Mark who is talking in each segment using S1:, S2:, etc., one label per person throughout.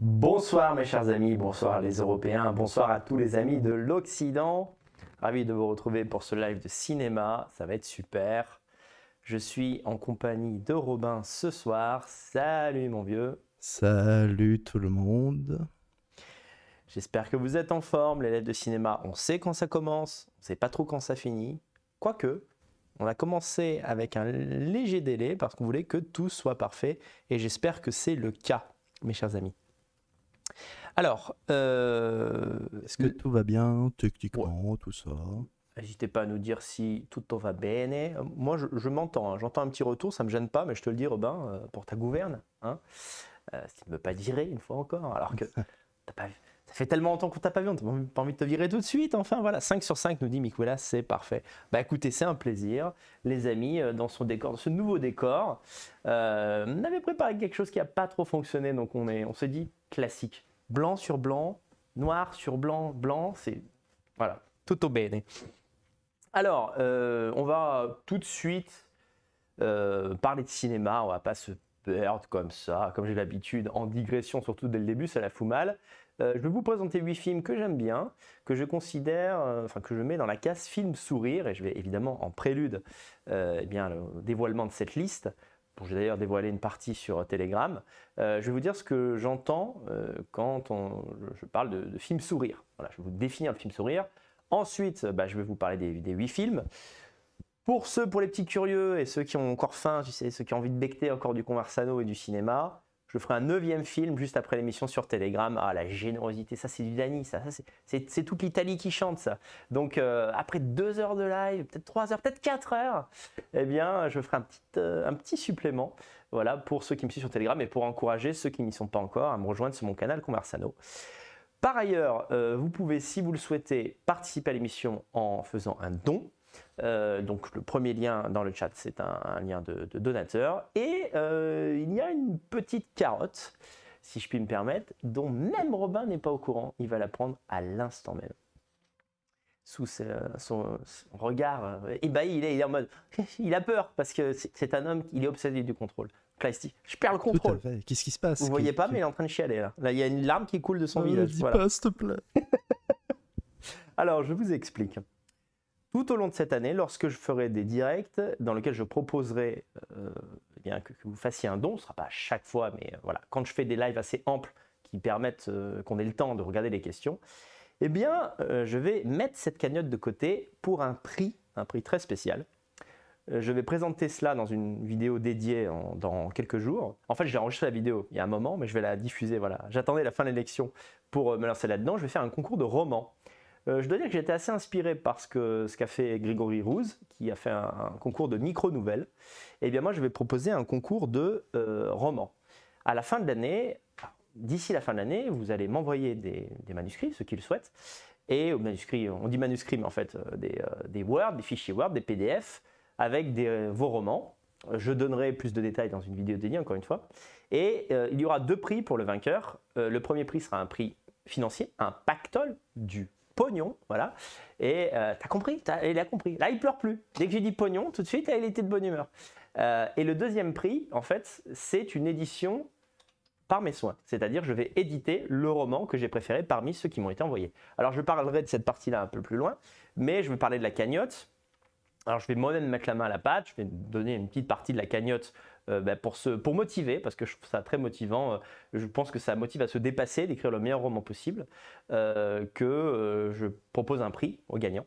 S1: Bonsoir mes chers amis, bonsoir les Européens, bonsoir à tous les amis de l'Occident. Ravi de vous retrouver pour ce live de cinéma, ça va être super. Je suis en compagnie de Robin ce soir. Salut mon vieux.
S2: Salut tout le monde.
S1: J'espère que vous êtes en forme, les lives de cinéma. On sait quand ça commence, on sait pas trop quand ça finit. Quoique, on a commencé avec un léger délai parce qu'on voulait que tout soit parfait et j'espère que c'est le cas, mes chers amis. Alors, euh,
S2: est-ce que tout va bien techniquement, tout ça
S1: N'hésitez pas à nous dire si tout va bien Moi, je, m'entends, hein. j'entends un petit retour, ça me gêne pas, mais je te le dis, Robin, euh, pour ta gouverne, hein, si euh, tu ne veux pas virer une fois encore, alors que t'as pas Ça fait tellement longtemps qu'on t'a pas vu, on n'a pas envie de te virer tout de suite. Enfin voilà, 5 sur 5 nous dit Nicolas c'est parfait. Bah écoutez, c'est un plaisir, les amis, dans son décor, dans ce nouveau décor. on avait préparé quelque chose qui n'a pas trop fonctionné, donc on est, on dit classique blanc sur blanc, noir sur blanc, blanc, c'est voilà, tout au bene. Alors, euh, on va tout de suite euh, parler de cinéma, on va pas se perdre comme ça, comme j'ai l'habitude, en digression, surtout dès le début, ça la fout mal. Euh, je vais vous présenter huit films que j'aime bien, que je considère, enfin que je mets dans la case film sourire, et je vais évidemment en prélude eh bien, le dévoilement de cette liste, dont j'ai d'ailleurs dévoilé une partie sur euh, Telegram, euh, je vais vous dire ce que j'entends euh, quand on, je parle de, film sourire. Voilà, je vais vous définir le film sourire. Ensuite, bah, je vais vous parler des, huit films. Pour ceux, pour les petits curieux et ceux qui ont encore faim, ceux qui ont envie de becter encore du Conversano et du cinéma, je ferai un neuvième film juste après l'émission sur Telegram. Ah, la générosité, ça c'est du Dany, ça, c'est toute l'Italie qui chante ça. Donc euh, après deux heures de live, peut-être trois heures, peut-être quatre heures, eh bien je ferai un petit, euh, un petit supplément. Voilà, pour ceux qui me suivent sur Telegram et pour encourager ceux qui n'y sont pas encore à me rejoindre sur mon canal Conversano. Par ailleurs, euh, vous pouvez, si vous le souhaitez, participer à l'émission en faisant un don euh, donc le premier lien dans le chat, c'est un, lien de, donateur. Et euh, il y a une petite carotte, si je puis me permettre, dont même Robin n'est pas au courant. Il va la prendre à l'instant même. Sous son, regard euh, ébahi, il est, il est, en mode, il a peur parce que c'est un homme, il est obsédé du contrôle. Plastique. Je perds le contrôle. Qu'est-ce qui se passe Vous voyez pas, mais il est en train de chialer là. Là, il y a une larme qui coule de son visage. Ne dis pas, s'il te plaît. Alors, je vous explique tout au long de cette année, lorsque je ferai des directs dans lesquels je proposerai euh, eh bien, que, vous fassiez un don, ce ne sera pas à chaque fois, mais euh, voilà, quand je fais des lives assez amples qui permettent euh, qu'on ait le temps de regarder les questions, eh bien, je vais mettre cette cagnotte de côté pour un prix, un prix très spécial. Je vais présenter cela dans une vidéo dédiée dans quelques jours. En fait, j'ai enregistré la vidéo il y a un moment, mais je vais la diffuser. Voilà, j'attendais la fin de l'élection pour me lancer là-dedans. Je vais faire un concours de romans euh, je dois dire que j'étais assez inspiré par ce qu'a ce fait Grégory Rouze, qui a fait un, concours de micro-nouvelles. Eh bien moi, je vais proposer un concours de euh, romans. À la fin de l'année, d'ici la fin de l'année, vous allez m'envoyer des, manuscrits, ceux qui le souhaitent. Et au manuscrit, on dit manuscrits, mais en fait, euh, des, Word, des fichiers Word, des PDF, avec des, vos romans. Je donnerai plus de détails dans une vidéo dédiée, encore une fois. Et il y aura deux prix pour le vainqueur. le premier prix sera un prix financier, un pactole du pognon, voilà. Et euh, t'as compris, as, il a compris. Là, il pleure plus. Dès que j'ai dit pognon, tout de suite, elle il était de bonne humeur. Euh, et le deuxième prix, en fait, c'est une édition par mes soins. C'est-à-dire, je vais éditer le roman que j'ai préféré parmi ceux qui m'ont été envoyés. Alors, je parlerai de cette partie-là un peu plus loin, mais je vais parler de la cagnotte. Alors, je vais moi-même mettre la main à la pâte, je vais donner une petite partie de la cagnotte euh, bah, pour, se, pour motiver, parce que je trouve ça très motivant. Euh, je pense que ça motive à se dépasser, d'écrire le meilleur roman possible, euh, que je propose un prix aux gagnants.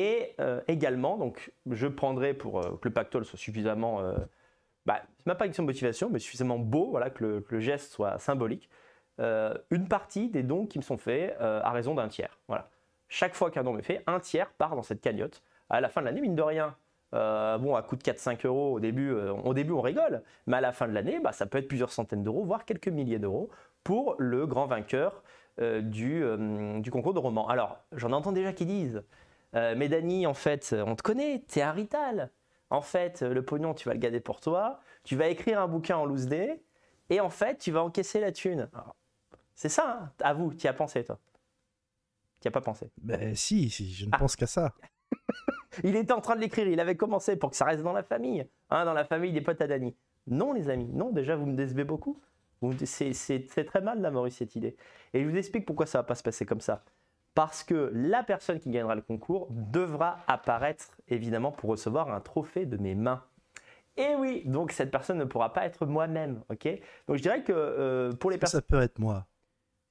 S1: et également, donc, je prendrai pour que le pactole soit suffisamment. Bah, ce n'est pas une question de motivation, mais suffisamment beau, voilà, que le, geste soit symbolique. une partie des dons qui me sont faits à raison d'un tiers. Voilà. Chaque fois qu'un don est fait, un tiers part dans cette cagnotte. À la fin de l'année, mine de rien, euh, bon, à coût de 4-5 euros au début, euh, au début on rigole, mais à la fin de l'année, bah, ça peut être plusieurs centaines d'euros, voire quelques milliers d'euros pour le grand vainqueur euh, du, concours de roman. Alors, j'en entends déjà qui disent, mais Dany, en fait, on te connaît, t'es un rital. En fait, le pognon, tu vas le garder pour toi, tu vas écrire un bouquin en loose day, et en fait, tu vas encaisser la thune. C'est ça, hein, à vous, y as pensé, toi n'y as pas pensé.
S2: Ben si, je ne ah. pense qu'à ça.
S1: il était en train de l'écrire, il avait commencé pour que ça reste dans la famille, hein, dans la famille des potes à Dany. Non, les amis, non, déjà, vous me décevez beaucoup. C'est très mal d'avoir eu cette idée. Et je vous explique pourquoi ça va pas se passer comme ça. Parce que la personne qui gagnera le concours devra apparaître, évidemment, pour recevoir un trophée de mes mains. Et oui, donc cette personne ne pourra pas être moi-même, ok Donc je dirais que euh, pour les personnes... Ça peut être moi.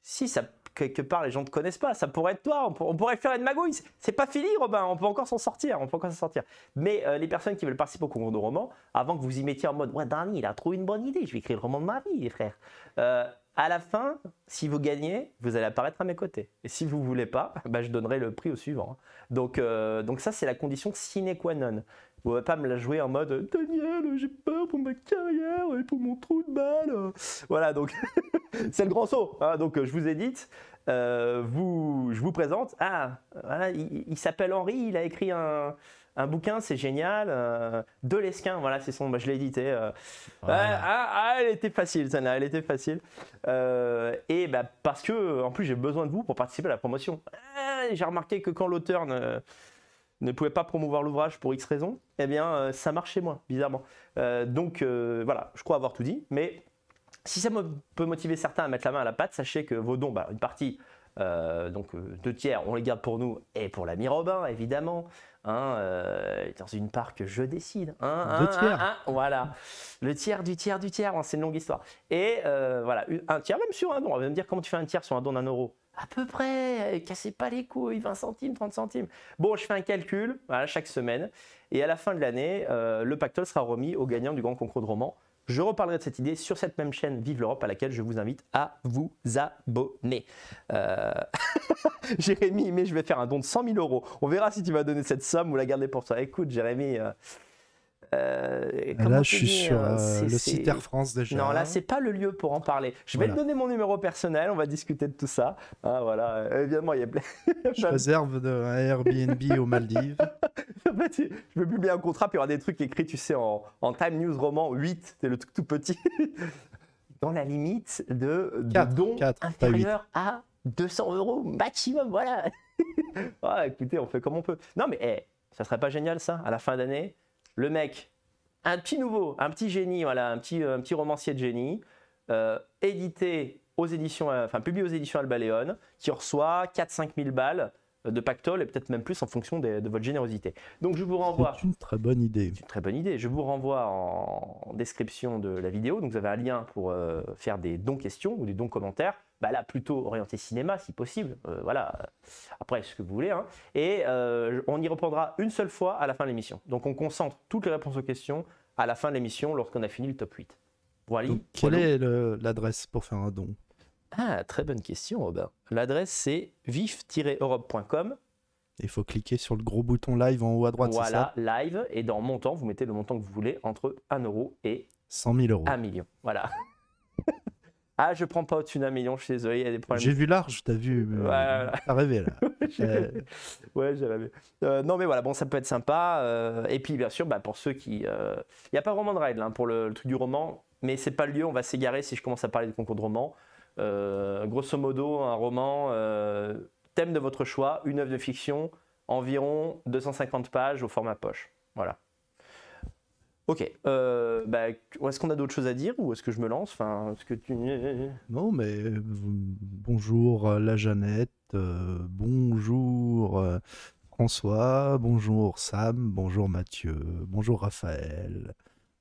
S1: Si, ça, quelque part les gens ne te connaissent pas. Ça pourrait être toi, on, pourrait faire une magouille. C'est pas fini, Robin, on peut encore s'en sortir, on peut encore s'en sortir. Mais euh, les personnes qui veulent participer au concours de roman, avant que vous y mettiez en mode Ouais, Dani, il a trouvé une bonne idée, je vais écrire le roman de ma vie, frère euh, !» à la fin, si vous gagnez, vous allez apparaître à mes côtés. Et si vous ne voulez pas, bah, je donnerai le prix au suivant. Hein. Donc, euh, donc ça, c'est la condition sine qua non. Vous ne pouvez pas me la jouer en mode
S2: Daniel, j'ai peur pour ma carrière
S1: et pour mon trou de balle. Voilà, donc c'est le grand saut. Hein. donc je vous édite, euh, vous, je vous présente. Ah, voilà, il s'appelle Henri, il a écrit un, un bouquin, c'est génial. Euh, de l'esquin, voilà, c'est son. Bah, je l'ai édité. Euh. Ah, ah, elle était facile, ça. elle était facile. Euh, et bah, parce que, en plus, j'ai besoin de vous pour participer à la promotion. j'ai remarqué que quand l'auteur ne, pouvait pas promouvoir l'ouvrage pour X raisons, eh bien, ça marchait moins, bizarrement. donc, voilà, je crois avoir tout dit. Mais si ça peut motiver certains à mettre la main à la pâte, sachez que vos dons, bah, une partie. donc deux tiers, on les garde pour nous et pour l'ami Robin, évidemment. Hein, euh, dans une part que je décide. Hein, hein tiers. Hein, voilà. Le tiers du tiers du tiers, c'est une longue histoire. Et euh, voilà, un tiers même sur un don. On va me dire comment tu fais un tiers sur un don d'un euro. À peu près, euh, cassez pas les couilles, 20 centimes, 30 centimes. Bon, je fais un calcul voilà, chaque semaine. Et à la fin de l'année, le pactole sera remis au gagnant du grand concours de roman. Je reparlerai de cette idée sur cette même chaîne Vive l'Europe à laquelle je vous invite à vous abonner. Euh, Jérémy, mais je vais faire un don de 100 000 euros. On verra si tu vas donner cette somme ou la garder pour toi. Écoute, Jérémy. Euh, euh, là, je suis sur euh, le site Air France déjà. Non, là, c'est pas le lieu pour en parler. Je vais te donner mon numéro personnel, on va discuter de tout ça. Ah, voilà, évidemment, euh, il y a plein. je
S2: réserve de Airbnb aux Maldives.
S1: je vais publier un contrat, puis il y aura des trucs écrits, tu sais, en, Time News Roman 8, c'est le truc tout petit, dans la limite de, de à 200 euros maximum, voilà. écoutez, on fait comme on peut. Non, mais eh, ça serait pas génial ça, à la fin d'année le mec, un petit nouveau, un petit génie, euh, un petit, romancier de génie, euh, édité aux euh, publié aux éditions Albaléon, qui reçoit 4-5 000 balles de pactole et peut-être même plus en fonction de, votre générosité. Donc je vous renvoie. C'est une très bonne idée. C'est une très bonne idée. Je vous renvoie en, description de la vidéo. Donc vous avez un lien pour euh, faire des dons questions ou des dons commentaires. Bah là plutôt orienté cinéma si possible. Euh, voilà. Après ce que vous voulez. Hein. Et euh, on y reprendra une seule fois à la fin de l'émission. Donc on concentre toutes les réponses aux questions à la fin de l'émission lorsqu'on a fini le top 8. Voilà. quelle est
S2: l'adresse pour faire un don
S1: ah, très bonne question, Robin. L'adresse, c'est vif-europe.com.
S2: Il faut cliquer sur le gros bouton live en haut à droite. Voilà, ça
S1: live. Et dans montant, vous mettez le montant que vous voulez entre 1 euro et
S2: 100 000 euros. 1
S1: million. Voilà. ah, je prends pas au-dessus d'un million, je suis désolé, il y a des problèmes. J'ai vu
S2: large, t'as vu. rêvé là.
S1: Ouais, j'ai rêvé. Euh, non, mais voilà, bon, ça peut être sympa. Euh, et puis, bien sûr, bah, pour ceux qui. Euh, il n'y a pas vraiment de ride hein, pour le, truc du roman, mais c'est pas le lieu, on va s'égarer si je commence à parler de concours de roman. Euh, grosso modo, un roman, euh, thème de votre choix, une œuvre de fiction, environ 250 pages au format poche. Voilà. Ok. Euh, bah, est-ce qu'on a d'autres choses à dire ou est-ce que je me lance enfin, ce que tu...
S2: Non, mais bonjour la Jeannette, bonjour François, bonjour Sam, bonjour Mathieu, bonjour Raphaël,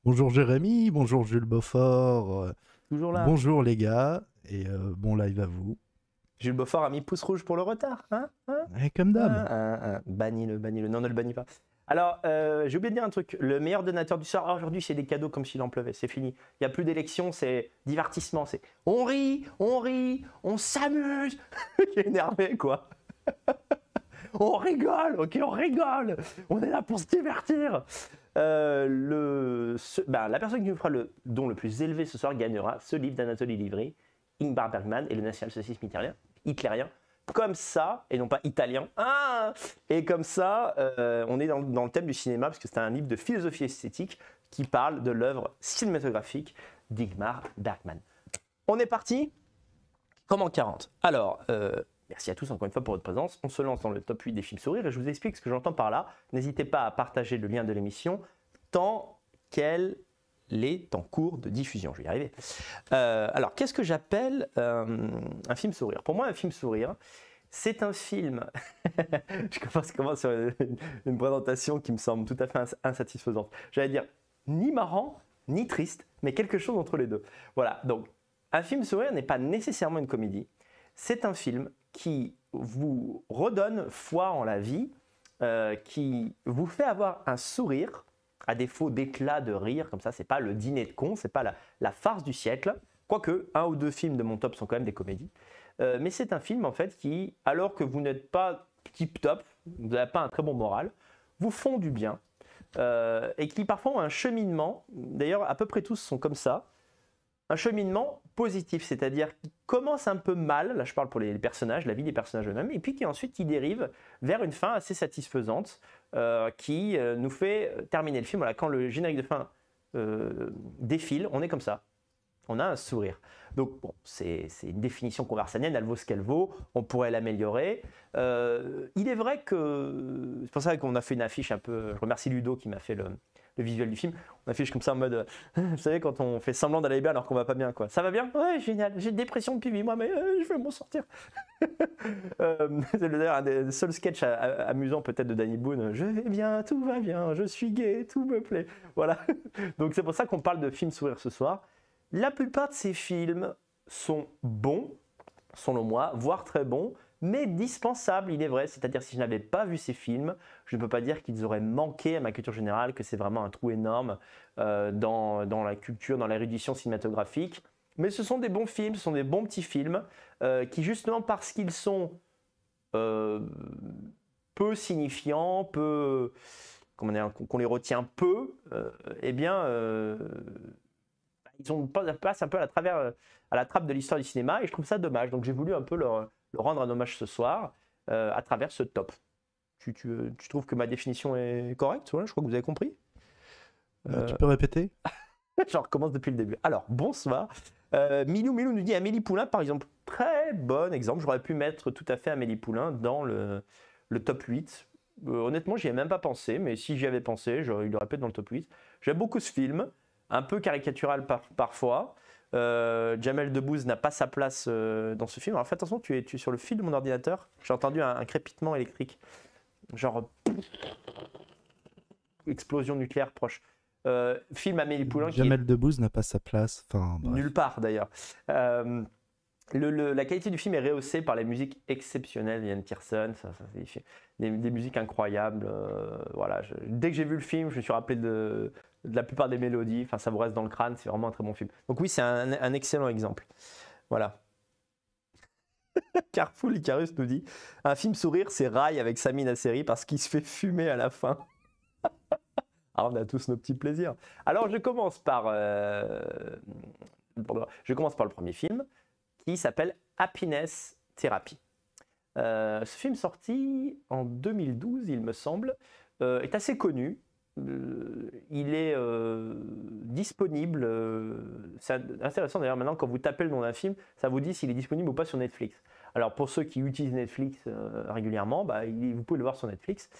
S2: bonjour Jérémy, bonjour Jules Beaufort.
S1: Toujours là. Bonjour
S2: les gars. Et euh, bon live à vous.
S1: Jules Beaufort a mis pouce rouge pour le retard. et hein, hein eh, comme d'hab. Hein, Banni le bannis-le. Non, ne le bannis pas. Alors, euh, j'ai oublié de dire un truc. Le meilleur donateur du soir, aujourd'hui, c'est des cadeaux comme s'il en pleuvait. C'est fini. Il n'y a plus d'élection, c'est divertissement. C'est on rit, on rit, on s'amuse. J'ai énervé, quoi. on rigole, ok, on rigole. On est là pour se divertir. Euh, le, ben, la personne qui nous fera le don le plus élevé ce soir gagnera ce livre d'Anatolie Livry. Ingmar Bergman et le national-socialisme italien, hitlérien, comme ça, et non pas italien. Ah et comme ça, euh, on est dans, le thème du cinéma, parce que c'est un livre de philosophie esthétique qui parle de l'œuvre cinématographique d'Ingmar Bergman. On est parti Comment 40 Alors, euh, merci à tous encore une fois pour votre présence. On se lance dans le top 8 des films sourires et je vous explique ce que j'entends par là. N'hésitez pas à partager le lien de l'émission tant qu'elle est en cours de diffusion. Je vais y arriver. Euh, alors, qu'est-ce que j'appelle euh, un film sourire Pour moi, un film sourire, c'est un film. je commence, sur une, présentation qui me semble tout à fait insatisfaisante. J'allais dire ni marrant, ni triste, mais quelque chose entre les deux. Voilà, donc un film sourire n'est pas nécessairement une comédie. C'est un film qui vous redonne foi en la vie, euh, qui vous fait avoir un sourire à défaut d'éclat de rire, comme ça, c'est pas le dîner de cons c'est pas la, farce du siècle. Quoique, un ou deux films de mon top sont quand même des comédies. Euh, mais c'est un film, en fait, qui, alors que vous n'êtes pas tip-top, vous n'avez pas un très bon moral, vous font du bien. Euh, et qui parfois ont un cheminement, d'ailleurs, à peu près tous sont comme ça, un cheminement positif, c'est-à-dire qui commence un peu mal, là je parle pour les personnages, la vie des personnages eux-mêmes, et puis qui ensuite qui dérive vers une fin assez satisfaisante, euh, qui euh, nous fait terminer le film. Voilà, quand le générique de fin euh, défile, on est comme ça. On a un sourire. Donc, bon, c'est une définition conversanienne, elle vaut ce qu'elle vaut, on pourrait l'améliorer. il est vrai que. C'est pour ça qu'on a fait une affiche un peu. Je remercie Ludo qui m'a fait le, le visuel du film. On affiche comme ça en mode, euh, vous savez, quand on fait semblant d'aller bien alors qu'on va pas bien, quoi. Ça va bien Ouais, génial. J'ai une dépression depuis 8 mois, mais euh, je vais m'en sortir. Euh, c'est d'ailleurs un des seuls peut-être de Danny Boone. Je vais bien, tout va bien, je suis gay, tout me plaît. Voilà. Donc c'est pour ça qu'on parle de films sourire ce soir. La plupart de ces films sont bons, selon moi, voire très bons mais dispensable, il est vrai. C'est-à-dire, si je n'avais pas vu ces films, je ne peux pas dire qu'ils auraient manqué à ma culture générale, que c'est vraiment un trou énorme euh, dans, dans, la culture, dans l'érudition cinématographique. Mais ce sont des bons films, ce sont des bons petits films, euh, qui justement parce qu'ils sont euh, peu signifiants, peu qu'on les retient peu, eh bien, ils ont, place un peu à travers, à la trappe de l'histoire du cinéma, et je trouve ça dommage. Donc j'ai voulu un peu leur, le rendre un hommage ce soir euh, à travers ce top. Tu, trouves que ma définition est correcte Je crois que vous avez compris. Euh, euh, tu peux répéter Je recommence depuis le début. Alors, bonsoir. Euh, Milou Milou nous dit Amélie Poulain, par exemple. Très bon exemple. J'aurais pu mettre tout à fait Amélie Poulain dans le, top 8. honnêtement, j'y ai même pas pensé, mais si j'y avais pensé, je, il aurait dans le top 8. J'aime beaucoup ce film, un peu caricatural parfois. Euh, Jamel Debbouze n'a pas sa place euh, dans ce film. En fait, attention, tu es, sur le fil de mon ordinateur. J'ai entendu un, crépitement électrique. Genre. Explosion nucléaire proche. Euh, film Amélie Poulain. Jamel qui
S2: Debbouze n'a pas sa place.
S1: Nulle part d'ailleurs. la qualité du film est rehaussée par la musique exceptionnelle d'Ian Tiersen, ça, des, musiques incroyables. voilà, dès que j'ai vu le film, je me suis rappelé de, de la plupart des mélodies. Enfin, ça vous reste dans le crâne, c'est vraiment un très bon film. Donc oui, c'est un, excellent exemple. Voilà. Carpool Icarus nous dit Un film sourire, c'est Rail avec à série parce qu'il se fait fumer à la fin. Alors, ah, on a tous nos petits plaisirs. Alors, je commence par, euh, je commence par le premier film qui s'appelle Happiness Therapy. Euh, ce film sorti en 2012, il me semble, euh, est assez connu. Euh, il est euh, disponible. Euh, c'est intéressant d'ailleurs, maintenant, quand vous tapez le nom d'un film, ça vous dit s'il est disponible ou pas sur Netflix. Alors, pour ceux qui utilisent Netflix régulièrement, bah, vous pouvez le voir sur Netflix.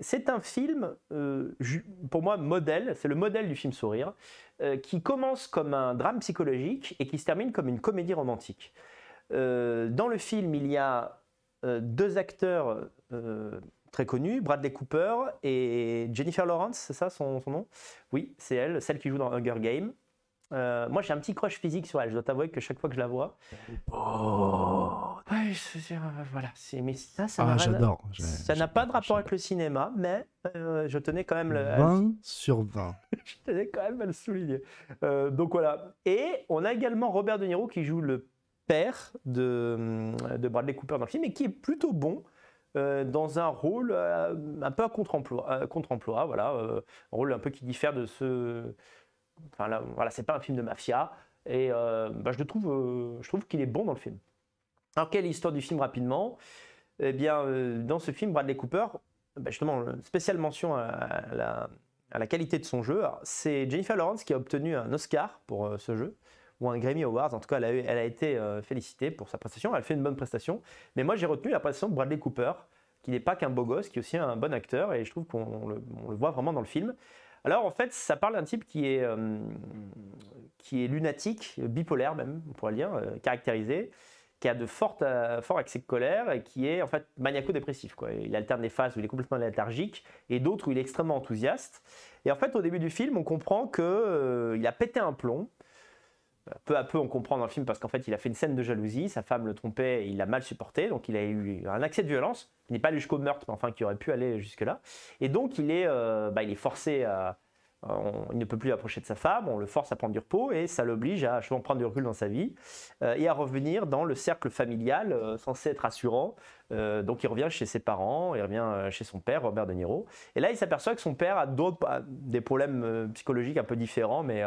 S1: c'est un film, pour moi, modèle. C'est le modèle du film Sourire, qui commence comme un drame psychologique et qui se termine comme une comédie romantique. dans le film, il y a deux acteurs très connue, Bradley Cooper et Jennifer Lawrence, c'est ça son, nom Oui, c'est elle, celle qui joue dans Hunger Game. Euh, moi, j'ai un petit crush physique sur elle. Je dois t'avouer que chaque fois que je la vois. Oh ouais, euh, voilà. Mais ça, ça ah, j'adore. Ça n'a pas de rapport avec le cinéma, mais euh, je tenais quand même le. 20
S2: sur 20.
S1: je tenais quand même à le souligner. donc voilà. Et on a également Robert De Niro qui joue le père de, de Bradley Cooper dans le film et qui est plutôt bon. Euh, dans un rôle euh, un peu à contre-emploi, euh, contre-emploi voilà, un rôle un peu qui diffère de ce. Enfin, voilà, c'est pas un film de mafia. Et bah, je, trouve, je trouve qu'il est bon dans le film. Alors, quelle est l'histoire du film rapidement Eh bien, dans ce film, Bradley Cooper, bah, justement, spéciale mention à, la, qualité de son jeu. c'est Jennifer Lawrence qui a obtenu un Oscar pour ce jeu ou un Grammy Awards. En tout cas, elle a, été euh, félicitée pour sa prestation. Elle fait une bonne prestation. Mais moi, j'ai retenu la prestation de Bradley Cooper, qui n'est pas qu'un beau gosse, qui est aussi un bon acteur. Et je trouve qu'on le, voit vraiment dans le film. Alors, en fait, ça parle d'un type qui est, euh, qui est lunatique, bipolaire même, on pourrait le dire, euh, caractérisé qui a de fortes, forts accès de colère et qui est en fait maniaco-dépressif. Il alterne des phases où il est complètement léthargique et d'autres où il est extrêmement enthousiaste. Et en fait, au début du film, on comprend qu'il il a pété un plomb peu à peu on comprend dans le film parce qu'en fait il a fait une scène de jalousie, sa femme le trompait, et il l'a mal supporté, donc il a eu un accès de violence, qui n'est pas allé jusqu'au meurtre, mais enfin qui aurait pu aller jusque-là. Et donc il est, euh, bah, il est forcé à, euh, il ne peut plus approcher de sa femme, on le force à prendre du repos et ça l'oblige à prendre du recul dans sa vie euh, et à revenir dans le cercle familial euh, censé être rassurant. donc il revient chez ses parents, il revient chez son père, Robert De Niro. Et là, il s'aperçoit que son père a d'autres, des problèmes psychologiques un peu différents, mais,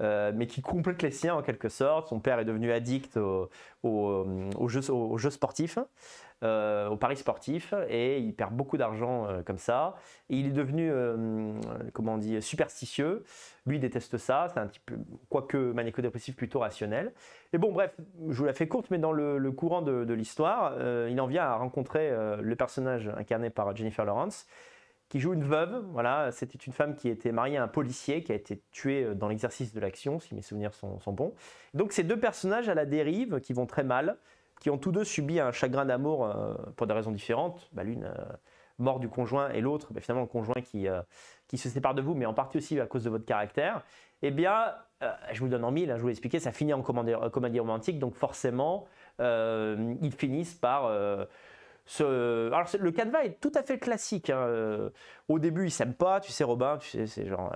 S1: mais qui complètent les siens en quelque sorte. Son père est devenu addict aux jeux, sportifs. Euh, au Paris sportif et il perd beaucoup d'argent euh, comme ça. Et il est devenu, euh, comment on dit, superstitieux. Lui, déteste ça. C'est un type, quoique maniaco-dépressif, plutôt rationnel. Et bon, bref, je vous la fais courte, mais dans le, courant de, l'histoire, il en vient à rencontrer le personnage incarné par Jennifer Lawrence qui joue une veuve. Voilà, c'était une femme qui était mariée à un policier qui a été tué dans l'exercice de l'action, si mes souvenirs sont bons. Donc ces deux personnages à la dérive qui vont très mal, qui ont tous deux subi un chagrin d'amour euh, pour des raisons différentes. Bah, l'une euh, mort du conjoint et l'autre, bah, finalement, le conjoint qui, euh, qui se sépare de vous, mais en partie aussi à cause de votre caractère. Eh bien, je vous donne en mille, hein, je vous l'ai expliqué, ça finit en comédie, romantique, donc forcément, ils finissent par. Ce... Alors, le canevas est tout à fait classique. Hein, au début, ils s'aiment pas, tu sais, Robin, tu sais, c'est genre.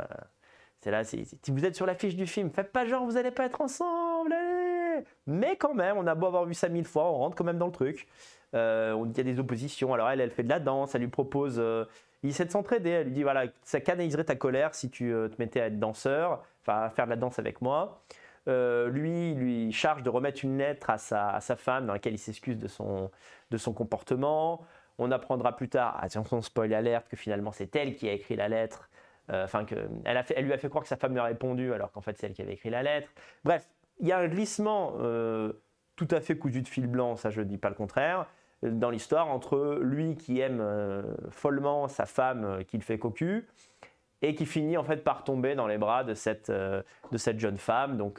S1: C'est là, si vous êtes sur l'affiche du film, faites pas genre vous n'allez pas être ensemble mais quand même, on a beau avoir vu ça mille fois, on rentre quand même dans le truc. Euh, il y a des oppositions. Alors elle, elle fait de la danse, elle lui propose. Euh, il essaie de s'entraider. Elle lui dit voilà, ça canaliserait ta colère si tu euh, te mettais à être danseur, enfin à faire de la danse avec moi. lui, il lui charge de remettre une lettre à sa, sa femme dans laquelle il s'excuse de son, de son comportement. On apprendra plus tard, attention spoil alerte, que finalement c'est elle qui a écrit la lettre. Enfin, que elle, elle lui a fait croire que sa femme lui a répondu alors qu'en fait c'est elle qui avait écrit la lettre. Bref, il y a un glissement euh, tout à fait cousu de fil blanc, ça je ne dis pas le contraire, dans l'histoire entre lui qui aime euh, follement sa femme euh, qu'il fait cocu et qui finit en fait par tomber dans les bras de cette, jeune femme. Donc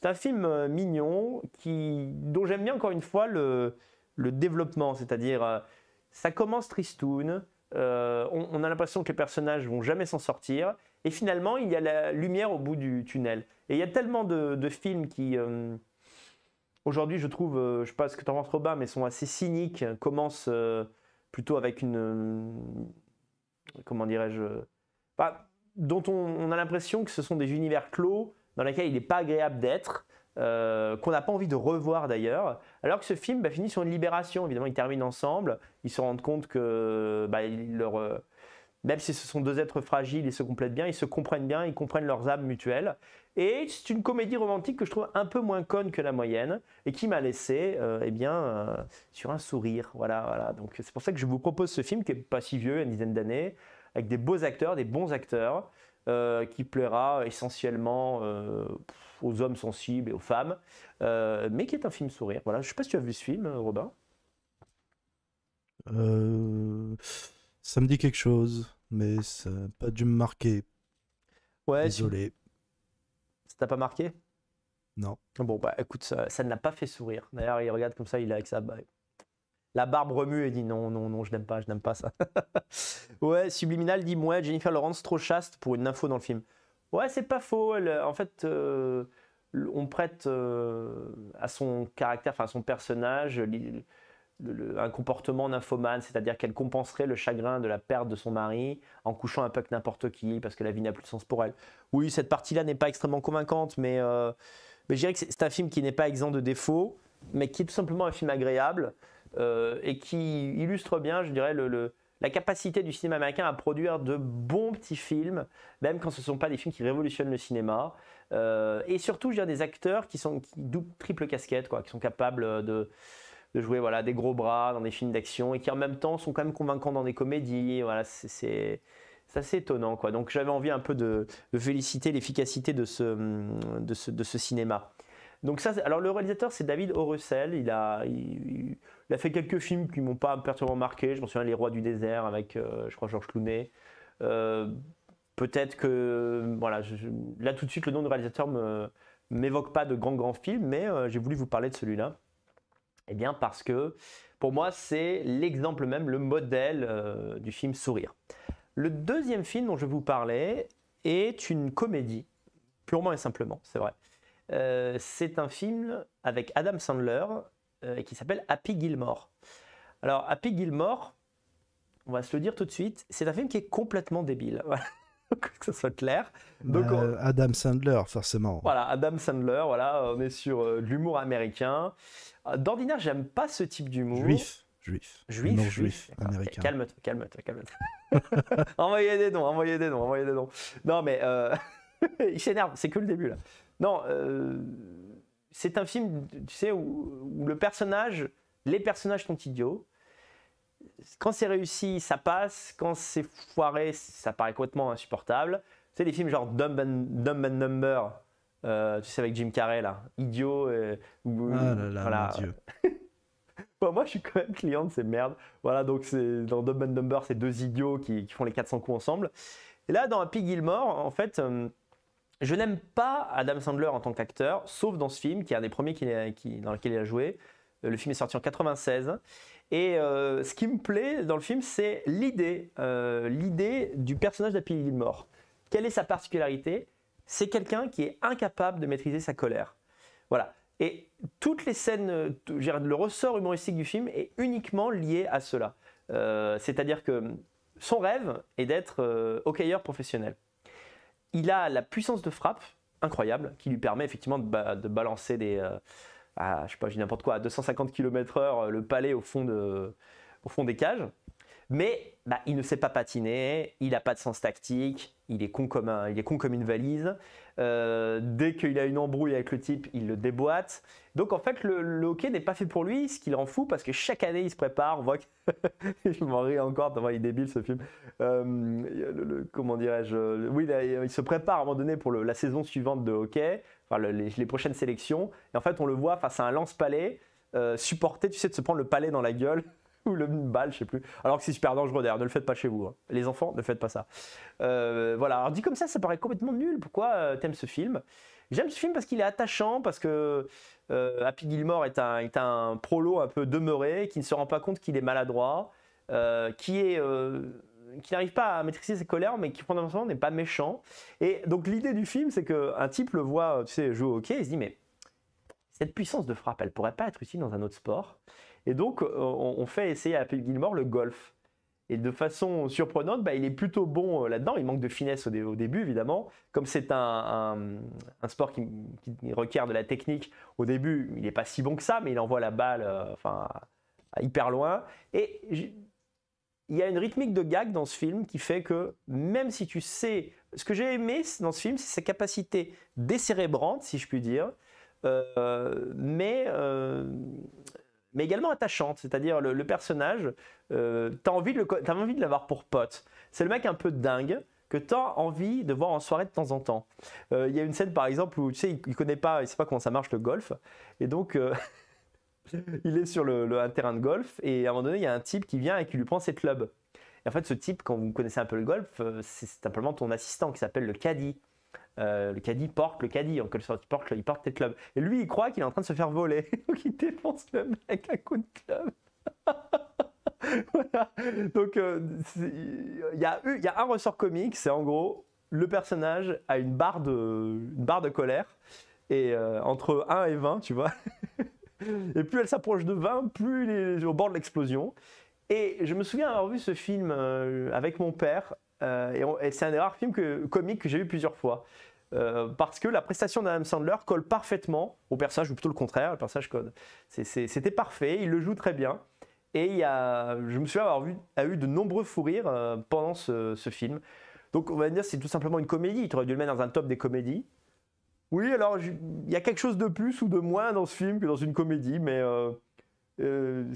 S1: c'est un film mignon dont j'aime bien encore une fois le, développement, c'est-à-dire ça commence tristoun, on, on, a l'impression que les personnages vont jamais s'en sortir. Et finalement, il y a la lumière au bout du tunnel. Et il y a tellement de, films qui, euh, aujourd'hui, je trouve, euh, je ne sais pas ce que tu en penses, Robin, mais sont assez cyniques, commencent euh, plutôt avec une. comment dirais-je bah, Dont on, a l'impression que ce sont des univers clos dans lesquels il n'est pas agréable d'être. qu'on n'a pas envie de revoir d'ailleurs. Alors que ce film bah, finit sur une libération. Évidemment, ils terminent ensemble, ils se rendent compte que bah, leur, même si ce sont deux êtres fragiles, ils se complètent bien, ils se comprennent bien, ils comprennent leurs âmes mutuelles. Et c'est une comédie romantique que je trouve un peu moins conne que la moyenne et qui m'a laissé euh, eh bien, euh, sur un sourire. Voilà, voilà. Donc c'est pour ça que je vous propose ce film qui est pas si vieux, une dizaine d'années, avec des beaux acteurs, des bons acteurs, euh, qui plaira essentiellement aux hommes sensibles et aux femmes, mais qui est un film sourire. Voilà. Je ne sais pas si tu as vu ce film, Robin.
S2: Euh... Ça me dit quelque chose, mais ça n'a pas dû me marquer.
S1: Ouais, Désolé. Tu... Ça t'a pas marqué Non. Bon, bah écoute, ça, ne l'a pas fait sourire. D'ailleurs, il regarde comme ça, il est avec sa la barbe remue et dit non, non, non, je n'aime pas, je n'aime pas ça. ouais, Subliminal dit ouais, Jennifer Lawrence trop chaste pour une info dans le film. Ouais, c'est pas faux. Euh, en fait, euh, on prête euh, à son caractère, enfin à son personnage, un comportement nymphomane, c'est-à-dire qu'elle compenserait le chagrin de la perte de son mari en couchant un peu avec n'importe qui parce que la vie n'a plus de sens pour elle. Oui, cette partie-là n'est pas extrêmement convaincante, mais, euh, je dirais que c'est un film qui n'est pas exempt de défauts, mais qui est tout simplement un film agréable euh, et qui illustre bien, je dirais, la capacité du cinéma américain à produire de bons petits films, même quand ce ne sont pas des films qui révolutionnent le cinéma. Euh, et surtout, je dirais, des acteurs qui sont qui, triple casquette, quoi, qui sont capables de, de jouer voilà, des gros bras dans des films d'action et qui en même temps sont quand même convaincants dans des comédies. Voilà, c'est assez étonnant. Quoi. Donc j'avais envie un peu de, féliciter l'efficacité de ce, de, ce, cinéma. Donc ça, alors le réalisateur c'est David O'Russell, il a, il, a fait quelques films qui ne m'ont pas particulièrement marqué, je me souviens Les Rois du désert avec, euh, je crois, Georges Clooney. Euh, peut-être que, voilà, là tout de suite le nom du réalisateur ne m'évoque pas de grands grands films, mais euh, j'ai voulu vous parler de celui-là. Eh bien parce que pour moi c'est l'exemple même, le modèle euh, du film Sourire. Le deuxième film dont je vais vous parler est une comédie, purement et simplement, c'est vrai. Euh, c'est un film avec Adam Sandler euh, qui s'appelle Happy Gilmore. Alors Happy Gilmore, on va se le dire tout de suite, c'est un film qui est complètement débile. Voilà. que ce soit clair. Euh,
S2: Adam Sandler, forcément.
S1: Voilà, Adam Sandler, voilà, on est sur euh, l'humour américain. Euh, D'ordinaire, j'aime pas ce type d'humour. Juif. Juif. Juif. Non juif,
S2: américain. Calme-toi,
S1: calme-toi, calme-toi. envoyez des noms, envoyez des noms, des Non, mais il s'énerve, c'est que le début là. Non, c'est un film, tu sais, où le personnage, les personnages sont idiots quand c'est réussi, ça passe. Quand c'est foiré, ça paraît complètement insupportable. Tu sais, les films genre Dumb and, Number, euh, tu sais, avec Jim Carrey, là, Idiot. Et... Euh, ah là là, mon Dieu. moi, je suis quand même client de ces merdes. Voilà, donc dans Dumb and Number, c'est deux idiots qui, qui, font les 400 coups ensemble. Et là, dans Happy Gilmore, en fait, euh, je n'aime pas Adam Sandler en tant qu'acteur, sauf dans ce film, qui est un des premiers qui, dans lequel il a joué. Le film est sorti en 96. Et euh, ce qui me plaît dans le film, c'est l'idée, euh, l'idée du personnage d'Happy mort. Quelle est sa particularité C'est quelqu'un qui est incapable de maîtriser sa colère. Voilà. Et toutes les scènes, euh, le ressort humoristique du film est uniquement lié à cela. C'est-à-dire que son rêve est d'être hockeyeur professionnel. Il a la puissance de frappe incroyable qui lui permet effectivement de, de balancer des à, je sais pas, je dis n'importe quoi, à 250 km/h euh, le palais au fond, de, au fond des cages. Mais bah, il ne sait pas patiner, il n'a pas de sens tactique, il est con comme, il est con comme une valise. Euh, dès qu'il a une embrouille avec le type, il le déboîte. Donc en fait, le, hockey n'est pas fait pour lui, ce qu'il en fout, parce que chaque année, il se prépare. On voit je m'en ris encore il débile ce film. Euh, comment dirais-je Oui, il se prépare à un moment donné pour la saison suivante de hockey les, prochaines sélections. Et en fait, on le voit face à un lance-palais, supporter euh, supporté, tu sais, de se prendre le palais dans la gueule ou le balle, je sais plus. Alors que c'est super dangereux d'ailleurs, ne le faites pas chez vous. Hein. Les enfants, ne faites pas ça. Euh, voilà, alors dit comme ça, ça paraît complètement nul. Pourquoi euh, t'aimes ce film J'aime ce film parce qu'il est attachant, parce que Happy Gilmore est un, est un prolo un peu demeuré, qui ne se rend pas compte qu'il est maladroit, qui est qui n'arrive pas à maîtriser ses colères, mais qui fondamentalement n'est pas méchant. Et donc l'idée du film, c'est qu'un type le voit, tu sais, jouer au hockey, il se dit, mais cette puissance de frappe, elle pourrait pas être utile dans un autre sport. Et donc, euh, on, fait essayer à Phil Gilmore le golf. Et de façon surprenante, bah, il est plutôt bon euh, là-dedans. Il manque de finesse au, début, évidemment. Comme c'est un, sport qui, requiert de la technique, au début, il n'est pas si bon que ça, mais il envoie la balle euh, enfin, hyper loin. Et il y a une rythmique de gag dans ce film qui fait que même si tu sais, ce que j'ai aimé dans ce film, c'est sa capacité décérébrante, si je puis dire, euh, mais euh, mais également attachante. C'est-à-dire le, personnage, euh, tu as envie de l'avoir pour pote. C'est le mec un peu dingue que tu as envie de voir en soirée de temps en temps. Il y a une scène par exemple où tu sais, il, il connaît pas, il sait pas comment ça marche le golf, et donc il est sur le, un terrain de golf et à un moment donné, il y a un type qui vient et qui lui prend ses clubs. Et en fait, ce type, quand vous connaissez un peu le golf, euh, c'est simplement ton assistant qui s'appelle le caddie. Euh, le caddie porte le caddie, en quelque sorte, il porte, il tes clubs. Et lui, il croit qu'il est en train de se faire voler, donc il défonce le mec à coup de club. voilà. Donc, euh, il y, a, a un ressort comique, c'est en gros, le personnage a une barre de, une barre de colère, et entre 1 et 20, tu vois. Et plus elle s'approche de 20, plus il est au bord de l'explosion. Et je me souviens avoir vu ce film euh, avec mon père. Euh, et c'est un des rares films que, comiques que j'ai vu plusieurs fois. Euh, parce que la prestation d'Adam Sandler colle parfaitement au personnage, ou plutôt le contraire, le personnage code. C'était parfait, il le joue très bien. Et il y a, je me souviens avoir eu de nombreux fous rires pendant ce, ce, film. Donc on va dire c'est tout simplement une comédie. Il aurait dû le mettre dans un top des comédies. Oui, alors il y a quelque chose de plus ou de moins dans ce film que dans une comédie, mais euh, euh,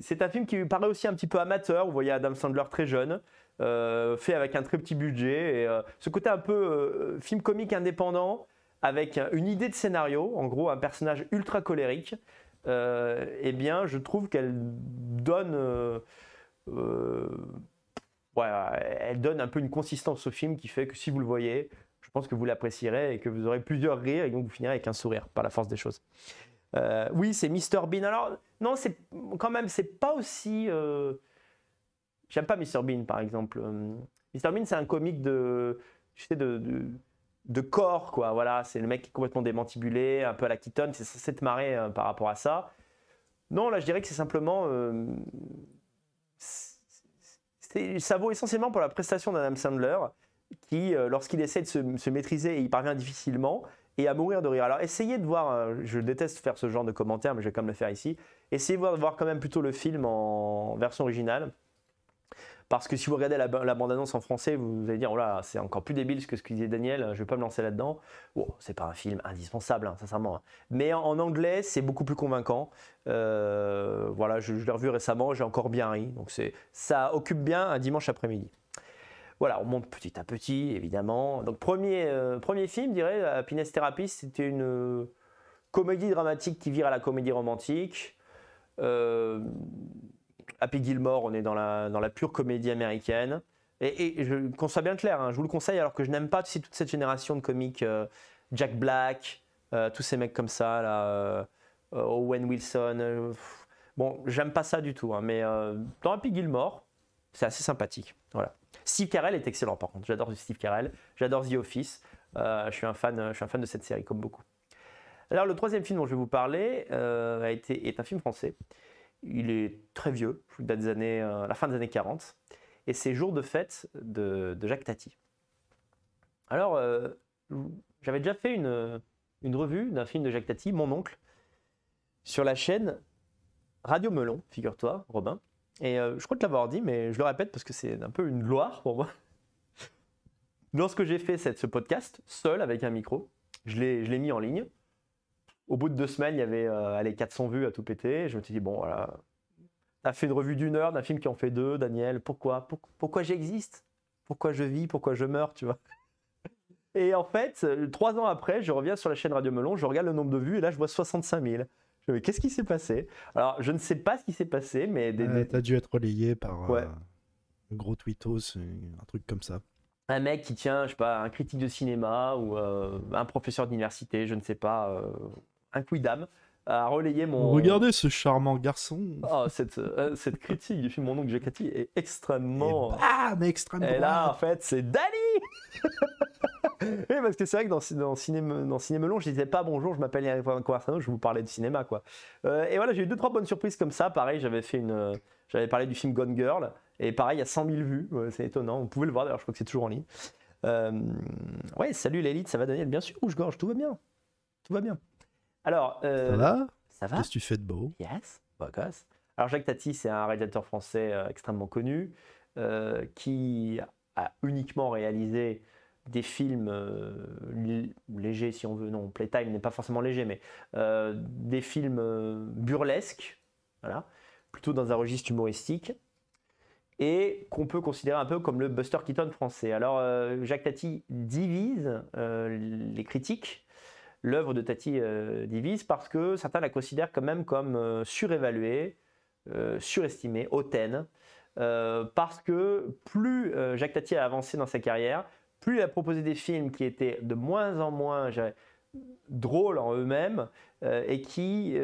S1: c'est un film qui paraît aussi un petit peu amateur. Vous voyez Adam Sandler très jeune, euh, fait avec un très petit budget. Et, ce côté un peu film comique indépendant, avec une idée de scénario, en gros un personnage ultra colérique, eh bien je trouve qu'elle donne... elle donne un peu une consistance au film qui fait que si vous le voyez, pense que vous l'apprécierez et que vous aurez plusieurs rires et donc vous finirez avec un sourire par la force des choses. Euh, oui, c'est Mr Bean. Alors non, c'est quand même c'est pas aussi. Euh, j'aime pas Mr Bean par exemple. Euh, Mr Bean c'est un comique de, je sais de, de, corps quoi. Voilà, c'est le mec qui est complètement démantibulé, un peu à la Keaton. C'est cette marée par rapport à ça. Non, là je dirais que c'est simplement. ça vaut essentiellement pour la prestation d'Adam Sandler qui, euh, lorsqu'il essaie de se, maîtriser, il parvient difficilement et à mourir de rire. Alors essayez de voir, euh, je déteste faire ce genre de commentaires, mais je vais quand même le faire ici, essayez de voir, de voir quand même plutôt le film en version originale. Parce que si vous regardez la, bande-annonce en français, vous, allez dire, oh là, c'est encore plus débile que ce que disait Daniel, je vais pas me lancer là-dedans. ce c'est pas un film indispensable, hein, sincèrement. Hein. Mais en, anglais, c'est beaucoup plus convaincant. Euh, voilà, je, je l'ai revu récemment, j'ai encore bien ri. Donc ça occupe bien un dimanche après-midi voilà, on monte petit à petit, évidemment. Donc, premier, euh, premier film, je dirais, Happiness euh, Therapy, c'était une euh, comédie dramatique qui vire à la comédie romantique. Happy Gilmore, on est dans la, dans la pure comédie américaine. Et, qu'on soit bien clair, hein, je vous le conseille, alors que je n'aime pas toute cette génération de comiques, Jack Black, tous ces mecs comme ça, Owen Wilson. bon, j'aime pas ça du tout, hein, mais dans Happy Gilmore, c'est assez sympathique. Steve Carell est excellent par contre. J'adore Steve Carell, j'adore The Office. Euh, je, suis un fan, je suis un fan de cette série comme beaucoup. Alors le troisième film dont je vais vous parler euh, a été, est un film français. Il est très vieux, date des années, euh, la fin des années 40. Et c'est Jour de fête de, Jacques Tati. Alors, j'avais déjà fait une, une revue d'un film de Jacques Tati, Mon oncle, sur la chaîne Radio Melon, figure-toi, Robin. Et euh, je crois te l'avoir dit, mais je le répète parce que c'est un peu une gloire pour moi. Lorsque j'ai fait cette, ce podcast, seul avec un micro, je l'ai mis en ligne. Au bout de deux semaines, il y avait 400 euh, vues à tout péter. Je me suis dit, bon, voilà, t'as fait une revue d'une heure d'un film qui en fait deux, Daniel, pourquoi Pourquoi j'existe Pourquoi je vis Pourquoi je meurs Tu vois Et en fait, euh, trois ans après, je reviens sur la chaîne Radio Melon, je regarde le nombre de vues et là, je vois 65 000 qu'est-ce qui s'est passé Alors, je ne sais pas ce qui s'est passé, mais. Des,
S2: T'as dû être relayé par euh, un gros tweetos, euh, un truc comme
S1: ça un mec qui tient, je sais pas, un critique de cinéma ou euh, un professeur d'université, je ne sais pas, un couille d'âme, à relayer mon. Regardez ce charmant garçon. Ah, euh, cette, critique du film Mon oncle Jacati est extrêmement. Ah, mais extrêmement. Et là, en fait, c'est Dali Oui, parce que c'est vrai que dans, dans, cinéma dans je disais pas bonjour, je m'appelle Yannick Arsano, je vous parlais de cinéma, quoi. Euh, et voilà, j'ai eu deux, trois bonnes surprises comme ça. Pareil, j'avais fait une. Euh, j'avais parlé du film Gone Girl, et pareil, il y a 100 000 vues, c'est étonnant. Vous pouvez le voir d'ailleurs, je crois que c'est toujours en ligne. Oui, Ouais, salut l'élite, ça va Daniel, bien sûr, je gorge tout va bien. Tout va bien. Alors, euh, ça va Qu'est-ce que tu fais de beau Yes, gosse. Alors Jacques Tati, c'est un réalisateur français euh, extrêmement connu euh, qui a uniquement réalisé des films légers, si on veut. Non, Playtime n'est pas forcément léger, mais des films burlesques, voilà, plutôt dans un registre humoristique et qu'on peut considérer un peu comme le Buster Keaton français. Alors Jacques Tati divise les critiques l'œuvre de Tati euh, Divise parce que certains la considèrent quand même comme euh, surévaluée, euh, surestimée, hautaine. parce que plus Jacques Tati a avancé dans sa carrière, plus il a proposé des films qui étaient de moins en moins drôles en eux-mêmes et qui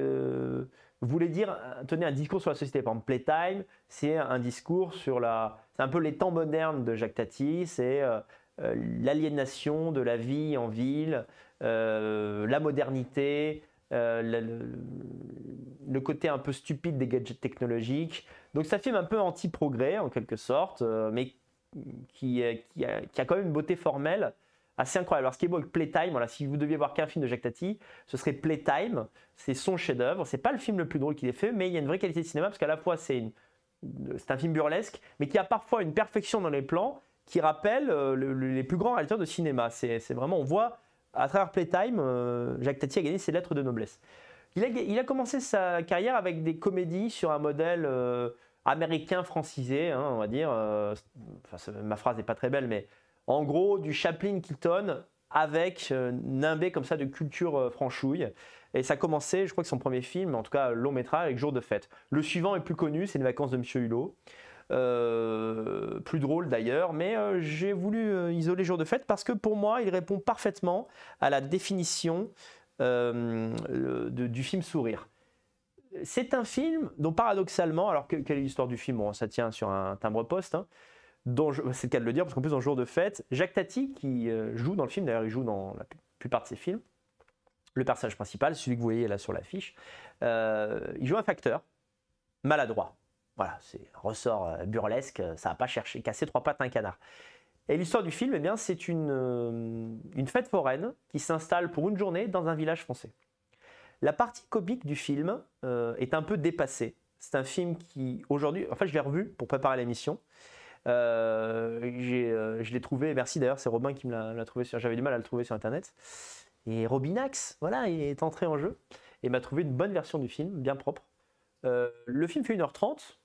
S1: voulaient dire, tenir un discours sur la société. Par exemple, Playtime, c'est un discours sur la. C'est un peu les temps modernes de Jacques Tati, c'est l'aliénation de la vie en ville, euh, la modernité, euh, le, côté un peu stupide des gadgets technologiques. Donc ça filme un peu anti-progrès en quelque sorte, euh, mais qui, qui, a, quand même une beauté formelle assez incroyable. Alors ce qui est beau avec Playtime, voilà, si vous deviez voir qu'un film de Jacques Tati, ce serait Playtime, c'est son chef-d'œuvre, c'est pas le film le plus drôle qu'il ait fait, mais il y a une vraie qualité de cinéma parce qu'à la fois c'est un film burlesque, mais qui a parfois une perfection dans les plans qui rappelle les plus grands réalisateurs de cinéma. C'est vraiment, on voit à travers Playtime, euh, Jacques Tati a gagné ses lettres de noblesse. Il a, commencé sa carrière avec des comédies sur un modèle euh, américain francisé, hein, on va dire. Euh, ma phrase n'est pas très belle, mais en gros, du Chaplin Keaton avec euh, nimbé comme ça de culture franchouille. Et ça a commencé, je crois que son premier film, en tout cas long métrage, avec Jour de fête. Le suivant est plus connu, c'est Les vacances de Monsieur Hulot. Euh, plus drôle d'ailleurs, mais euh, j'ai voulu euh, isoler jour de fête parce que pour moi, il répond parfaitement à la définition du film Sourire. C'est un film dont paradoxalement, alors quelle est l'histoire du film Ça tient sur un timbre-poste, hein, c'est le cas de le dire, parce qu'en plus, dans Jour de fête, Jacques Tati, qui joue dans le film, d'ailleurs il joue dans la plupart de ses films, le personnage principal, celui que vous voyez là sur l'affiche, il joue un facteur maladroit. Voilà, c'est un ressort euh, burlesque, euh, ça n'a pas cherché, casser trois pattes à un canard. Et l'histoire du film, eh bien, c'est une, euh, une fête foraine qui s'installe pour une journée dans un village français. La partie comique du film est un peu dépassée. C'est un film qui, aujourd'hui, En fait, je l'ai revu pour préparer l'émission. Euh, je l'ai trouvé, merci d'ailleurs, c'est Robin qui me l'a trouvé, j'avais du mal à le trouver sur Internet. Et Robinax, voilà, il est entré en jeu et m'a trouvé une bonne version du film, bien propre. le film fait 1h30,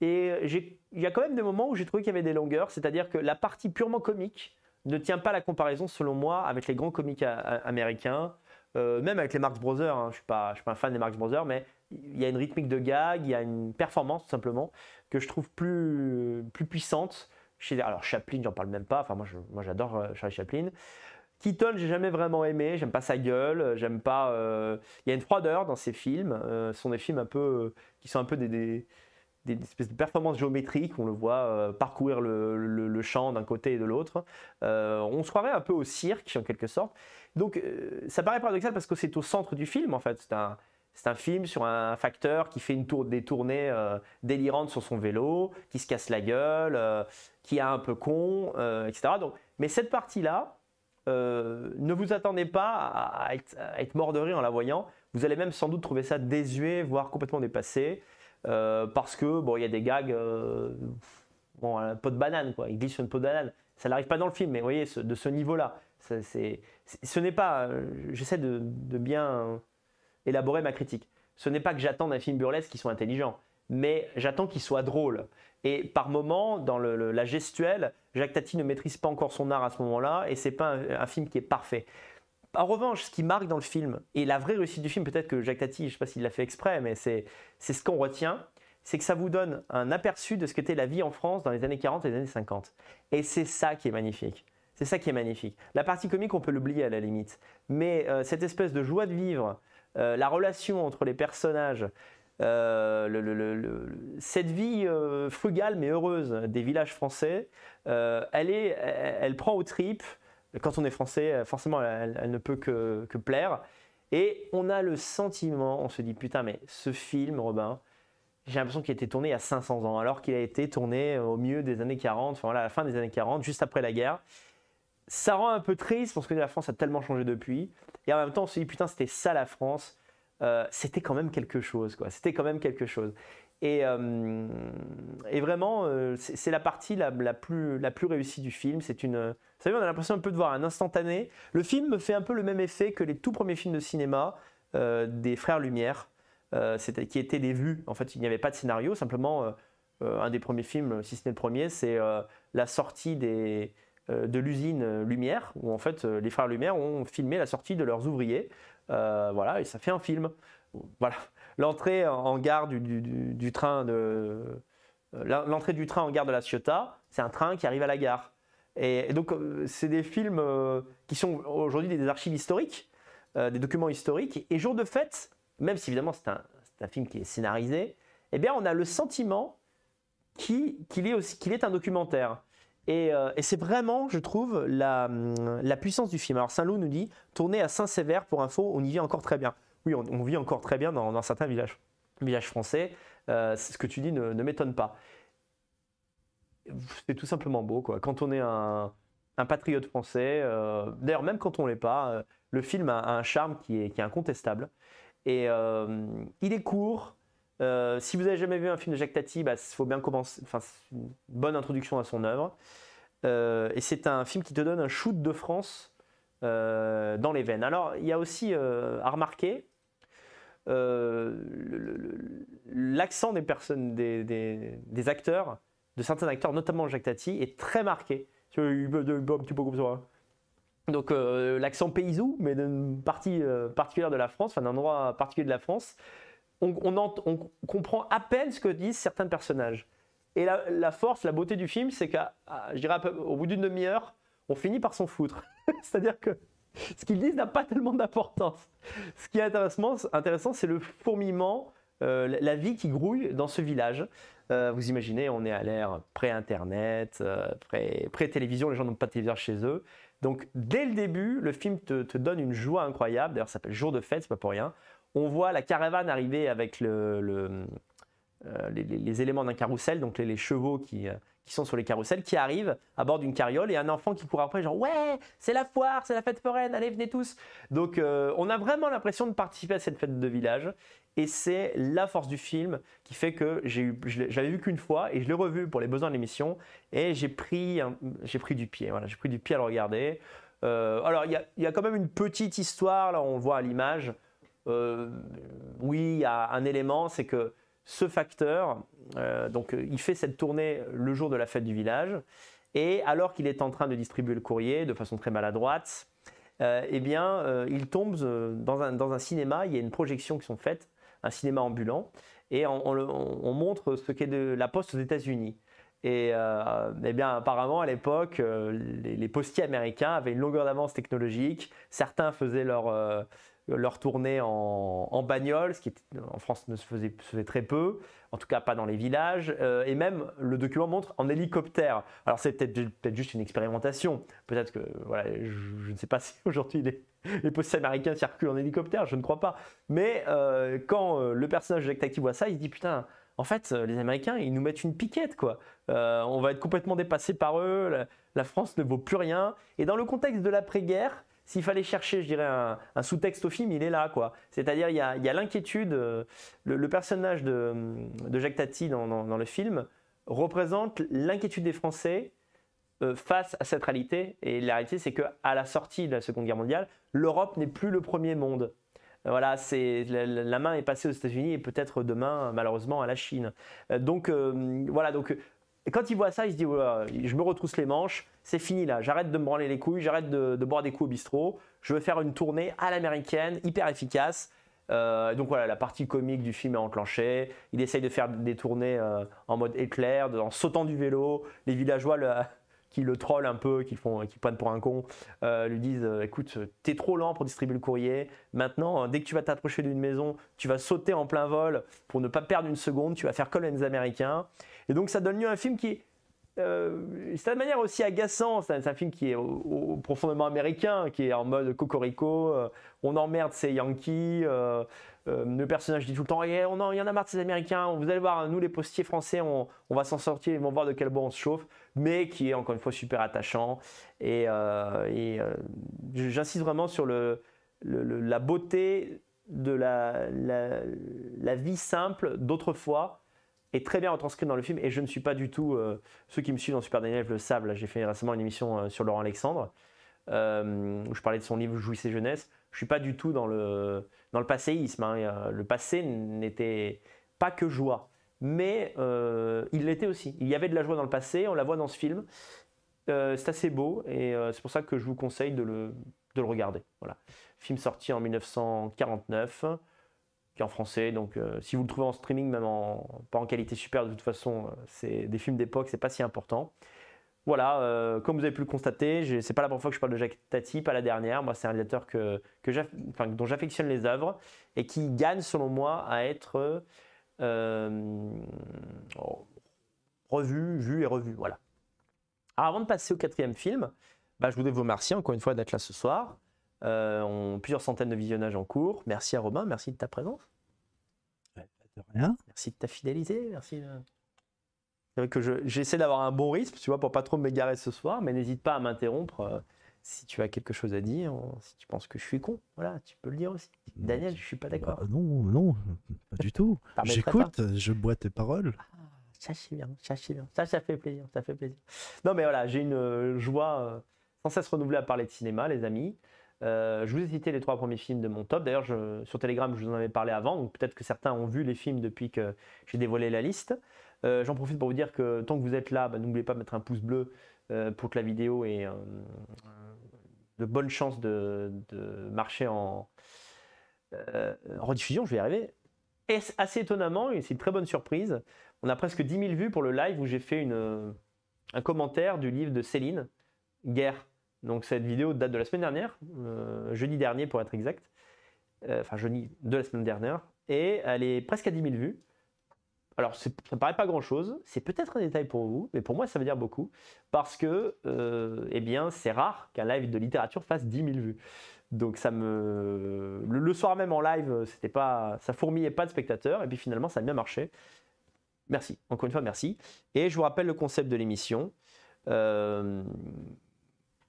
S1: et euh, il y a quand même des moments où j'ai trouvé qu'il y avait des longueurs, c'est-à-dire que la partie purement comique ne tient pas la comparaison, selon moi, avec les grands comiques euh, américains, euh, même avec les Marx Brothers. Hein. Je ne suis, pas, suis pas un fan des Marx Brothers, mais il y a une rythmique de gag, il y a une performance, tout simplement, que je trouve plus, plus puissante. Chez, alors Chaplin, j'en parle même pas, enfin moi j'adore Charlie Chaplin. Keaton, j'ai jamais vraiment aimé. J'aime pas sa gueule. J'aime pas. Il y a une froideur dans ses films. ce sont des films un peu qui sont un peu des, des, de performances géométriques, on le voit euh, parcourir le, champ d'un côté et de l'autre. Euh, on se croirait un peu au cirque, en quelque sorte. Donc, euh, ça paraît paradoxal parce que c'est au centre du film, en fait. C'est un, film sur un facteur qui fait une tour, des tournées délirantes sur son vélo, qui se casse la gueule, qui est un peu con, etc. mais cette partie-là, ne vous attendez pas à être, à en la voyant. Vous allez même sans doute trouver ça désuet, voire complètement dépassé. Euh, parce que bon, il y a des gags, euh, un pot de banane, quoi. Il glisse sur une peau de banane. Ça n'arrive pas dans le film, mais vous voyez, de ce niveau-là, ce n'est pas. Euh, j'essaie de, bien élaborer ma critique. Ce n'est pas que j'attends un film burlesque qui soit intelligent, mais j'attends qu'il soit drôle. Et par moments, dans la gestuelle, Jacques Tati ne maîtrise pas encore son art à ce moment-là, et c'est pas un film qui est parfait. En revanche, ce qui marque dans le film, et la vraie réussite du film, peut-être que Jacques Tati, je ne sais pas s'il l'a fait exprès, mais c'est ce qu'on retient, c'est que ça vous donne un aperçu de ce qu'était la vie en France dans les années 40 et les années 50. Et c'est ça qui est magnifique. C'est ça qui est magnifique. La partie comique, on peut l'oublier à la limite. Mais euh, cette espèce de joie de vivre, euh, la relation entre les personnages, euh, cette vie frugale mais heureuse des villages français, elle, elle, prend aux tripes quand on est français, euh, forcément, elle, ne peut que, plaire. Et on a le sentiment, on se dit putain, mais ce film, Robin, j'ai l'impression qu'il a été tourné à y a 500 ans, alors qu'il a été tourné au milieu des années 40, enfin voilà, à la fin des années 40, juste après la guerre. Ça rend un peu triste parce que la France a tellement changé depuis. Et en même temps, on se dit putain, c'était ça la France. Euh, c'était quand même quelque chose, quoi. C'était quand même quelque chose. Euh, et, vraiment, euh, c'est la partie la, plus, la plus réussie du film. C'est une, vous savez, on a l'impression un peu de voir un instantané. Le film me fait un peu le même effet que les tout premiers films de cinéma euh, des Frères Lumière, qui étaient des vues. En fait, il n'y avait pas de scénario. Simplement, un des premiers films, si ce n'est le premier, c'est la sortie des, de l'usine Lumière, où en fait, les Frères Lumière ont filmé la sortie de leurs ouvriers. voilà, et ça fait un film. Voilà l'entrée en gare du, train de euh, l'entrée du train en gare de la Ciotat, c'est un train qui arrive à la gare. Et, donc euh, c'est des films euh, qui sont aujourd'hui des archives historiques, des documents historiques. Et jour de fête, même si évidemment c'est un, film qui est scénarisé, eh bien on a le sentiment qu'il est, est un documentaire. Et, c'est vraiment, je trouve, la, hum, la, puissance du film. Alors Saint-Loup nous dit, Tournez à Saint-Sévère pour info, on y vit encore très bien on, vit encore très bien dans, certains villages, français. Euh, ce que tu dis ne, m'étonne pas. C'est tout simplement beau, quoi. Quand on est un, patriote français, euh, d'ailleurs, même quand on l'est pas, euh, le film a, un charme qui est, incontestable. Et il est court, si vous n'avez jamais vu un film de Jacques Tati, il bah, faut bien commencer. Enfin, une bonne introduction à son œuvre. et c'est un film qui te donne un shoot de France dans les veines. Alors, il y a aussi à remarquer euh, l'accent des personnes, des, acteurs, de certains acteurs, notamment Jacques Tati, est très marqué. Donc l'accent paysou, mais d'une partie euh, particulière de la France, enfin d'un endroit particulier de la France, on, comprend à peine ce que disent certains personnages. Et la, force, la beauté du film, c'est qu'au au bout d'une demi-heure, on finit par s'en foutre. C'est-à-dire que ce qu'ils disent n'a pas tellement d'importance. Ce qui est intéressant, intéressant c'est le fourmillement, euh, la vie qui grouille dans ce village. Euh, vous imaginez, on est à l'ère pré-internet, euh, pré-télévision, les gens n'ont pas de téléviseur chez eux. Donc dès le début, le film te, donne une joie incroyable. D'ailleurs, ça s'appelle Jour de fête, c'est pas pour rien. On voit la caravane arriver avec les, éléments d'un carrousel, donc les chevaux qui, qui sont sur les carrousels, qui arrivent à bord d'une carriole et un enfant qui court après, genre ouais, c'est la foire, c'est la fête foraine, allez, venez tous. Donc euh, on a vraiment l'impression de participer à cette fête de village. Et c'est la force du film qui fait que j'ai eu, je vu qu'une fois et je l'ai revu pour les besoins de l'émission et j'ai pris, j'ai pris du pied. Voilà, j'ai pris du pied à le regarder. Euh, alors il y, y a, quand même une petite histoire, là on voit à l'image. Euh, oui, il y a un élément, c'est que ce facteur, euh, donc euh, il fait cette tournée le jour de la fête du village, et alors qu'il est en train de distribuer le courrier de façon très maladroite, euh, eh bien, il tombe dans un, cinéma, il y a une projection qui sont faites, un cinéma ambulant, et on, montre ce qu'est de la poste aux États-Unis. Et eh bien, apparemment, à l'époque, les, postiers américains avaient une longueur d'avance technologique. Certains faisaient leur, euh, leur tournée en, bagnole, ce qui en France ne se faisait, très peu, en tout cas pas dans les villages, euh, et même le document montre en hélicoptère. Alors c'est peut-être juste une expérimentation, peut-être que voilà, je, ne sais pas si aujourd'hui les, postes américains circulent en hélicoptère, je ne crois pas, mais euh, quand le personnage de Jack Tacti voit ça, il se dit putain, en fait, les Américains, ils nous mettent une piquette, quoi. on va être complètement dépassé par eux, la, France ne vaut plus rien. Et dans le contexte de l'après-guerre, s'il fallait chercher, je dirais, un, sous-texte au film, il est là, quoi. C'est-à-dire, il y a, l'inquiétude. Euh, le, personnage de, Jacques Tati dans, le film représente l'inquiétude des Français euh, face à cette réalité. Et la réalité, c'est qu'à la sortie de la Seconde Guerre mondiale, l'Europe n'est plus le premier monde. Euh, voilà, c'est la, main est passée aux États-Unis et peut-être demain, malheureusement, à la Chine. Donc voilà, donc quand il voit ça, il se dit je me retrousse les manches c'est fini là, j'arrête de me branler les couilles, j'arrête de, boire des coups au bistrot, je veux faire une tournée à l'américaine, hyper efficace. Euh, donc voilà, la partie comique du film est enclenchée, il essaye de faire des tournées euh, en mode éclair, en sautant du vélo, les villageois qui le trollent un peu, qui, font, qui prennent pour un con, euh, lui disent écoute, écoute, t'es trop lent pour distribuer le courrier. Maintenant, dès que tu vas t'approcher d'une maison, tu vas sauter en plein vol pour ne pas perdre une seconde. Tu vas faire comme les Américains. Et donc, ça donne lieu à un film qui euh, c'est de manière aussi agaçante. C'est un, film qui est profondément américain, qui est en mode cocorico. Euh, on emmerde ces Yankees. Euh, le personnage dit tout le temps il y en a marre de ces Américains. Vous allez voir, hein, nous les postiers français, on, va s'en sortir. Ils vont voir de quel bon on se chauffe. Mais qui est encore une fois super attachant. Et, j'insiste vraiment sur la beauté de la, la vie simple d'autrefois est très bien retranscrit dans le film et je ne suis pas du tout, euh, ceux qui me suivent dans Super Daniel le savent, là j'ai fait récemment une émission euh, sur Laurent Alexandre euh, où je parlais de son livre Jouissez jeunesse, je suis pas du tout dans le, dans le passéisme, hein. le passé n'était pas que joie, mais il l'était aussi, il y avait de la joie dans le passé, on la voit dans ce film, c'est assez beau et c'est pour ça que je vous conseille de le, de le regarder. Voilà. Film sorti en 1949 en français. Donc euh, si vous le trouvez en streaming, même en, pas en qualité super, de toute façon, euh, c'est des films d'époque, c'est pas si important. Voilà, euh, comme vous avez pu le constater, c'est pas la première fois que je parle de Jacques Tati, pas la dernière. Moi, c'est un réalisateur que, que dont j'affectionne les œuvres et qui gagne, selon moi, à être oh, revu, vu et revu. Voilà. Ah, avant de passer au quatrième film, bah, je voudrais vous remercier encore une fois d'être là ce soir. Euh, on, plusieurs centaines de visionnages en cours. Merci à Romain, merci de ta présence. de rien. Merci de ta fidélité, merci. que j'essaie d'avoir un bon rythme, tu vois, pour pas trop m'égarer ce soir, mais n'hésite pas à m'interrompre euh, si tu as quelque chose à dire, si tu penses que je suis con. Voilà, tu peux le dire aussi. Daniel, je suis pas d'accord. Ah,
S2: non, non, pas du tout. J'écoute, je bois tes
S1: paroles. Ah, ça, c'est bien, ça, c'est bien. Ça, ça fait plaisir, ça fait plaisir. Non, mais voilà, j'ai une euh, joie euh, sans cesse renouvelée à parler de cinéma, les amis. Euh, je vous ai cité les trois premiers films de mon top. D'ailleurs, sur Telegram, je vous en avais parlé avant, donc peut-être que certains ont vu les films depuis que j'ai dévoilé la liste. Euh, j'en profite pour vous dire que tant que vous êtes là, bah, n'oubliez pas de mettre un pouce bleu euh, pour que la vidéo ait de bonnes chances de, marcher en, en, rediffusion. Je vais y arriver. Et assez étonnamment, et c'est une très bonne surprise, on a presque 10 000 vues pour le live où j'ai fait un commentaire du livre de Céline, Guerre donc cette vidéo date de la semaine dernière, euh, jeudi dernier pour être exact, euh, enfin jeudi de la semaine dernière, et elle est presque à 10 000 vues. Alors ça ne paraît pas grand-chose, c'est peut-être un détail pour vous, mais pour moi ça veut dire beaucoup, parce que euh, eh bien c'est rare qu'un live de littérature fasse 10 000 vues. Donc ça me... Le, soir même en live, c'était pas... ça fourmillait pas de spectateurs, et puis finalement ça a bien marché. Merci, encore une fois merci. Et je vous rappelle le concept de l'émission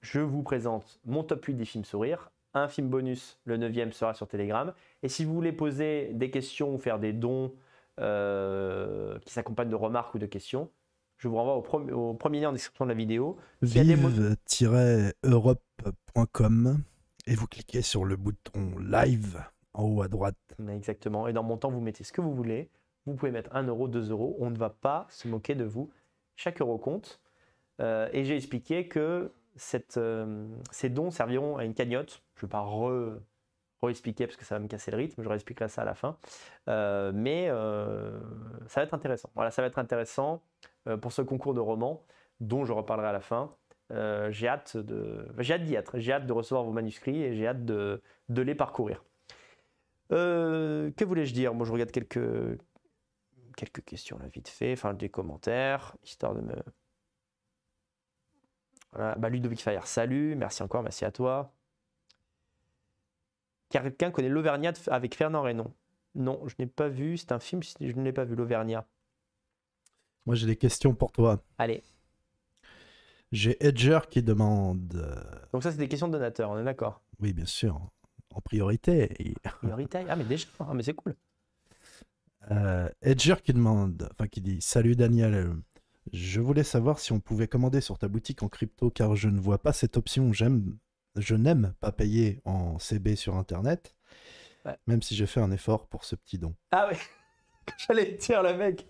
S1: je vous présente mon top 8 des films sourires. Un film bonus, le 9 sera sur Telegram. Et si vous voulez poser des questions ou faire des dons euh, qui s'accompagnent de remarques ou de questions, je vous renvoie au, premier lien en description de la vidéo.
S2: Vive-europe.com et vous cliquez sur le bouton
S1: live en haut à droite. Exactement. Et dans mon temps, vous mettez ce que vous voulez. Vous pouvez mettre 1 euro, 2 euros. On ne va pas se moquer de vous. Chaque euro compte. Euh, et j'ai expliqué que euh, ces dons serviront à une cagnotte. Je ne vais pas re, expliquer parce que ça va me casser le rythme, je réexpliquerai ça à la fin. Euh, mais euh, ça va être intéressant. Voilà, ça va être intéressant pour ce concours de romans dont je reparlerai à la fin. j'ai hâte de, j'ai hâte d'y être. J'ai hâte de recevoir vos manuscrits et j'ai hâte de, les parcourir. que voulais-je dire je regarde quelques quelques questions là vite fait, enfin des commentaires, histoire de me bah, Ludovic Fire, salut, merci encore, merci à toi. Quelqu'un connaît l'Auvergnat avec Fernand Rénon Non, je n'ai pas vu, c'est un film, je ne l'ai pas vu, l'Auvergnat.
S2: Moi, j'ai des questions pour toi. Allez. J'ai Edger qui demande. Euh,
S1: Donc, ça, c'est des questions de donateurs, on est d'accord
S2: Oui, bien sûr. En priorité.
S1: Priorité Ah, mais déjà, hein, mais c'est cool.
S2: Euh, Edger qui demande, enfin qui dit Salut Daniel, je voulais savoir si on pouvait commander sur ta boutique en crypto car je ne vois pas cette option. J'aime, je n'aime pas payer en CB sur Internet, même si j'ai fait un effort pour ce petit don.
S1: Ah oui, j'allais dire le mec.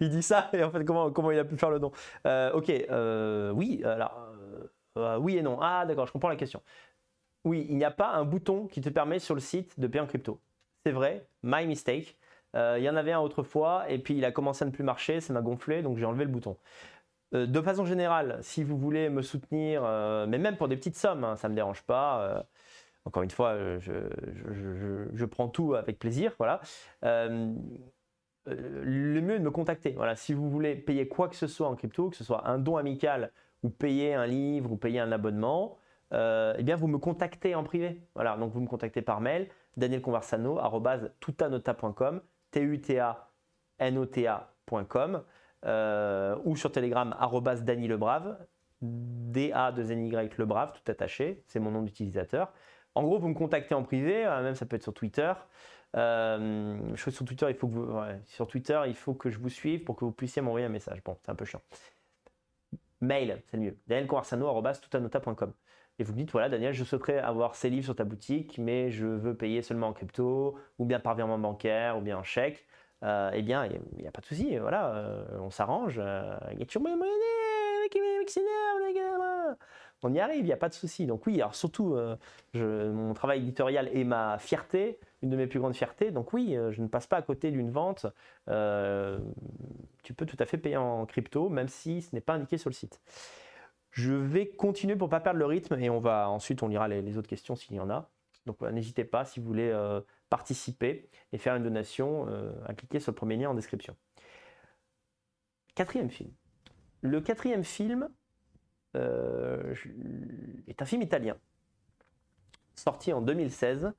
S1: Il dit ça et en fait comment, il a pu faire le don euh, Ok, euh, oui, alors euh, oui et non. Ah d'accord, je comprends la question. Oui, il n'y a pas un bouton qui te permet sur le site de payer en crypto. C'est vrai, my mistake. Euh, il y en avait un autrefois, et puis il a commencé à ne plus marcher, ça m'a gonflé, donc j'ai enlevé le bouton. Euh, de façon générale, si vous voulez me soutenir, euh, mais même pour des petites sommes, hein, ça ne me dérange pas. encore une fois, je, je, je, prends tout avec plaisir. Voilà. le mieux est de me contacter. Voilà, si vous voulez payer quoi que ce soit en crypto, que ce soit un don amical ou payer un livre ou payer un abonnement, euh, eh bien vous me contactez en privé. Voilà, donc vous me contactez par mail, danielconversano.com tutanota.com euh, ou sur Telegram, Dany D-A-2-N-Y Lebrave, tout attaché, c'est mon nom d'utilisateur. En gros, vous me contactez en privé, euh, même ça peut être sur Twitter. Euh, sur Twitter, il faut que sur Twitter, il faut que je vous suive pour que vous puissiez m'envoyer un message. Bon, c'est un peu chiant. Mail, c'est le mieux. DanielConversano.com et vous me dites voilà Daniel je souhaiterais avoir ces livres sur ta boutique mais je veux payer seulement en crypto ou bien par virement bancaire ou bien en chèque euh, eh bien il n'y a pas de souci voilà euh, on s'arrange euh, il on y arrive, il n'y a pas de souci. Donc oui, alors surtout, mon travail éditorial est ma fierté, une de mes plus grandes fiertés. Donc oui, je ne passe pas à côté d'une vente. tu peux tout à fait payer en crypto, même si ce n'est pas indiqué sur le site. Je vais continuer pour pas perdre le rythme et on va ensuite on lira les, autres questions s'il y en a. Donc euh, n'hésitez pas si vous voulez euh, participer et faire une donation euh, à cliquer sur le premier lien en description. Quatrième film. Le quatrième film est un film italien sorti en 2016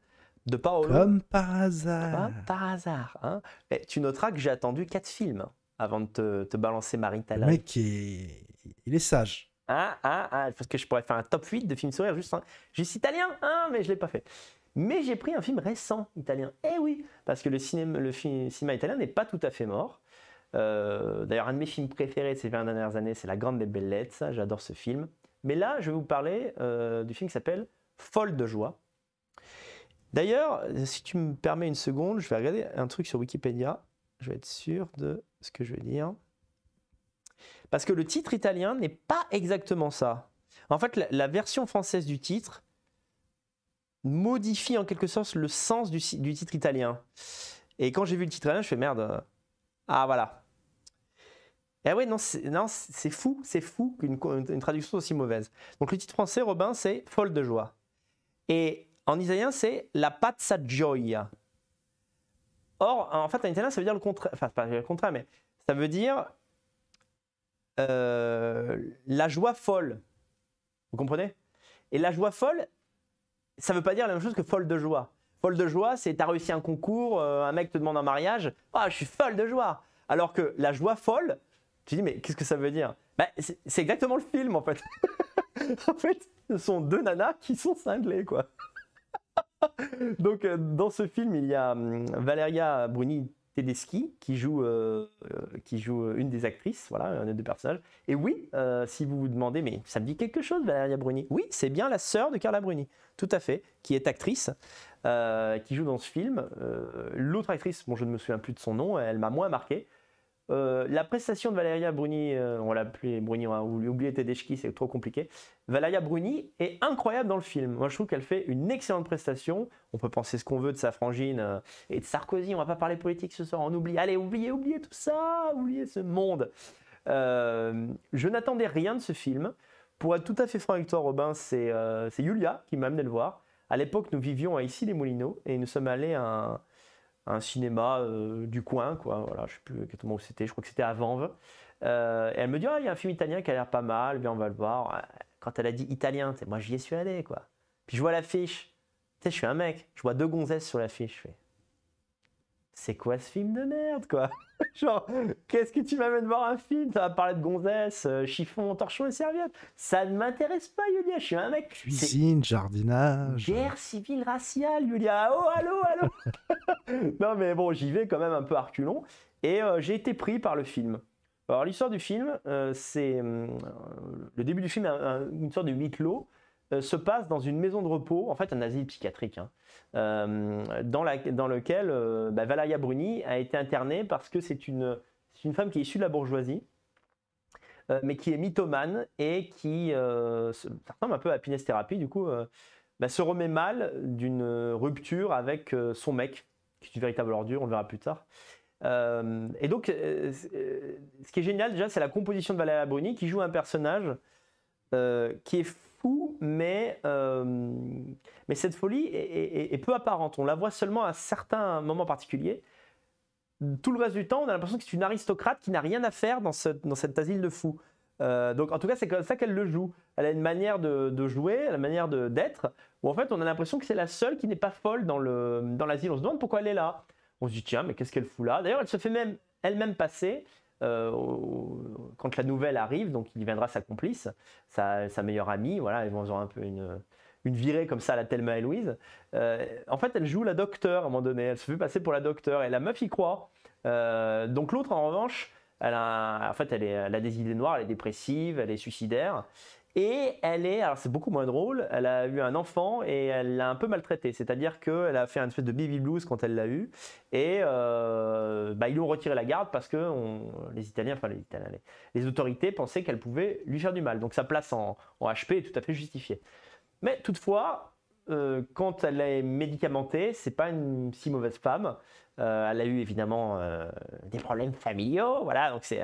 S1: de Paolo. Comme
S2: par hasard. par hasard.
S1: Hein. Eh, tu noteras que j'ai attendu quatre films avant de te, balancer Maritala. Le mec, il est sage. Ah, ah, ah, parce que je pourrais faire un top 8 de films sourires juste, juste italien, hein, mais je ne l'ai pas fait. Mais j'ai pris un film récent italien. Eh oui, parce que le cinéma, le cinéma italien n'est pas tout à fait mort. Euh, d'ailleurs, un de mes films préférés de ces 20 dernières années, c'est La Grande des Bellezza. J'adore ce film. Mais là, je vais vous parler euh, du film qui s'appelle Folle de joie. D'ailleurs, si tu me permets une seconde, je vais regarder un truc sur Wikipédia. Je vais être sûr de ce que je vais dire. Parce que le titre italien n'est pas exactement ça. En fait, la, version française du titre modifie en quelque sorte le sens du, du titre italien. Et quand j'ai vu le titre italien, je fais merde. Ah voilà. Eh oui, non, c'est fou, c'est fou qu'une traduction aussi mauvaise. Donc le titre français, Robin, c'est Folle de joie. Et en italien, c'est La pazza gioia. Or, en fait, en italien, ça veut dire le contraire. Enfin, pas le contraire, mais ça veut dire euh, la joie folle. Vous comprenez Et la joie folle, ça veut pas dire la même chose que folle de joie. Folle de joie, c'est t'as réussi un concours, euh, un mec te demande un mariage, ah je suis folle de joie. Alors que la joie folle, tu dis mais qu'est-ce que ça veut dire bah, C'est exactement le film en fait. en fait, ce sont deux nanas qui sont cinglées quoi. Donc euh, dans ce film, il y a hum, Valeria Bruni Tedeschi qui joue, euh, euh, qui joue euh, une des actrices, voilà, un des deux personnages. Et oui, si vous vous demandez, mais ça me dit quelque chose, Valeria Bruni. Oui, c'est bien la sœur de Carla Bruni, tout à fait, qui est actrice, qui joue dans ce film. L'autre actrice, bon, je ne me souviens plus de son nom, elle m'a moins marqué, euh, la prestation de Valeria Bruni, euh, on l'a appelée Bruni, on a oublié Tedeschi, c'est trop compliqué. Valeria Bruni est incroyable dans le film. Moi, je trouve qu'elle fait une excellente prestation. On peut penser ce qu'on veut de sa frangine euh, et de Sarkozy. On va pas parler politique ce soir, on oublie. Allez, oubliez, oubliez tout ça, oubliez ce monde. je n'attendais rien de ce film. Pour être tout à fait franc avec toi, Robin, c'est Julia qui m'a amené le voir. À l'époque, nous vivions à Issy-les-Moulineaux et nous sommes allés à un cinéma euh, du coin, quoi. Voilà, je sais plus exactement où c'était, je crois que c'était à Vanves. Euh, et elle me dit, ah, il y a un film italien qui a l'air pas mal, viens, on va le voir. Euh, quand elle a dit italien, moi j'y suis allé. quoi. Puis je vois l'affiche. Tu sais, je suis un mec, je vois deux gonzesses sur l'affiche. Je c'est quoi ce film de merde, quoi Genre, qu'est-ce que tu m'amènes voir un film Ça va parler de gonzesse, euh, chiffon, torchon et serviette. Ça ne m'intéresse pas, Yulia. Je suis un mec. Cuisine, jardinage. Guerre civile raciale, Yulia. Oh, allô, allô Non, mais bon, j'y vais quand même un peu arculon. Et euh, j'ai été pris par le film. Alors, l'histoire du film, euh, c'est. Hum, le début du film, une sorte de huis euh, se passe dans une maison de repos, en fait un asile psychiatrique, hein, euh, dans, lequel euh, bah, Bruni a été internée parce que c'est une, femme qui est issue de la bourgeoisie, mais qui est mythomane et qui, un peu à thérapie du coup, bah, se remet mal d'une rupture avec son mec, qui est une véritable ordure, on le verra plus tard. et donc, ce qui est génial déjà, c'est la composition de Valeria Bruni qui joue un personnage qui est mais, euh, mais cette folie est, peu apparente. On la voit seulement à certains moments particuliers. Tout le reste du temps, on a l'impression que c'est une aristocrate qui n'a rien à faire dans, ce, cet asile de fous. Euh, donc en tout cas, c'est comme ça qu'elle le joue. Elle a une manière de, jouer, la manière d'être, où en fait on a l'impression que c'est la seule qui n'est pas folle dans l'asile. Dans on se demande pourquoi elle est là. On se dit tiens, mais qu'est-ce qu'elle fout là D'ailleurs, elle se fait même elle-même passer euh, quand la nouvelle arrive, donc il viendra sa complice, sa, meilleure amie, voilà, ils vont avoir un peu une, virée comme ça à la Thelma et Louise. Euh, en fait, elle joue la docteur à un moment donné, elle se fait passer pour la docteur, et la meuf y croit. Euh, donc l'autre, en revanche, elle en fait, elle, elle a des idées noires, elle est dépressive, elle est suicidaire, et elle est, alors c'est beaucoup moins drôle, elle a eu un enfant et elle l'a un peu maltraité. C'est-à-dire qu'elle a fait un espèce de baby blues quand elle l'a eu. Et euh, bah, ils lui ont retiré la garde parce que on, les Italiens, enfin les, les, autorités pensaient qu'elle pouvait lui faire du mal. Donc sa place en, HP est tout à fait justifiée. Mais toutefois, euh, quand elle est médicamentée, c'est pas une si mauvaise femme. Euh, elle a eu évidemment des problèmes familiaux, voilà, donc c'est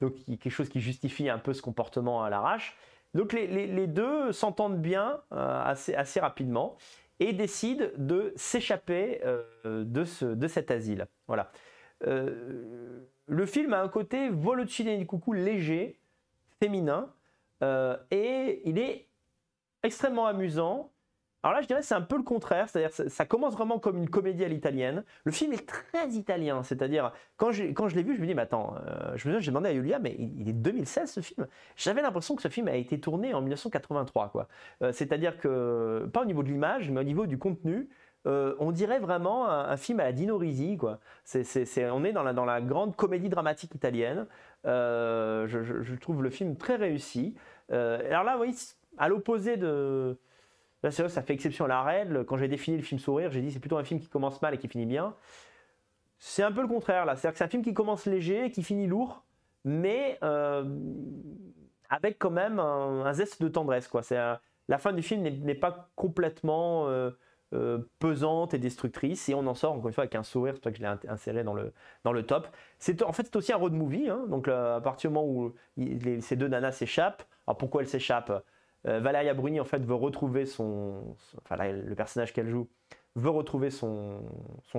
S1: donc quelque chose qui justifie un peu ce comportement à l'arrache. Donc les, deux s'entendent bien euh, assez, rapidement et décident de s'échapper euh, de, ce, de, cet asile. Voilà. Euh, le film a un côté et du coucou léger, féminin, et il est extrêmement amusant. Alors là, je dirais c'est un peu le contraire, c'est-à-dire ça commence vraiment comme une comédie à l'italienne. Le film est très italien, c'est-à-dire quand je, quand je l'ai vu, je me dis mais attends, euh, je me j'ai demandé à Julia mais il, est 2016 ce film. J'avais l'impression que ce film a été tourné en 1983 quoi. Euh, c'est-à-dire que pas au niveau de l'image, mais au niveau du contenu, euh, on dirait vraiment un, film à la Dino Risi, quoi. on est dans la, dans la, grande comédie dramatique italienne. je, trouve le film très réussi. alors là, oui, à l'opposé de, Là, c'est vrai, ça fait exception à la règle. Quand j'ai défini le film Sourire, j'ai dit c'est plutôt un film qui commence mal et qui finit bien. C'est un peu le contraire là. cest un film qui commence léger, qui finit lourd, mais euh, avec quand même un, zeste de tendresse. Quoi. la fin du film n'est pas complètement euh, euh, pesante et destructrice, et on en sort encore une fois avec un sourire. C'est pour ça que je l'ai inséré dans le, top. C'est en fait c'est aussi un road movie. Hein. donc à partir du moment où ces deux nanas s'échappent, alors pourquoi elles s'échappent euh, Valeria Bruni, en fait, veut retrouver son. enfin, le personnage qu'elle joue veut retrouver son,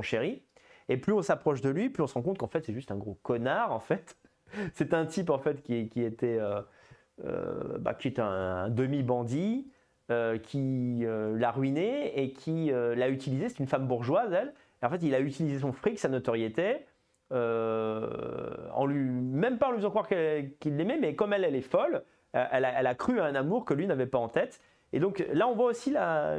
S1: chéri. Et plus on s'approche de lui, plus on se rend compte qu'en fait, c'est juste un gros connard, en fait. c'est un type, en fait, qui, était. Euh, euh, bah, qui est un, demi-bandit, qui l'a ruiné et qui l'a utilisé. C'est une femme bourgeoise, elle. en fait, il a utilisé son fric, sa notoriété, en lui, même pas en lui faisant croire qu'il l'aimait, mais comme elle, elle est folle, euh, elle, a, cru à un amour que lui n'avait pas en tête. Et donc là, on voit aussi la.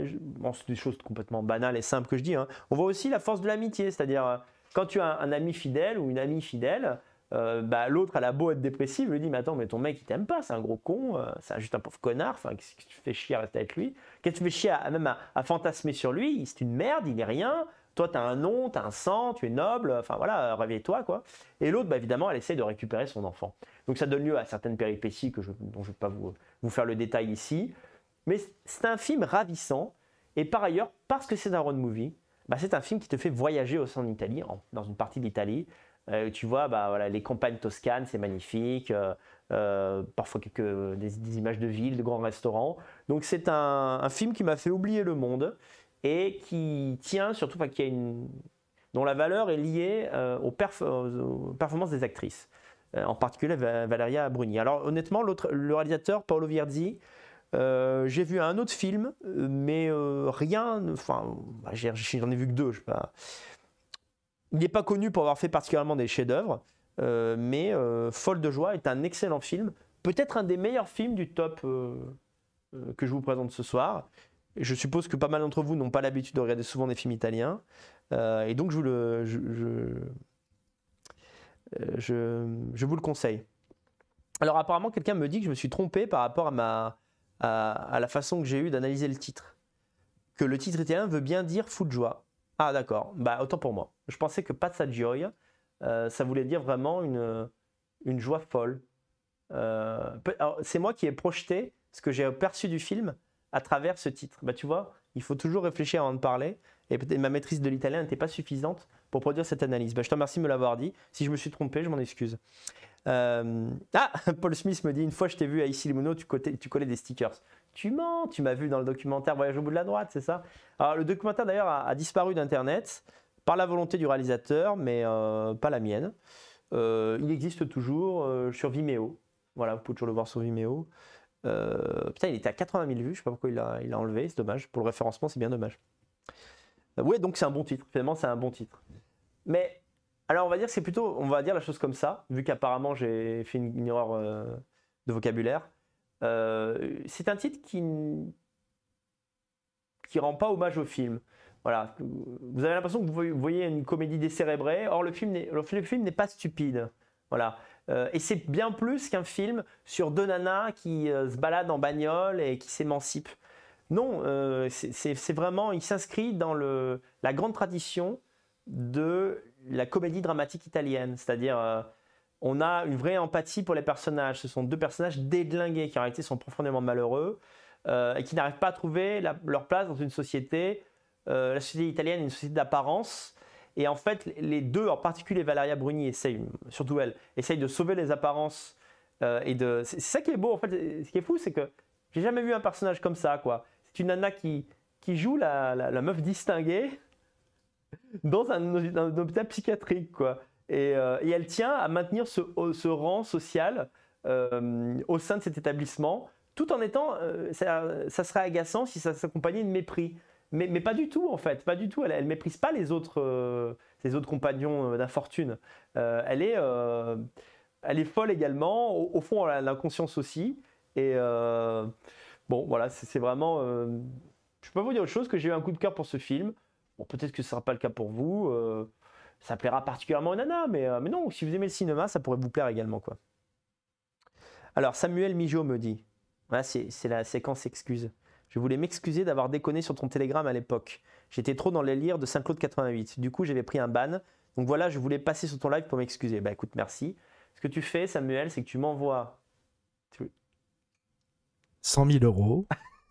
S1: c'est des choses complètement banales et simples que je dis. Hein. On voit aussi la force de l'amitié. C'est-à-dire, euh, quand tu as un, ami fidèle ou une amie fidèle, euh, bah, l'autre, elle a beau être dépressive, lui dit Mais attends, mais ton mec, il t'aime pas, c'est un gros con, c'est juste un pauvre connard, enfin, qu'est-ce que tu fais chier à rester avec lui Qu'est-ce que tu fais chier à, même à, fantasmer sur lui C'est une merde, il n'est rien, toi, tu as un nom, tu as un sang, tu es noble, enfin voilà, réveille-toi, quoi. Et l'autre, bah, évidemment, elle essaie de récupérer son enfant. Donc ça donne lieu à certaines péripéties que je, dont je ne vais pas vous, vous faire le détail ici. Mais c'est un film ravissant. Et par ailleurs, parce que c'est un road movie, bah, c'est un film qui te fait voyager au sein de l'Italie, dans une partie d'Italie. Euh, tu vois, bah, voilà, les campagnes toscanes, c'est magnifique. Euh, euh, parfois quelques, des, images de villes, de grands restaurants. Donc c'est un, un film qui m'a fait oublier le monde et qui tient surtout, a une, dont la valeur est liée euh, aux, performances des actrices, euh, en particulier Valeria Bruni. Alors honnêtement, le réalisateur Paolo Vierzi, euh, j'ai vu un autre film, mais rien, enfin, bah, j'en ai vu que deux, je sais pas. Il n'est pas connu pour avoir fait particulièrement des chefs-d'œuvre, mais Folle de joie est un excellent film, peut-être un des meilleurs films du top que je vous présente ce soir je suppose que pas mal d'entre vous n'ont pas l'habitude de regarder souvent des films italiens. Euh, et donc, je vous le, euh, je, je, vous le conseille. Alors, apparemment, quelqu'un me dit que je me suis trompé par rapport à, ma, à, la façon que j'ai eu d'analyser le titre. Que le titre italien veut bien dire fou de joie. Ah, d'accord. Bah, autant pour moi. Je pensais que pazza gioia, euh, ça voulait dire vraiment une, une joie folle. c'est moi qui ai projeté ce que j'ai perçu du film à travers ce titre. Bah, tu vois, il faut toujours réfléchir avant de parler. Et peut-être ma maîtrise de l'italien n'était pas suffisante pour produire cette analyse. Bah, je te remercie de me l'avoir dit. Si je me suis trompé, je m'en excuse. Euh, ah, Paul Smith me dit une fois je t'ai vu à Issy Limono, tu, tu, collais des stickers. Tu mens, tu m'as vu dans le documentaire Voyage au bout de la droite, c'est ça Alors le documentaire d'ailleurs a, disparu d'internet par la volonté du réalisateur, mais euh, pas la mienne. Euh, il existe toujours sur Vimeo. Voilà, vous pouvez toujours le voir sur Vimeo. Euh, putain, il était à 80 000 vues, je sais pas pourquoi il l'a il a enlevé, c'est dommage. Pour le référencement, c'est bien dommage. Euh, ouais, donc c'est un bon titre, finalement, c'est un bon titre. Mais, alors on va dire, c'est plutôt, on va dire la chose comme ça, vu qu'apparemment j'ai fait une, erreur euh, de vocabulaire. c'est un titre qui qui rend pas hommage au film. Voilà, vous avez l'impression que vous voyez une comédie décérébrée, or le film n'est pas stupide. Voilà, euh, et c'est bien plus qu'un film sur deux nanas qui euh, se baladent en bagnole et qui s'émancipent. Non, euh, c'est vraiment, il s'inscrit dans la grande tradition de la comédie dramatique italienne, c'est-à-dire on a une vraie empathie pour les personnages. Ce sont deux personnages déglingués qui en réalité sont profondément malheureux et qui n'arrivent pas à trouver leur place dans une société. la société italienne est une société d'apparence et en fait, les deux, en particulier Valeria Bruni, essayent, surtout elle, essayent de sauver les apparences. Euh, et de... C'est ça qui est beau, en fait. Ce qui est fou, c'est que j'ai jamais vu un personnage comme ça, quoi. C'est une nana qui, qui joue la, la, meuf distinguée dans un, hôpital psychiatrique, quoi. Et, euh, et, elle tient à maintenir ce, euh, ce rang social au sein de cet établissement, tout en étant... ça, ça serait agaçant si ça s'accompagnait de mépris mais, pas du tout en fait, pas du tout. Elle, ne méprise pas les autres, euh, autres compagnons euh, d'infortune. Euh, elle est, elle est folle également. Au, fond, elle a l'inconscience aussi. Et bon, voilà, c'est vraiment. je peux vous dire autre chose que j'ai eu un coup de cœur pour ce film. peut-être que ce sera pas le cas pour vous. ça plaira particulièrement aux nana, mais, mais non, si vous aimez le cinéma, ça pourrait vous plaire également quoi. Alors Samuel Mijo me dit, voilà, hein, c'est la séquence excuse. Je voulais m'excuser d'avoir déconné sur ton Telegram à l'époque. J'étais trop dans les lire de Saint-Claude 88. Du coup, j'avais pris un ban. Donc voilà, je voulais passer sur ton live pour m'excuser. Bah écoute, merci. Ce que tu fais, Samuel, c'est que tu m'envoies.
S2: 100 000 euros.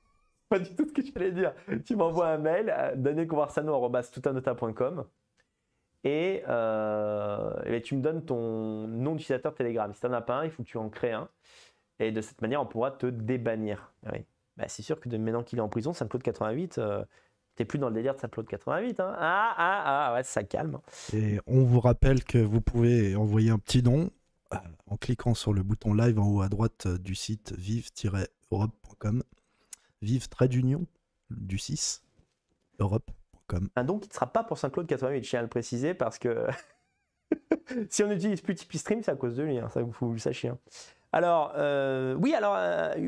S1: Pas du tout ce que j'allais dire. Tu m'envoies un mail à et, euh, et tu me donnes ton nom d'utilisateur Telegram. Si tu n'en as pas un, il faut que tu en crées un. Et de cette manière, on pourra te débannir. Oui. Bah, c'est sûr que de, maintenant qu'il est en prison, Saint-Claude 88, tu t'es plus dans le délire de Saint-Claude 88. Hein. Ah, ah, ah, ouais, ça calme.
S2: Hein. Et on vous rappelle que vous pouvez envoyer un petit don euh, en cliquant sur le bouton live en haut à droite euh, du site vive-europe.com.
S1: Vive Trade d'union, du 6 europe.com. Un don qui ne sera pas pour Saint-Claude 88, je tiens à le préciser parce que si on utilise plus Tipeee Stream, c'est à cause de lui, hein, ça vous, vous le sachiez. Hein. Alors, euh, oui, alors,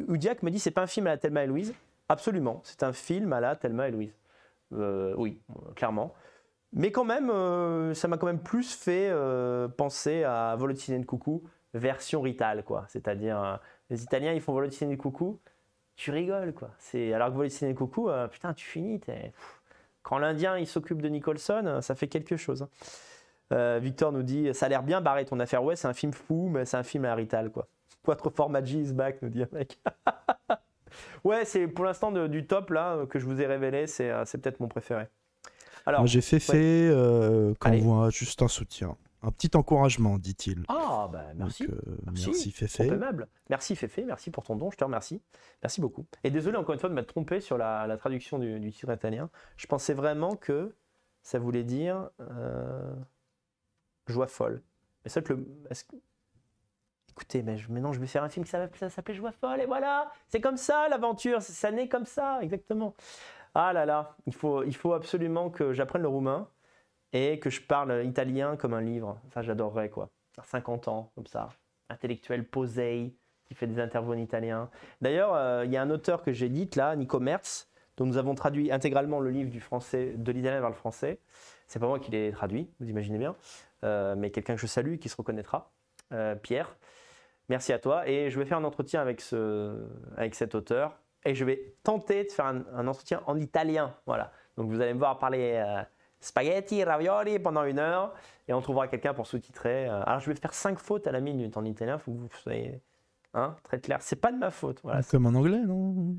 S1: Oudiac euh, me dit c'est pas un film à la Thelma et Louise. Absolument, c'est un film à la Thelma et Louise. Euh, oui, clairement. Mais quand même, ça m'a quand même plus fait penser à Volotine de Coucou, version Rital, quoi. C'est-à-dire, les Italiens, ils font Volotine de Coucou, tu rigoles, quoi. C'est, alors que Volotine de Coucou, putain, tu finis. Quand l'Indien, il s'occupe de Nicholson, ça fait quelque chose. Hein. Victor nous dit, ça a l'air bien, barré ton affaire, ouais, c'est un film fou, mais c'est un film à Rital, quoi. G is back, nous dit un mec. ouais, c'est pour l'instant du top là euh, que je vous ai révélé, c'est euh, peut-être mon préféré. Alors, j'ai fait fait
S2: euh, on voit juste un soutien. Un petit encouragement, dit-il. Ah,
S1: bah euh, merci. merci. merci Merci Féfé, merci pour ton don, je te remercie. Merci beaucoup. Et désolé encore une fois de m'être trompé sur la, traduction du, titre italien. Je pensais vraiment que ça voulait dire joie folle. Mais ce que le écoutez, mais maintenant je vais faire un film qui s'appelle Joie folle, et voilà, c'est comme ça l'aventure, ça, naît comme ça, exactement. Ah là là, il faut, il faut absolument que j'apprenne le roumain et que je parle italien comme un livre. Ça, j'adorerais, quoi. 50 ans, comme ça, intellectuel posé, qui fait des interviews en italien. D'ailleurs, euh, il y a un auteur que j'ai dit là, Nico Mertz, dont nous avons traduit intégralement le livre du français, de l'italien vers le français. C'est pas moi qui l'ai traduit, vous imaginez bien, euh, mais quelqu'un que je salue, qui se reconnaîtra, euh, Pierre. Merci à toi. Et je vais faire un entretien avec, ce, avec cet auteur. Et je vais tenter de faire un, entretien en italien. Voilà. Donc vous allez me voir parler euh, spaghetti, ravioli pendant une heure. Et on trouvera quelqu'un pour sous-titrer. Euh. Alors je vais faire cinq fautes à la minute en italien. faut que vous soyez hein, très clair. C'est pas de ma faute. Voilà.
S2: Comme en anglais, non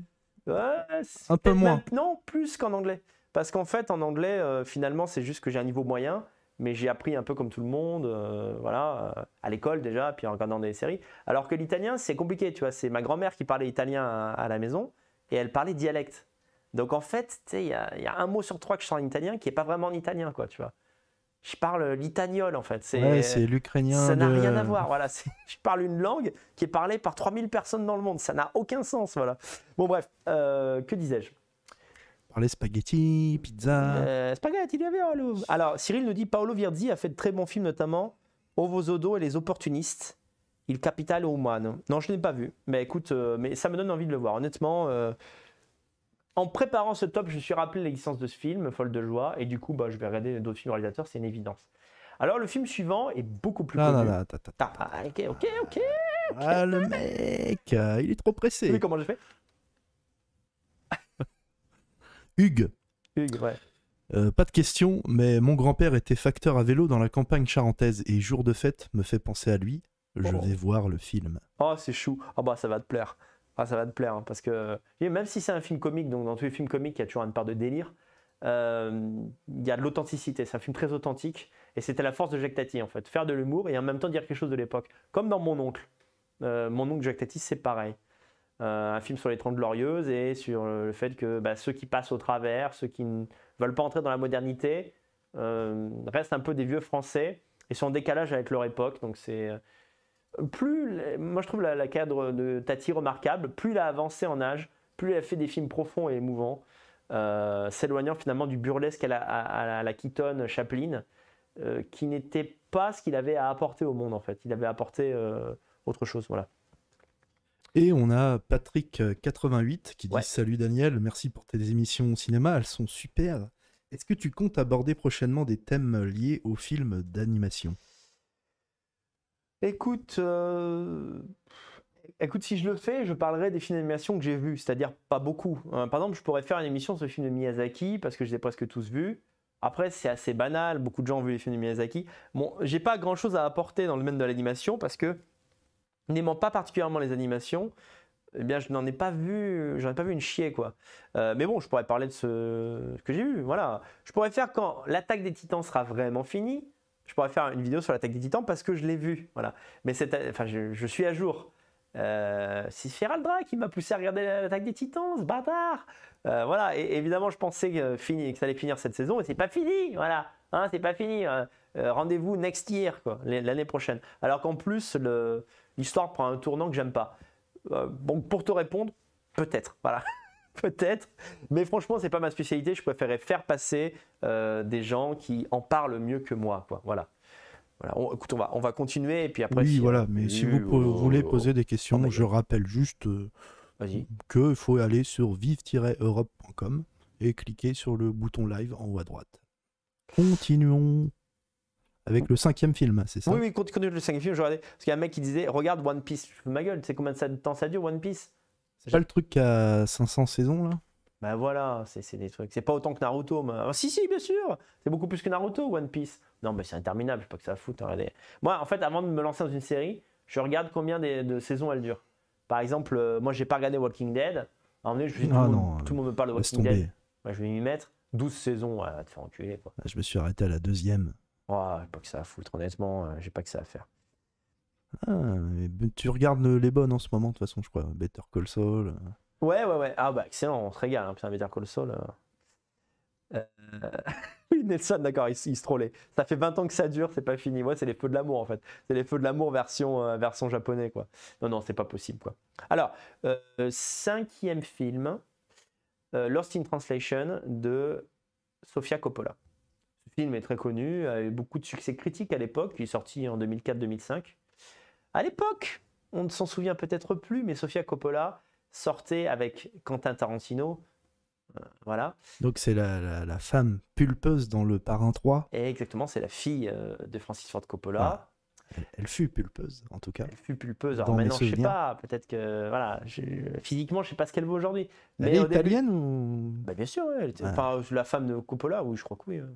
S1: Un peu moins. non, plus qu'en anglais. Parce qu'en fait, en anglais, euh, finalement, c'est juste que j'ai un niveau moyen mais j'ai appris un peu comme tout le monde, euh, voilà, euh, à l'école déjà, puis en regardant des séries. Alors que l'italien, c'est compliqué, tu vois, c'est ma grand-mère qui parlait italien à, la maison, et elle parlait dialecte. Donc en fait, tu sais, il y, a un mot sur trois que je sens en italien qui n'est pas vraiment en italien, quoi, tu vois. Je parle l'itagnol, en fait. C'est l'ukrainien. Ça n'a rien à voir, voilà. Je parle une langue qui est parlée par 3000 personnes dans le monde. Ça n'a aucun sens, voilà. Bon, bref, euh, que disais-je
S2: les spaghetti, pizza.
S1: Euh, spaghetti Paolo. Alors, Cyril nous dit Paolo Virzi a fait de très bons films, notamment Ovozodo et Les Opportunistes. Il capitale au moine. Non, je n'ai pas vu. Mais écoute, euh, mais ça me donne envie de le voir. Honnêtement, euh, en préparant ce top, je suis rappelé l'existence de ce film, Folle de joie. Et du coup, bah, je vais regarder d'autres films réalisateurs, c'est une évidence. Alors, le film suivant est beaucoup plus non, ah, connu. Non, non, ok, ok, ok. Ah, le mec, euh, il est trop pressé. comment j'ai fait Hugues. Hugues,
S2: euh, pas de question, mais mon grand-père était facteur à vélo dans la campagne charentaise et jour de fête me fait penser à lui. Je oh. vais voir le film.
S1: Oh, c'est chou. Ah bah ça va te plaire. Ah, ça va te plaire hein, parce que même si c'est un film comique, donc dans tous les films comiques, il y a toujours une part de délire. Euh, il y a de l'authenticité. C'est un film très authentique et c'était la force de Jacques Tati en fait, faire de l'humour et en même temps dire quelque chose de l'époque, comme dans Mon oncle. Euh, mon oncle Jacques Tati, c'est pareil. Euh, un film sur les Trente Glorieuses et sur euh, le fait que bah, ceux qui passent au travers, ceux qui ne veulent pas entrer dans la modernité, euh, restent un peu des vieux Français et sont en décalage avec leur époque. Donc c'est plus, moi je trouve la, cadre de Tati remarquable, plus elle a avancé en âge, plus elle a fait des films profonds et émouvants, s'éloignant finalement du burlesque à la, à, Keaton Chaplin, qui n'était pas ce qu'il avait à apporter au monde en fait. Il avait apporté autre chose, voilà.
S2: Et on a Patrick88 euh, qui dit Salut Daniel, merci pour tes émissions au cinéma, elles sont superbes Est-ce que tu comptes aborder prochainement des thèmes liés aux films d'animation
S1: Écoute, euh, écoute, si je le fais, je parlerai des films d'animation que j'ai vus, c'est-à-dire pas beaucoup. Hein. par exemple, je pourrais faire une émission sur le film de Miyazaki parce que je les ai presque tous vus. Après, c'est assez banal, beaucoup de gens ont vu les films de Miyazaki. Bon, j'ai pas grand-chose à apporter dans le domaine de l'animation parce que n'aimant pas particulièrement les animations, eh bien, je n'en ai pas vu, j'en pas vu une chier quoi. Euh, mais bon, je pourrais parler de ce que j'ai vu, voilà. Je pourrais faire quand l'attaque des Titans sera vraiment finie. Je pourrais faire une vidéo sur l'attaque des Titans parce que je l'ai vu, voilà. Mais c'est, enfin, je, suis à jour. Euh, c'est Feraldra qui m'a poussé à regarder l'attaque des Titans, ce bâtard. Euh, voilà. Et évidemment, je pensais que, fini, que ça allait finir cette saison et c'est pas fini, voilà. Hein, c'est pas fini. Euh, rendez-vous next year, quoi, l'année prochaine. Alors qu'en plus le l'histoire prend un tournant que j'aime pas. donc euh, pour te répondre, peut-être. Voilà. peut-être. Mais franchement, c'est pas ma spécialité. Je préférais faire passer euh, des gens qui en parlent mieux que moi. Voilà. Voilà, on, écoute, on va, on va continuer et puis après. Oui, voilà, euh, mais si vous voulez poser
S2: des questions, je rappelle juste qu'il faut aller sur vive-europe.com et cliquer sur le bouton live en haut à droite. Continuons avec le cinquième film, c'est ça Oui, oui,
S1: compte tenu le cinquième film, je regardais. Parce qu'il y a un mec qui disait Regarde One Piece, je ma gueule, tu sais combien de temps ça dure One Piece C'est pas le
S2: truc à 500 saisons là
S1: Ben voilà, c'est des trucs. C'est pas autant que Naruto. Mais... Ah, si, si, bien sûr C'est beaucoup plus que Naruto, One Piece. Non, mais c'est interminable, je sais pas que ça fout. Regardez. Moi, en fait, avant de me lancer dans une série, je regarde combien de, saisons elle dure. Par exemple, moi, euh, moi, j'ai pas regardé Walking Dead. je ah, tout, non, tout le monde me parle de Walking Dead. Moi, je vais m'y mettre. 12 saisons, à te faire enculer. Quoi. Ah,
S2: je me suis arrêté à la deuxième.
S1: Oh, pas que ça à foutre, honnêtement, euh, j'ai pas que ça à faire.
S2: Ah, ben, tu regardes euh, les bonnes en ce moment, de toute façon, je crois. Better Call Saul. Euh.
S1: Ouais, ouais, ouais. Ah, bah, excellent, on se régale, hein. putain, Better Call Saul. Nelson, d'accord, il, se trollait. Ça fait 20 ans que ça dure, c'est pas fini. Moi, c'est les feux de l'amour, en fait. C'est les feux de l'amour version, version japonais, quoi. Non, non, c'est pas possible, quoi. Alors, cinquième film, Lost in Translation de Sofia Coppola film est très connu, a eu beaucoup de succès critique à l'époque, il est sorti en 2004-2005. À l'époque, on ne s'en souvient peut-être plus, mais Sofia Coppola sortait avec Quentin Tarantino. Euh, voilà.
S2: Donc c'est la, femme pulpeuse dans Le Parrain 3.
S1: Et exactement, c'est la fille euh, de Francis Ford Coppola. Ah, elle, fut pulpeuse, en tout cas. Elle fut pulpeuse. Alors maintenant, je ne sais pas, peut-être que. Voilà, physiquement, je ne sais pas ce qu'elle vaut aujourd'hui. Elle mais est
S2: italienne
S1: bah, bien sûr, elle était... Ah. enfin, la femme de Coppola, oui, je crois que oui. Hein.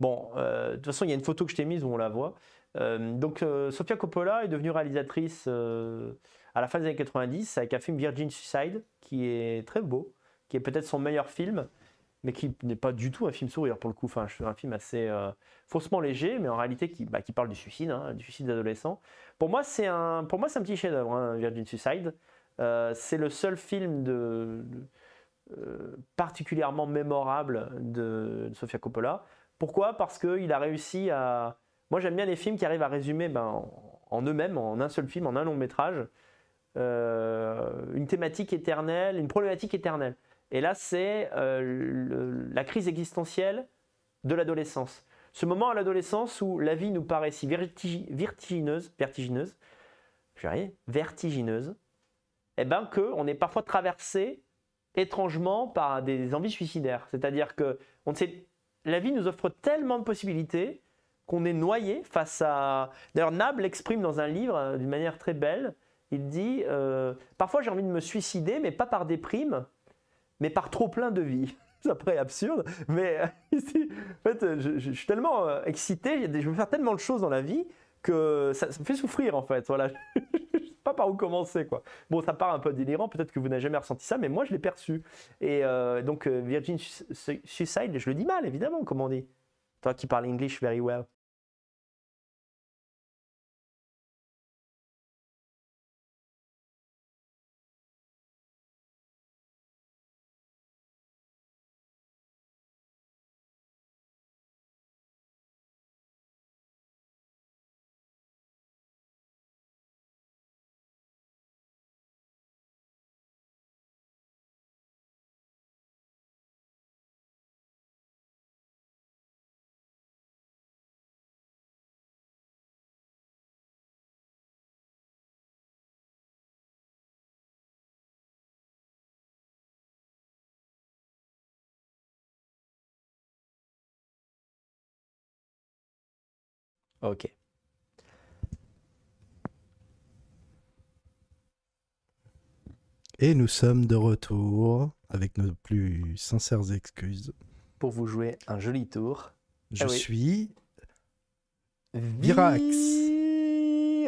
S1: Bon, euh, de toute façon, il y a une photo que je t'ai mise où on la voit. Euh, donc, euh, Sofia Coppola est devenue réalisatrice à la fin des années 90 avec un film Virgin Suicide qui est très beau, qui est peut-être son meilleur film, mais qui n'est pas du tout un film sourire pour le coup. Enfin, un film assez faussement léger, mais en réalité qui, bah, parle du suicide, hein, du suicide d'adolescent. Pour moi, c'est un, pour moi, c'est un petit chef-d'œuvre, hein, Virgin Suicide. c'est le seul film particulièrement mémorable de Sofia Coppola. Pourquoi Parce qu'il a réussi à... Moi j'aime bien les films qui arrivent à résumer ben, en eux-mêmes, en un seul film, en un long métrage, euh, une thématique éternelle, une problématique éternelle. Et là c'est euh, la crise existentielle de l'adolescence. Ce moment à l'adolescence où la vie nous paraît si vertigineuse, vertigineuse, je vais vertigineuse, Et eh ben que on est parfois traversé étrangement par des envies suicidaires. C'est-à-dire que on ne sait la vie nous offre tellement de possibilités qu'on est noyé face à... D'ailleurs, Nab l'exprime dans un livre euh, d'une manière très belle. Il dit euh, Parfois j'ai envie de me suicider, mais pas par déprime, mais par trop plein de vie. » Ça paraît absurde, mais euh, ici, en fait, je, suis tellement excité, je veux faire tellement de choses dans la vie ça, me fait souffrir en fait. Voilà, je sais pas par où commencer quoi. Bon, ça part un peu délirant, peut-être que vous n'avez jamais ressenti ça, mais moi je l'ai perçu. Et euh, donc euh, Virgin Suicide, je le dis mal évidemment, comme on dit. Toi qui parles English very well.
S2: Ok. Et nous sommes de retour avec nos plus sincères excuses. Pour vous jouer un joli tour. Je ah suis. Virax.
S1: Tu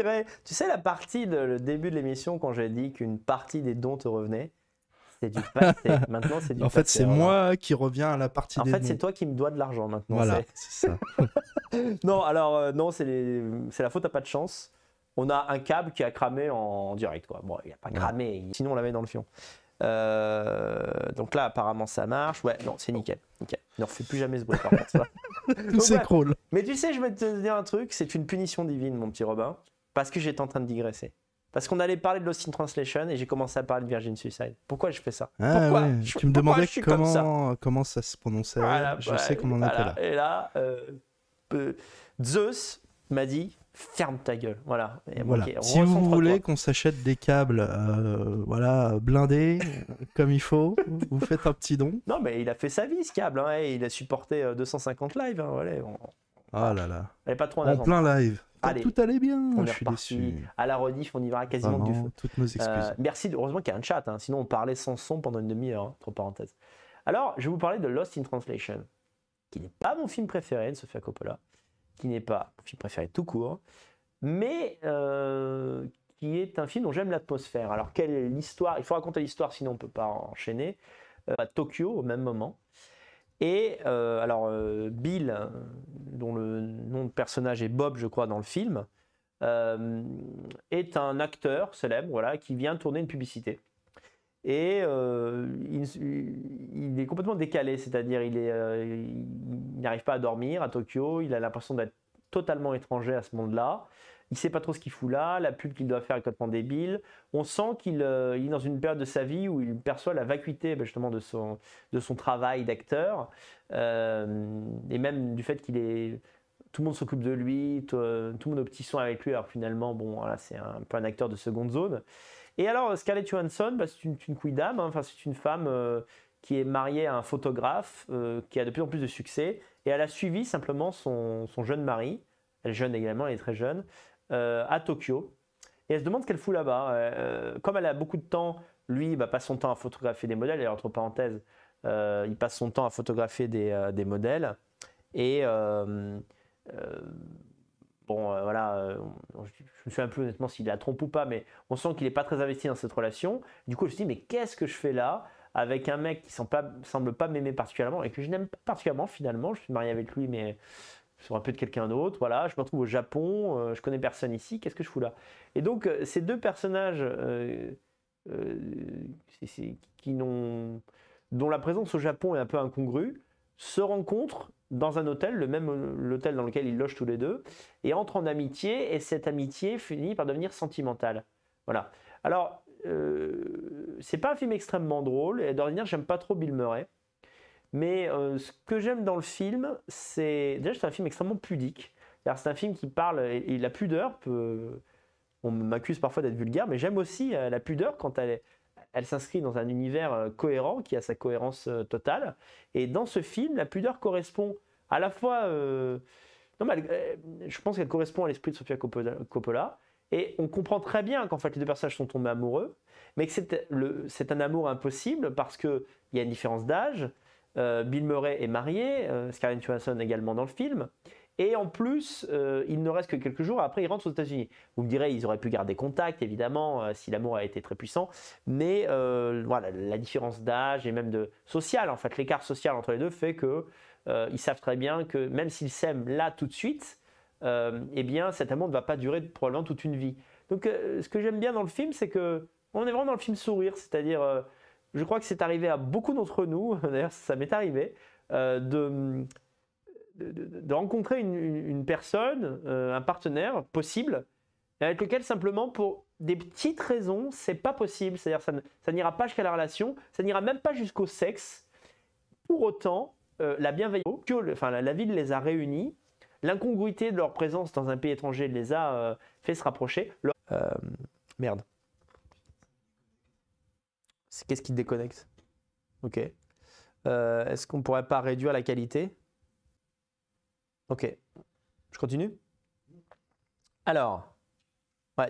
S1: sais la partie, de, le début de l'émission, quand j'ai dit qu'une partie des dons te revenait C'est du passé. maintenant, c'est du En fait, c'est
S2: moi qui reviens à la partie des dons. En fait, c'est toi
S1: qui me dois de l'argent maintenant. Voilà,
S2: c'est ça.
S1: non, alors euh, non, c'est la faute à pas de chance. On a un câble qui a cramé en, direct. Quoi. Bon, il n'a pas cramé, sinon on l'avait dans le fion. Euh, donc là, apparemment, ça marche. Ouais, non, c'est nickel. nickel. Ne refais plus jamais ce bruit par contre. S'écroule. Mais tu sais, je vais te dire un truc c'est une punition divine, mon petit Robin, parce que j'étais en train de digresser. Parce qu'on allait parler de Lost in Translation et j'ai commencé à parler de Virgin Suicide. Pourquoi je fais ça ah Pourquoi Tu me demandais comment, ça
S2: comment ça se prononçait. je sais bah, qu'on en voilà. là. Et
S1: là, euh, Zeus m'a dit ferme ta gueule. Voilà. si
S2: vous voulez qu'on s'achète des câbles euh, voilà, blindés comme il faut, vous faites un petit don.
S1: Non, mais il a fait sa vie ce câble. Hein, il a supporté 250 euh, lives. voilà, hein, on... Ah là là. pas trop en, plein live.
S2: Allez, tout allait bien. je suis
S1: Déçu. À la rediff, on y verra quasiment du feu. Toutes nos excuses. Euh, merci. Heureusement qu'il y a un chat. Hein, sinon, on parlait sans son pendant une demi-heure. entre hein, parenthèses. Alors, je vais vous parler de Lost in Translation qui n'est pas mon film préféré de Sofia Coppola, qui n'est pas mon film préféré tout court, mais euh, qui est un film dont j'aime l'atmosphère. Alors, quelle est l'histoire Il faut raconter l'histoire, sinon on ne peut pas enchaîner. Euh, à Tokyo, au même moment. Et euh, alors, Bill, dont le nom de personnage est Bob, je crois, dans le film, est un acteur célèbre voilà, qui vient tourner une publicité et euh, il, est complètement décalé, c'est-à-dire euh, il, n'arrive pas à dormir à Tokyo, il a l'impression d'être totalement étranger à ce monde-là, il ne sait pas trop ce qu'il fout là, la pub qu'il doit faire est complètement débile, on sent qu'il euh, est dans une période de sa vie où il perçoit la vacuité ben, justement de son, travail d'acteur, et même du fait qu'il est... Tout le monde s'occupe de lui, tout, le monde au petit avec lui, alors finalement, bon, c'est un peu un acteur de seconde zone. Et alors, euh, Scarlett Johansson, bah, c'est une, une d'âme, dame, hein. c'est une femme euh, qui est mariée à un photographe euh, qui a de plus en plus de succès. Et elle a suivi simplement son, son jeune mari, elle est jeune également, elle est très jeune, à Tokyo. Et elle se demande ce qu'elle fout là-bas. comme elle a beaucoup de temps, lui, il bah, passe son temps à photographier des modèles. Et entre parenthèses, il passe son temps à photographier des, des modèles. Et bon, euh, voilà, euh, je, ne sais souviens plus honnêtement s'il la trompe ou pas, mais on sent qu'il n'est pas très investi dans cette relation. Du coup, je me suis dit, mais qu'est-ce que je fais là avec un mec qui semble pas, semble pas m'aimer particulièrement et que je n'aime pas particulièrement finalement. Je suis marié avec lui, mais c'est un peu de quelqu'un d'autre. Voilà, je me retrouve au Japon, euh, je connais personne ici, qu'est-ce que je fous là Et donc, ces deux personnages qui dont la présence au Japon est un peu incongrue, se rencontrent dans un hôtel, le même euh, hôtel dans lequel ils logent tous les deux, et entrent en amitié, et cette amitié finit par devenir sentimentale. Voilà. Alors, euh, c'est pas un film extrêmement drôle, et d'ordinaire, j'aime pas trop Bill Murray. Mais euh, ce que j'aime dans le film, c'est. Déjà, c'est un film extrêmement pudique. C'est un film qui parle, la pudeur peut. On m'accuse parfois d'être vulgaire, mais j'aime aussi euh, la pudeur quand elle est, elle s'inscrit dans un univers euh, cohérent qui a sa cohérence euh, totale. Et dans ce film, la pudeur correspond à la fois. Euh, non, mais je pense qu'elle correspond à l'esprit de Sofia Coppola. Et on comprend très bien qu'en fait les deux personnages sont tombés amoureux, mais que c'est un amour impossible parce qu'il y a une différence d'âge. Bill Murray est marié, euh, Scarlett Johansson également dans le film. Et en plus, euh, il ne reste que quelques jours, après il rentre aux États-Unis. Vous me direz, ils auraient pu garder contact, évidemment, euh, si l'amour a été très puissant. Mais euh, voilà, la différence d'âge et même de social, en fait, l'écart social entre les deux fait que ils savent très bien que même s'ils s'aiment là tout de suite, eh bien, cet amour ne va pas durer probablement toute une vie. Donc, ce que j'aime bien dans le film, c'est que on est vraiment dans le film sourire, c'est-à-dire, je crois que c'est arrivé à beaucoup d'entre nous, d'ailleurs, ça m'est arrivé, de de, rencontrer une, personne, euh, un partenaire possible, avec lequel simplement pour des petites raisons, c'est pas possible. C'est-à-dire ça, ça n'ira pas jusqu'à la relation, ça n'ira même pas jusqu'au sexe. Pour autant, euh, la bienveillance, enfin, la, ville les a réunis, l'incongruité de leur présence dans un pays étranger les a euh, fait se rapprocher. merde. qu'est-ce qui te déconnecte Ok. Est-ce qu'on pourrait pas réduire la qualité Ok, je continue Alors,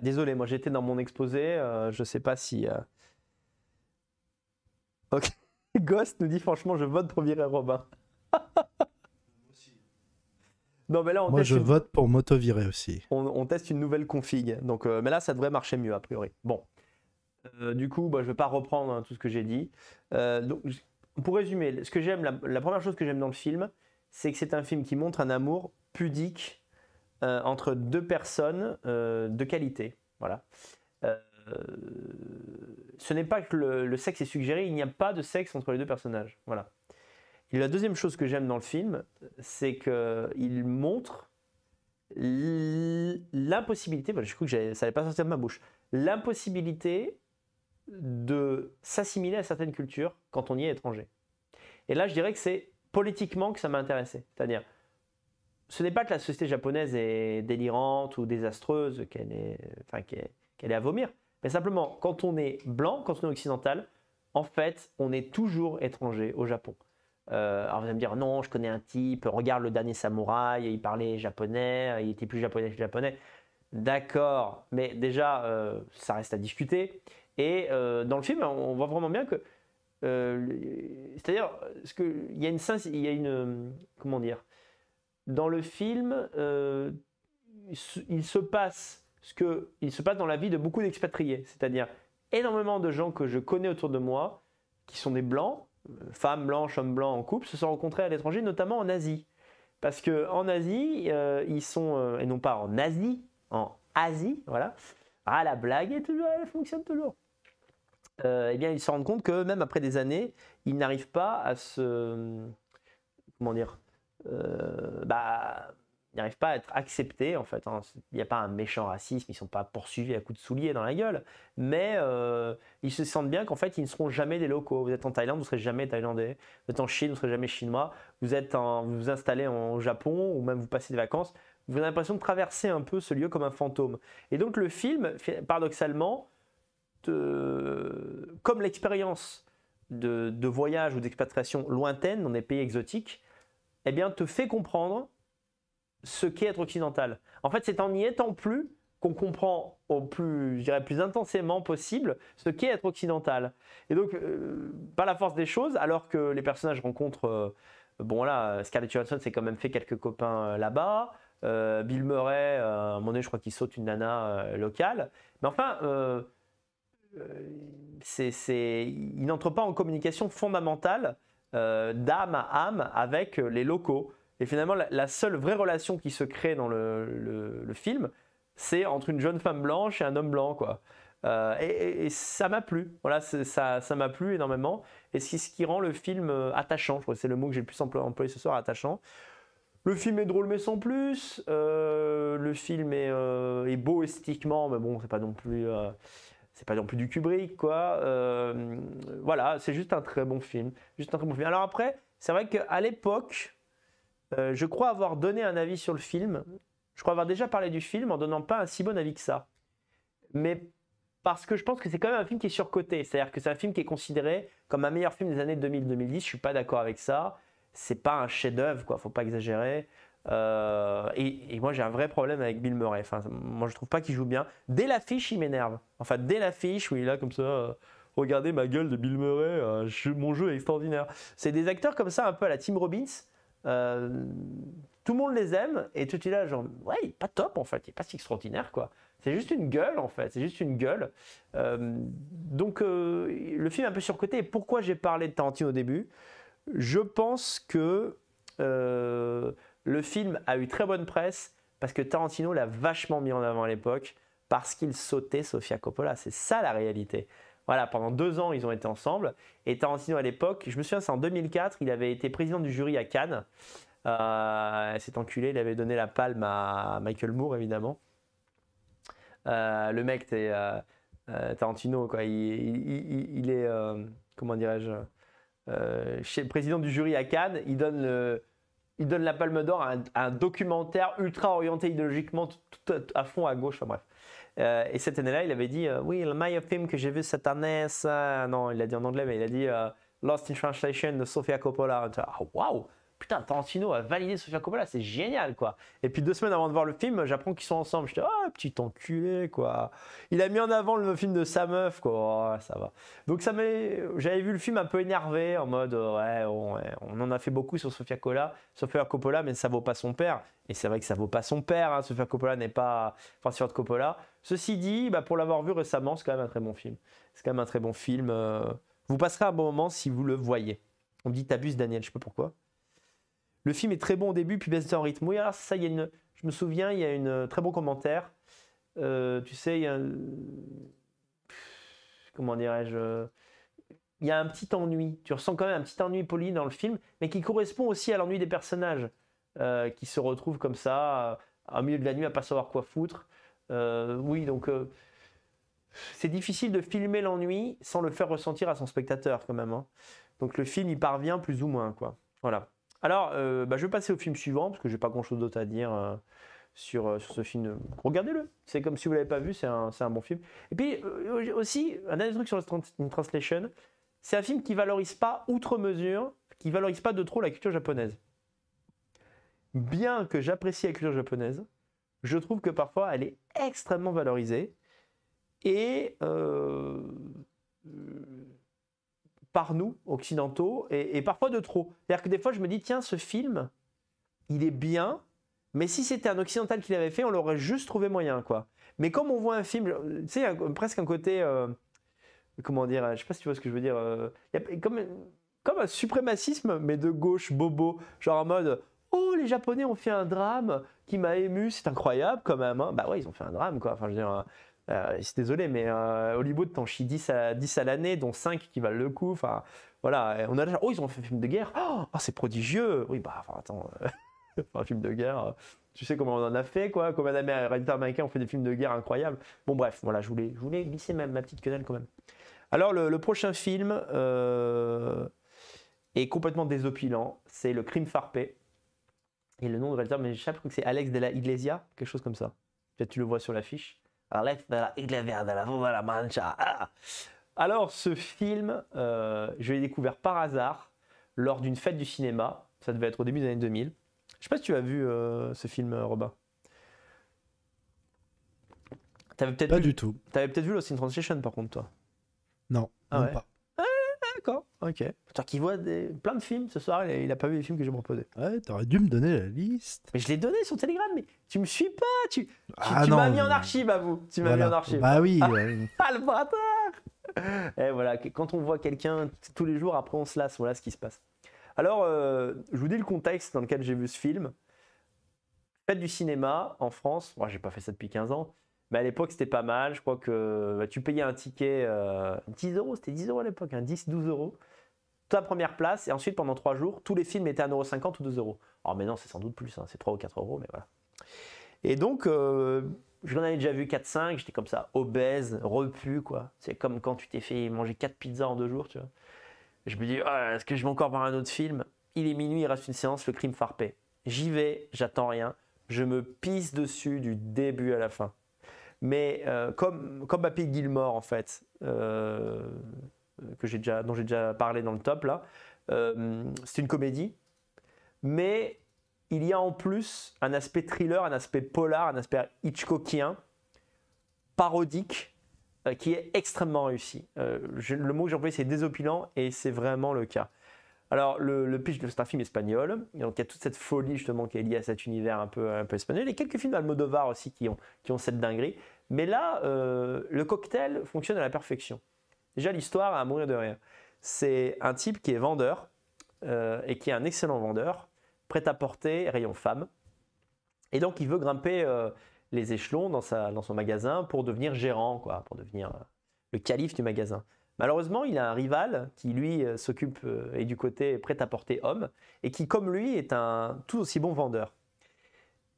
S1: désolé, moi j'étais dans mon exposé, je euh, je sais pas si. Euh, ok, Ghost nous dit franchement, je vote pour virer Robin. non, mais là, on Moi, je vote
S2: pour m'auto-virer aussi.
S1: On, teste une nouvelle config. Donc, euh, mais là, ça devrait marcher mieux, a priori. Bon. du coup, bah, je ne vais pas reprendre hein, tout ce que j'ai dit. donc, pour résumer, ce que j'aime, la, première chose que j'aime dans le film, c'est que c'est un film qui montre un amour pudique euh, entre deux personnes euh, de qualité. Voilà. Euh, ce n'est pas que le, sexe est suggéré, il n'y a pas de sexe entre les deux personnages. Voilà. la deuxième chose que j'aime dans le film, c'est qu'il montre l'impossibilité, je crois que ça n'allait pas sortir de ma bouche, l'impossibilité de s'assimiler à certaines cultures quand on y est étranger. Et là, je dirais que c'est politiquement que ça m'a intéressé. C'est-à-dire, ce n'est pas que la société japonaise est délirante ou désastreuse, qu'elle est, qu'elle est, à vomir, mais simplement, quand on est blanc, quand on est occidental, en fait, on est toujours étranger au Japon. Euh, alors vous allez me dire, non, je connais un type, regarde le dernier samouraï, il parlait japonais, il était plus japonais que japonais. D'accord, mais déjà, euh, ça reste à discuter. Et euh, dans le film, on voit vraiment bien que euh, euh, c'est-à-dire, euh, il y a une, il une, comment dire, dans le film, il se passe ce que, il se passe dans la vie de beaucoup d'expatriés, c'est-à-dire énormément de gens que je connais autour de moi, qui sont des blancs, femmes blanches, hommes blancs en couple, se sont rencontrés à l'étranger, notamment en Asie. Parce que en Asie, ils sont, et non pas en Asie, en Asie, voilà. Ah la blague, est toujours, elle fonctionne toujours. Euh, eh bien, ils se rendent compte que même après des années, ils n'arrivent pas à se. Comment dire euh, bah, Ils n'arrivent pas à être acceptés, en fait. Hein. Il n'y a pas un méchant racisme, ils ne sont pas poursuivis à coups de souliers dans la gueule. Mais euh, ils se sentent bien qu'en fait, ils ne seront jamais des locaux. Vous êtes en Thaïlande, vous ne serez jamais thaïlandais. Vous êtes en Chine, vous ne serez jamais chinois. Vous, êtes vous installez en Japon ou même vous passez des vacances. Vous avez l'impression de traverser un peu ce lieu comme un fantôme. Et donc, le film, paradoxalement, comme l'expérience de, voyage ou d'expatriation lointaine dans des pays exotiques, eh bien, te fait comprendre ce qu'est être occidental. En fait, c'est en n'y étant plus qu'on comprend au plus, je dirais, plus intensément possible ce qu'est être occidental. Et donc, pas euh, par la force des choses, alors que les personnages rencontrent, euh, bon là, Scarlett Johansson s'est quand même fait quelques copains euh, là-bas, Bill Murray, à un moment donné, je crois qu'il saute une nana locale, mais enfin, euh, il n'entre pas en communication fondamentale euh, d'âme à âme avec les locaux. Et finalement, la, seule vraie relation qui se crée dans le, film, c'est entre une jeune femme blanche et un homme blanc, quoi. Euh, et, ça m'a plu. Voilà, ça, m'a plu énormément. Et c'est ce qui rend le film attachant. Je crois que c'est le mot que j'ai le plus employé ce soir, attachant. Le film est drôle mais sans plus. le film est, est, beau esthétiquement, mais bon, c'est pas non plus c'est pas non plus du Kubrick, quoi. Euh, voilà, c'est juste un très bon film. Juste un très bon film. Alors après, c'est vrai qu'à l'époque, euh, je crois avoir donné un avis sur le film. Je crois avoir déjà parlé du film en donnant pas un si bon avis que ça. Mais parce que je pense que c'est quand même un film qui est surcoté. C'est-à-dire que c'est un film qui est considéré comme un meilleur film des années 2000-2010. Je suis pas d'accord avec ça. C'est pas un chef-d'œuvre, quoi. Faut pas exagérer. Euh, et, moi, j'ai un vrai problème avec Bill Murray. Enfin, moi, je trouve pas qu'il joue bien. Dès l'affiche, il m'énerve. Enfin, dès l'affiche où il est là comme ça, euh, regardez ma gueule de Bill Murray, euh, mon jeu est extraordinaire. C'est des acteurs comme ça, un peu à la Tim Robbins. tout le monde les aime et tout est là, genre, ouais, il est pas top en fait, il est pas si extraordinaire quoi. C'est juste une gueule en fait, c'est juste une gueule. donc, le film est un peu surcoté. Et pourquoi j'ai parlé de Tarantino au début Je pense que. Le film a eu très bonne presse parce que Tarantino l'a vachement mis en avant à l'époque parce qu'il sautait Sofia Coppola. C'est ça la réalité. Voilà, pendant deux ans, ils ont été ensemble. Et Tarantino, à l'époque, je me souviens, c'est en 2004, il avait été président du jury à Cannes. Euh, enculé, il avait donné la palme à Michael Moore, évidemment. Euh, le mec, euh, euh, Tarantino, quoi. Il, il est, comment dirais-je, président du jury à Cannes. Il donne le, il donne la palme d'or à, un documentaire ultra orienté idéologiquement tout, à, fond à gauche, bref. Euh, et cette année-là, il avait dit euh, Oui, le meilleur film que j'ai vu cette année, ça. Non, il l'a dit en anglais, mais il a dit euh, Lost in Translation de Sofia Coppola. Ah, waouh putain, Tarantino a validé Sofia Coppola, c'est génial, quoi. Et puis deux semaines avant de voir le film, j'apprends qu'ils sont ensemble. Je dis, ah, oh, petit enculé, quoi. Il a mis en avant le film de sa meuf, quoi. Oh, ça va. Donc ça j'avais vu le film un peu énervé, en mode, oh, ouais, on, en a fait beaucoup sur Sofia Coppola, Sofia Coppola, mais ça vaut pas son père. Et c'est vrai que ça vaut pas son père, hein, Sofia Coppola n'est pas Francis Ford Coppola. Ceci dit, bah, pour l'avoir vu récemment, c'est quand même un très bon film. C'est quand même un très bon film. Euh. Vous passerez un bon moment si vous le voyez. On me dit t'abuses Daniel, je sais pas pourquoi. Le film est très bon au début, puis baisse en rythme. Oui, ça, y a une, je me souviens, il y a un euh, très bon commentaire. Euh, tu sais, il y a un, comment dirais-je, euh, il y a un petit ennui. Tu ressens quand même un petit ennui poli dans le film, mais qui correspond aussi à l'ennui des personnages qui se retrouvent comme ça, au milieu de la nuit, à pas savoir quoi foutre. oui, donc c'est difficile de filmer l'ennui sans le faire ressentir à son spectateur quand même. Hein. Donc le film y parvient plus ou moins, quoi. Voilà. Alors, euh, bah, je vais passer au film suivant, parce que j'ai pas grand chose d'autre à dire euh, euh, sur, ce film. Regardez-le, c'est comme si vous l'avez pas vu, c'est un, bon film. Et puis, aussi, un dernier truc sur le Translation, c'est un film qui valorise pas outre mesure, qui valorise pas de trop la culture japonaise. Bien que j'apprécie la culture japonaise, je trouve que parfois elle est extrêmement valorisée. Et par nous, occidentaux, et, parfois de trop. C'est-à-dire que des fois, je me dis, tiens, ce film, il est bien, mais si c'était un occidental qui l'avait fait, on l'aurait juste trouvé moyen, quoi. Mais comme on voit un film, tu sais, presque un côté, euh, comment dire, je sais pas si tu vois ce que je veux dire, euh, comme, comme un suprémacisme, mais de gauche, bobo, genre en mode, oh, les Japonais ont fait un drame qui m'a ému, c'est incroyable quand même. Hein. Bah ouais, ils ont fait un drame, quoi. Enfin, je veux dire, c'est euh, désolé, mais euh, Hollywood t'en chie 10 à, 10 à l'année, dont 5 qui valent le coup. Enfin, voilà. on a déjà, oh, ils ont fait un film de guerre. Oh, c'est prodigieux. Oui, bah, enfin, attends. Euh, un film de guerre. Tu sais comment on en a fait, quoi. Comme un américain, on fait des films de guerre incroyables. Bon, bref, voilà, je voulais, je voulais glisser ma, ma petite quenelle quand même. Alors, le, prochain film est complètement désopilant. C'est Le Crime Farpé. Et le nom de réalisateur, mais je je crois que c'est Alex de la Iglesia, quelque chose comme ça. tu le vois sur l'affiche. Alors, ce film, euh, je l'ai découvert par hasard lors d'une fête du cinéma. Ça devait être au début des années 2000. Je sais pas si tu as vu euh, ce film, euh, Robin. peut-être pas du tout. avais peut-être vu Lost in Translation, par contre, toi. Non, non ah pas ok. Toi qui vois plein de films ce soir, il a pas vu les films que j'ai proposés. Ouais, t'aurais dû me donner la liste. Mais je l'ai donné sur Telegram, mais tu me suis pas. Tu, tu, ah m'as mis en archive, à vous. Tu m'as mis en archive. Bah oui. Ah, euh. le bâtard Et eh, voilà, quand on voit quelqu'un tous les jours, après on se lasse. Voilà ce qui se passe. Alors, euh, je vous dis le contexte dans lequel j'ai vu ce film. Fête du cinéma en France. Moi, j'ai pas fait ça depuis 15 ans. Mais à l'époque, c'était pas mal. Je crois que bah, tu payais un ticket 10 euh, euros, c'était 10 euros à l'époque, 10, hein, 12 euros. Ta première place, et ensuite pendant trois jours, tous les films étaient 1,50€ ou 2 euros. Alors maintenant, c'est sans doute plus, hein, c'est 3 ou 4 euros, mais voilà. Et donc, euh, je l'en avais déjà vu 4-5, j'étais comme ça, obèse, repu, quoi. C'est comme quand tu t'es fait manger 4 pizzas en deux jours, tu vois. Je me dis, ah, est-ce que je vais encore voir un autre film Il est minuit, il reste une séance, le crime farpé. J'y vais, j'attends rien, je me pisse dessus du début à la fin. Mais euh, comme, comme Happy Gilmore, en fait, euh, que j'ai déjà, dont j'ai déjà parlé dans le top, là, euh, c'est une comédie. Mais il y a en plus un aspect thriller, un aspect polar, un aspect hitchcockien, parodique, qui est extrêmement réussi. le mot que j'ai employé, c'est désopilant, et c'est vraiment le cas. Alors, le, le pitch, c'est un film espagnol. donc, il y a toute cette folie, justement, qui est liée à cet univers un peu, un peu espagnol. Et quelques films d'Almodovar aussi qui ont, qui ont cette dinguerie. Mais là, euh, le cocktail fonctionne à la perfection. Déjà, l'histoire a à mourir de rien. C'est un type qui est vendeur euh, et qui est un excellent vendeur, prêt à porter, rayon femme. Et donc, il veut grimper euh, les échelons dans, dans son magasin pour devenir gérant, quoi, pour devenir le calife du magasin. Malheureusement, il a un rival qui, lui, euh, s'occupe euh, et du côté prêt-à-porter homme, et qui, comme lui, est un tout aussi bon vendeur.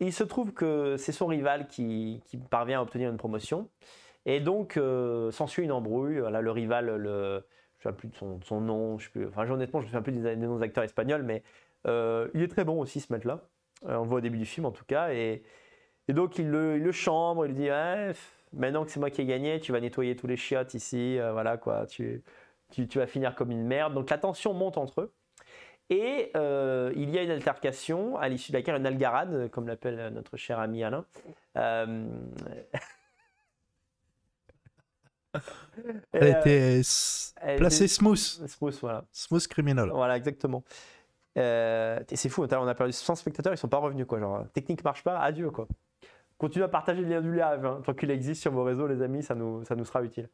S1: il se trouve que c'est son rival qui, parvient à obtenir une promotion, et donc euh, s'ensuit une embrouille. Là, le rival, je ne sais plus de son, nom, enfin, honnêtement, je ne me plus des, des noms d'acteurs espagnols, mais il est très bon aussi, ce mec-là. on voit au début du film, en tout cas, et, donc il le, chambre, il dit eh, maintenant que c'est moi qui ai gagné, tu vas nettoyer tous les chiottes ici, euh, voilà quoi, tu, tu, tu, vas finir comme une merde. Donc la tension monte entre eux. Et euh, il y a une altercation à l'issue de laquelle une algarade, comme l'appelle notre cher ami Alain. Euh...
S2: elle était placée smooth.
S1: Smooth, voilà. Smooth criminal. Voilà, exactement. Euh, c'est fou, hein, on a perdu 100 spectateurs, ils sont pas revenus quoi. Genre, technique marche pas, adieu quoi. Continuez à partager le lien du live, hein. tant qu'il existe sur vos réseaux, les amis, ça nous, sera utile.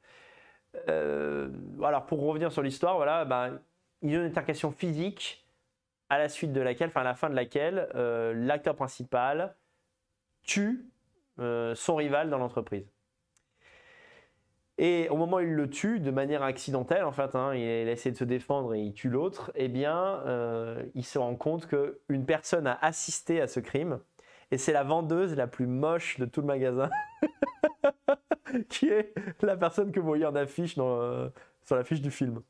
S1: Euh, alors, pour revenir sur l'histoire, voilà, bah, il y a une altercation physique à la suite de laquelle, enfin la fin de laquelle, euh, l'acteur principal tue euh, son rival dans l'entreprise. Et au moment où il le tue, de manière accidentelle en fait, hein, il essaie de se défendre et il tue l'autre, eh bien, il se rend compte qu'une personne a assisté à ce crime et c'est la vendeuse la plus moche de tout le magasin, qui est la personne que vous voyez en affiche euh, sur l'affiche du film.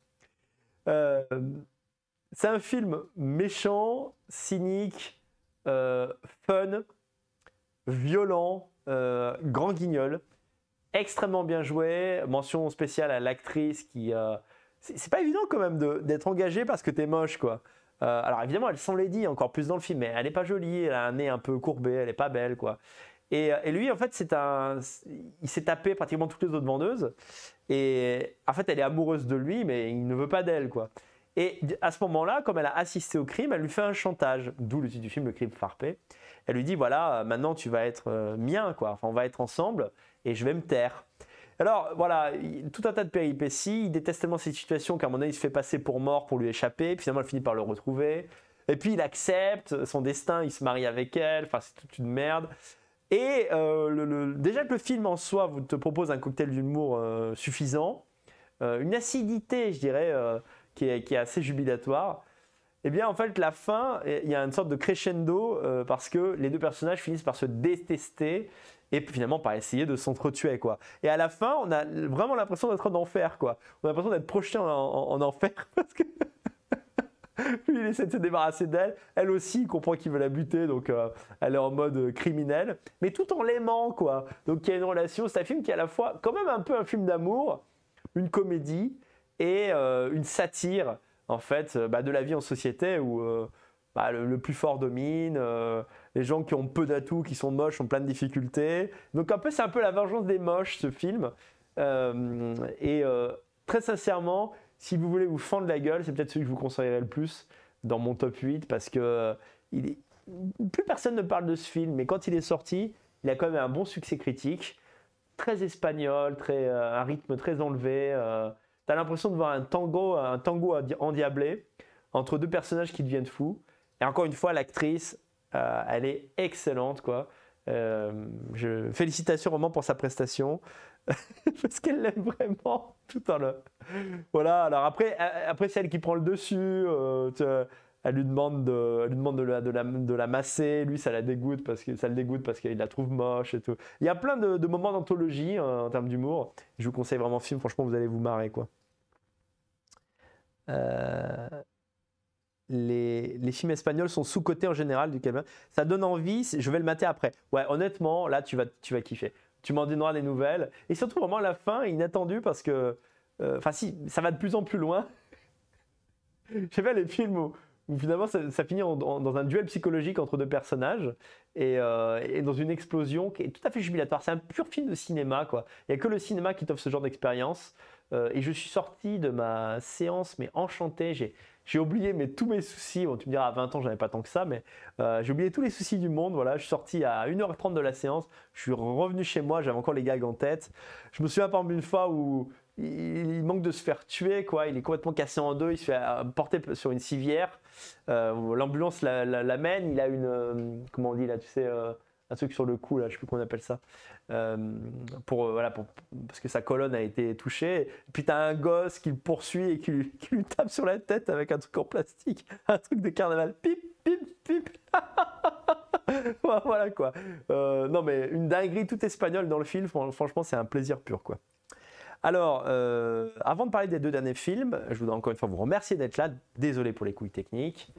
S1: Euh, c'est un film méchant, cynique, euh, fun, violent, grand guignol, extrêmement bien joué. Mention spéciale à l'actrice qui. c'est pas évident quand même d'être engagé parce que t'es moche, quoi. Euh, alors évidemment, elle semblait dit encore plus dans le film, mais elle n'est pas jolie, elle a un nez un peu courbé, elle n'est pas belle, quoi. Et, euh, lui, en fait, il s'est tapé pratiquement toutes les autres vendeuses. Et en fait, elle est amoureuse de lui, mais il ne veut pas d'elle, quoi. Et à ce moment-là, comme elle a assisté au crime, elle lui fait un chantage, d'où le titre du film, le crime farpé. Elle lui dit voilà, euh, maintenant tu vas être mien, quoi. Enfin, on va être ensemble et je vais me taire. Alors voilà, tout un tas de péripéties. Il déteste tellement cette situation qu'à un moment donné, il se fait passer pour mort pour lui échapper. Puis finalement, il finit par le retrouver. Et puis il accepte son destin, il se marie avec elle. Enfin, c'est toute une merde. Et euh, déjà que le film en soi vous te propose un cocktail d'humour euh, suffisant, euh, une acidité, je dirais, qui, est, assez jubilatoire. Et eh bien en fait la fin, eh, il y a une sorte de crescendo euh, parce que les deux personnages finissent par se détester et finalement par essayer de s'entretuer quoi. Et à la fin, on a vraiment l'impression d'être en enfer quoi. On a l'impression d'être projeté en, enfer parce que lui il essaie de se débarrasser d'elle, elle aussi il comprend qu'il veut la buter donc euh, elle est en mode euh, criminel, mais tout en l'aimant quoi. Donc il y a une relation, c'est un film qui est à la fois quand même un peu un film d'amour, une comédie et une satire en fait, euh, bah, de la vie en société où euh, bah, le, plus fort domine, euh, les gens qui ont peu d'atouts, qui sont moches, ont plein de difficultés. Donc un peu, c'est un peu la vengeance des moches, ce film. et très sincèrement, si vous voulez vous fendre la gueule, c'est peut-être celui que je vous conseillerais le plus dans mon top 8 parce que plus personne ne parle de ce film, mais quand il est sorti, il a quand même un bon succès critique, très espagnol, très, un rythme très enlevé. T'as l'impression de voir un tango, un tango endiablé entre deux personnages qui deviennent fous. Et encore une fois, l'actrice, euh, elle est excellente, quoi. Euh, je... Félicitations vraiment pour sa prestation. Parce qu'elle l'aime vraiment tout en Voilà, alors après, euh, après c'est elle qui prend le dessus. elle lui demande, de, elle lui demande de, la, de, la, de, la, masser. Lui, ça la dégoûte parce que ça le dégoûte parce qu'il la trouve moche et tout. Il y a plein de, de moments d'anthologie en termes d'humour. Je vous conseille vraiment le film. Franchement, vous allez vous marrer, quoi. Euh, les, films espagnols sont sous-cotés en général du Cameroun. Ça donne envie, je vais le mater après. Ouais, honnêtement, là, tu vas, tu vas kiffer. Tu m'en donneras des nouvelles. Et surtout, vraiment, la fin inattendue parce que. Euh, enfin, si, ça va de plus en plus loin. je sais les films où, finalement ça, finit dans un duel psychologique entre deux personnages euh, et, dans une explosion qui est tout à fait jubilatoire. C'est un pur film de cinéma, quoi. Il n'y a que le cinéma qui t'offre ce genre d'expérience. Euh, et je suis sorti de ma séance, mais enchanté. J'ai, j'ai oublié mais, tous mes soucis. tu me diras, à 20 ans, j'avais pas tant que ça, mais euh, j'ai oublié tous les soucis du monde. Voilà, je suis sorti à 1h30 de la séance. Je suis revenu chez moi, j'avais encore les gags en tête. Je me souviens par exemple d'une fois où il, manque de se faire tuer, quoi. Il est complètement cassé en deux, il se fait euh, porter sur une civière. L'ambulance l'amène, la, il a une. comment on dit là, tu sais, un truc sur le cou, là, je sais plus comment on appelle ça. Euh, pour, euh, voilà, parce que sa colonne a été touchée. Et puis t'as un gosse qui le poursuit et qui lui, qui lui, tape sur la tête avec un truc en plastique, un truc de carnaval. Pip, pip, pip. voilà quoi. Euh, non mais une dinguerie tout espagnole dans le film, franchement c'est un plaisir pur quoi. Alors, euh, avant de parler des deux derniers films, je voudrais encore une fois vous remercier d'être là. Désolé pour les couilles techniques.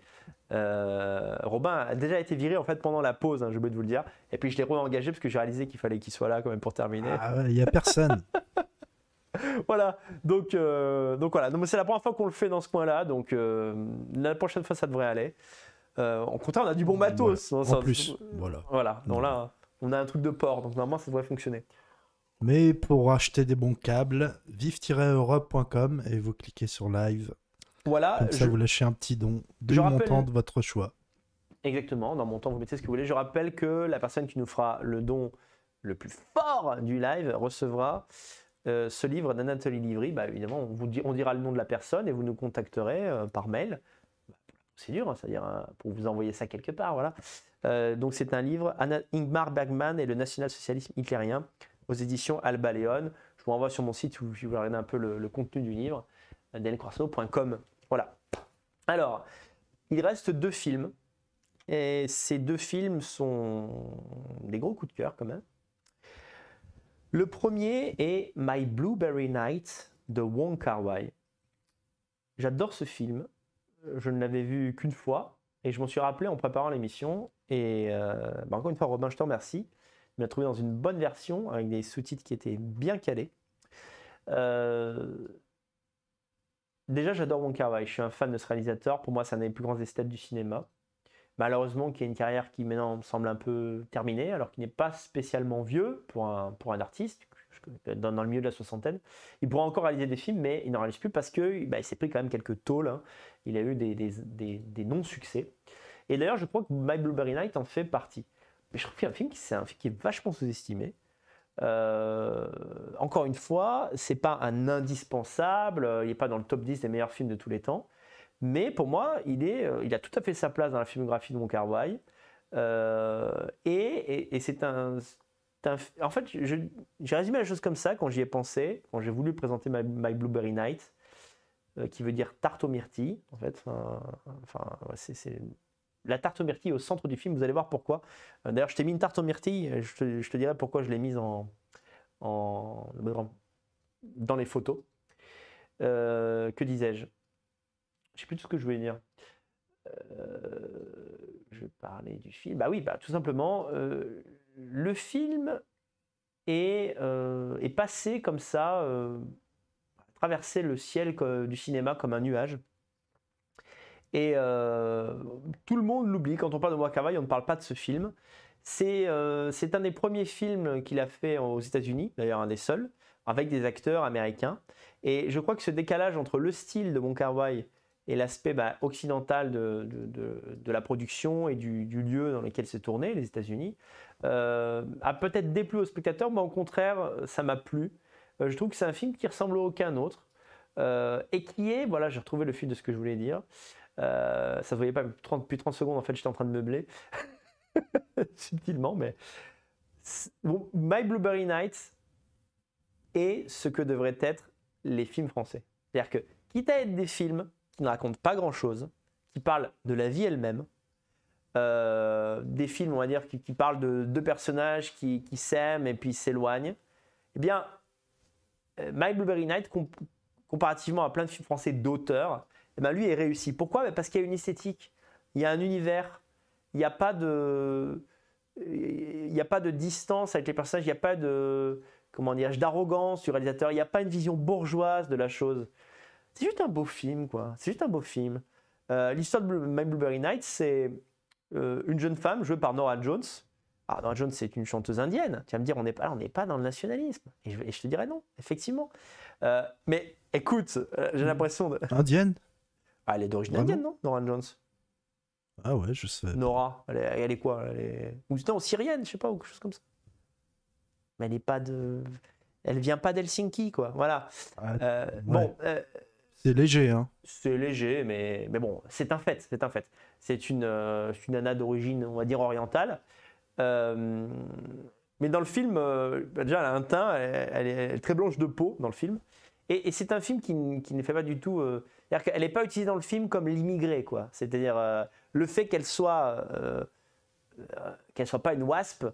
S1: Euh, Robin a déjà été viré en fait pendant la pause, hein, j'ai oublié de vous le dire. Et puis je l'ai re-engagé parce que j'ai réalisé qu'il fallait qu'il soit là quand même pour terminer. Ah il n'y a personne. voilà, donc, euh, donc voilà. c'est la première fois qu'on le fait dans ce coin-là, donc la prochaine fois ça devrait aller. en contraire, on a du bon matos. Hein, en plus, voilà. Voilà, donc là, on a un truc de port, donc normalement ça devrait fonctionner.
S2: Mais pour acheter des bons câbles, vive-europe.com et vous cliquez sur live.
S1: Voilà. Comme ça, vous
S2: lâchez un petit don du montant de votre choix.
S1: Exactement. Dans mon temps, vous mettez ce que vous voulez. Je rappelle que la personne qui nous fera le don le plus fort du live recevra euh, ce livre d'Anatoly Livry. Bah, évidemment, on, vous on dira le nom de la personne et vous nous contacterez euh, par mail. Bah, c'est dur, hein, c'est-à-dire euh, pour vous envoyer ça quelque part. Voilà. donc, c'est un livre, Ingmar Bergman et le national-socialisme hitlérien aux éditions Alba Leon, Je vous renvoie sur mon site où je vous regarder un peu le, contenu du livre, danielcorso.com. Voilà. Alors, il reste deux films. Et ces deux films sont des gros coups de cœur quand même. Le premier est My Blueberry Night de Wong Kar-wai. J'adore ce film. Je ne l'avais vu qu'une fois et je m'en suis rappelé en préparant l'émission. Et euh, bah, encore une fois, Robin, je te remercie. Il trouvé dans une bonne version, avec des sous-titres qui étaient bien calés. Euh, déjà, j'adore mon Kar Je suis un fan de ce réalisateur. Pour moi, c'est un des plus grands esthètes du cinéma. Malheureusement, qui a une carrière qui maintenant semble un peu terminée, alors qu'il n'est pas spécialement vieux pour un, pour un artiste, dans, le milieu de la soixantaine. Il pourra encore réaliser des films, mais il n'en réalise plus parce que bah, il s'est pris quand même quelques tôles. Hein. Il a eu des, des, non-succès. Et d'ailleurs, je crois que My Blueberry Night en fait partie. Mais je trouve qu'il un film qui, c'est un film qui est vachement sous-estimé. Euh, encore une fois, c'est pas un indispensable, euh, il n'est pas dans le top 10 des meilleurs films de tous les temps, mais pour moi, il, est, euh, il a tout à fait sa place dans la filmographie de mon et, c'est un, En fait, j'ai résumé la chose comme ça quand j'y ai pensé, quand j'ai voulu présenter My, Blueberry Night, qui veut dire tarte aux myrtilles, en fait. Enfin, c'est la tarte aux myrtilles au centre du film, vous allez voir pourquoi. Euh, d'ailleurs, je t'ai mis une tarte aux myrtilles, euh, je te, dirai pourquoi je l'ai mise en, en, dans les photos. Euh, que disais-je Je sais plus tout ce que je voulais dire. Je je parlais du film. Bah oui, bah, tout simplement, le film est, est, passé comme ça, traversé le ciel du cinéma comme un nuage. Et euh, tout le monde l'oublie. Quand on parle de Wakawai, on ne parle pas de ce film. C'est euh, un des premiers films qu'il a fait aux États-Unis, d'ailleurs un des seuls, avec des acteurs américains. Et je crois que ce décalage entre le style de Wakawai et l'aspect bah, occidental de, de, la production et du, lieu dans lequel c'est tourné, les États-Unis, euh, a peut-être déplu aux spectateurs, mais au contraire, ça m'a plu. je trouve que c'est un film qui ressemble à aucun autre. et qui est, voilà, j'ai retrouvé le fil de ce que je voulais dire, euh, ça se voyait pas, depuis 30, plus 30 secondes, en fait, j'étais en train de meubler. Subtilement, mais. Bon, My Blueberry Nights est ce que devraient être les films français. C'est-à-dire que, quitte à être des films qui ne racontent pas grand-chose, qui parlent de la vie elle-même, euh, des films, on va dire, qui, parlent de deux personnages qui, qui s'aiment et puis s'éloignent, eh bien, euh, My Blueberry Night, comparativement à plein de films français d'auteurs, eh ben, lui est réussi. Pourquoi ben, Parce qu'il y a une esthétique, il y a un univers, il n'y a pas de il a pas de distance avec les personnages, il n'y a pas de comment dirais-je d'arrogance du réalisateur, il n'y a pas une vision bourgeoise de la chose. C'est juste un beau film quoi, c'est juste un beau film. Euh, l'histoire de My Blueberry Night, c'est euh, une jeune femme jouée par Nora Jones. Ah, Nora Jones, c'est une chanteuse indienne. Tu vas me dire, on n'est pas, on n'est pas dans le nationalisme. Et je, te dirais non, effectivement. Euh, mais écoute, j'ai mmh. l'impression de. Indienne ah, elle est d'origine indienne, non Nora Jones Ah ouais, je sais. Nora, elle est, quoi elle est... en syrienne, je sais pas, ou quelque chose comme ça. Mais elle n'est pas de. Elle vient pas d'Helsinki, quoi. Voilà. Ah, euh, bon. Euh,
S2: c'est léger, hein.
S1: C'est léger, mais, mais bon, c'est un fait, c'est un fait. C'est une, euh, une nana d'origine, on va dire, orientale. mais dans le film, bah, déjà, elle a un teint, elle, est, très blanche de peau dans le film. Et, c'est un film qui, qui, ne fait pas du tout c'est-à-dire qu'elle n'est pas utilisée dans le film comme l'immigré, quoi. C'est-à-dire euh, le fait qu'elle soit euh, euh, qu'elle soit pas une wasp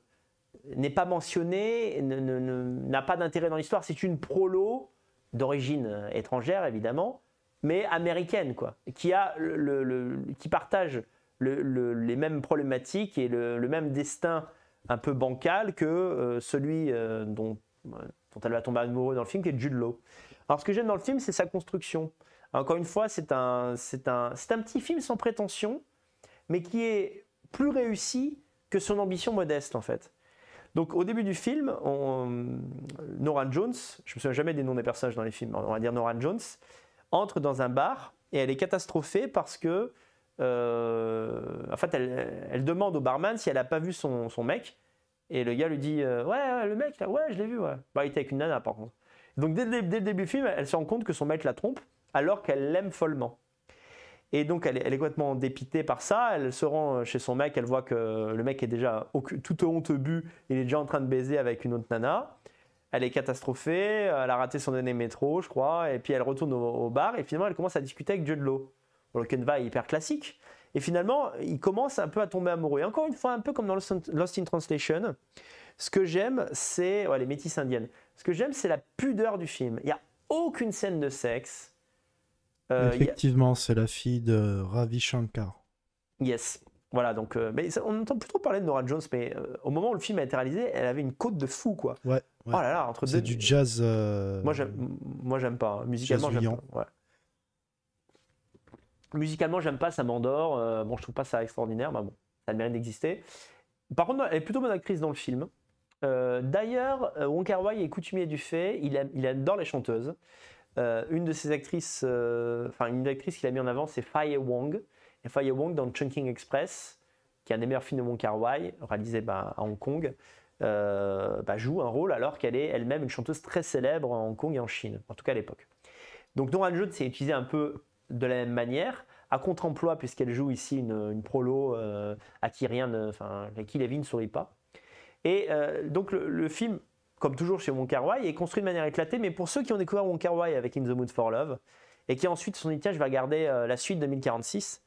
S1: n'est pas mentionnée, n'a pas d'intérêt dans l'histoire. C'est une prolo d'origine étrangère évidemment, mais américaine, quoi, qui qui partage les mêmes problématiques et le, même destin un peu bancal que celui dont, dont elle va tomber amoureuse dans le film, qui est Jude Law. Alors ce que j'aime dans le film, c'est sa construction. Encore une fois, c'est un, c'est un, un petit film sans prétention, mais qui est plus réussi que son ambition modeste en fait. Donc au début du film, on, Nora Jones, je me souviens jamais des noms des personnages dans les films, on va dire Nora Jones, entre dans un bar et elle est catastrophée parce que, euh, en fait, elle, demande au barman si elle n'a pas vu son, son, mec et le gars lui dit euh, ouais le mec ouais je l'ai vu ouais. Bah, il était avec une nana par contre. Donc dès, le début du film, elle se rend compte que son mec la trompe alors qu'elle l'aime follement. Et donc elle est, complètement dépitée par ça, elle se rend chez son mec, elle voit que le mec est déjà tout honte bu, il est déjà en train de baiser avec une autre nana, elle est catastrophée, elle a raté son dernier métro je crois, et puis elle retourne au, bar et finalement elle commence à discuter avec Dieu de l'eau. Le Kenva est hyper classique, et finalement, il commence un peu à tomber amoureux. Et encore une fois, un peu comme dans Lost in Translation, ce que j'aime, c'est. Ouais, les métisses indiennes. Ce que j'aime, c'est la pudeur du film. Il n'y a aucune scène de sexe. Euh,
S2: Effectivement, c'est la fille de Ravi Shankar.
S1: Yes. Voilà, donc, euh, mais on entend plutôt parler de Nora Jones, mais euh, au moment où le film a été réalisé, elle avait une côte de fou, quoi. Ouais. Oh là là, entre C'est du
S2: jazz. Moi,
S1: j'aime, moi, pas. Hein. Musicalement, j'aime pas. Musicalement, j'aime pas, ça m'endort. bon, je trouve pas ça extraordinaire, mais bon, ça mérite d'exister. Par contre, elle est plutôt bonne actrice dans le film. D'ailleurs, Wong Kar Wai est coutumier du fait, il, il adore les chanteuses. Euh, une de ses actrices, euh, enfin une actrice qu'il a mis en avant, c'est Faye Wong. Et Faye Wong dans Chunking Express, qui est un des meilleurs films de Wong Kar Wai, réalisé bah, à Hong Kong, euh, bah, joue un rôle alors qu'elle est elle-même une chanteuse très célèbre en Hong Kong et en Chine, en tout cas à l'époque. Donc Nora Judd s'est utilisé un peu de la même manière, à contre-emploi puisqu'elle joue ici une, prolo à qui rien, ne, enfin, à qui Levine ne sourit pas. Et donc le, le, film comme toujours chez Wong Kar Wai, est construit de manière éclatée. Mais pour ceux qui ont découvert Wong Kar Wai avec In the Mood for Love et qui ensuite se sont dit tiens, je vais regarder euh, la suite 2046,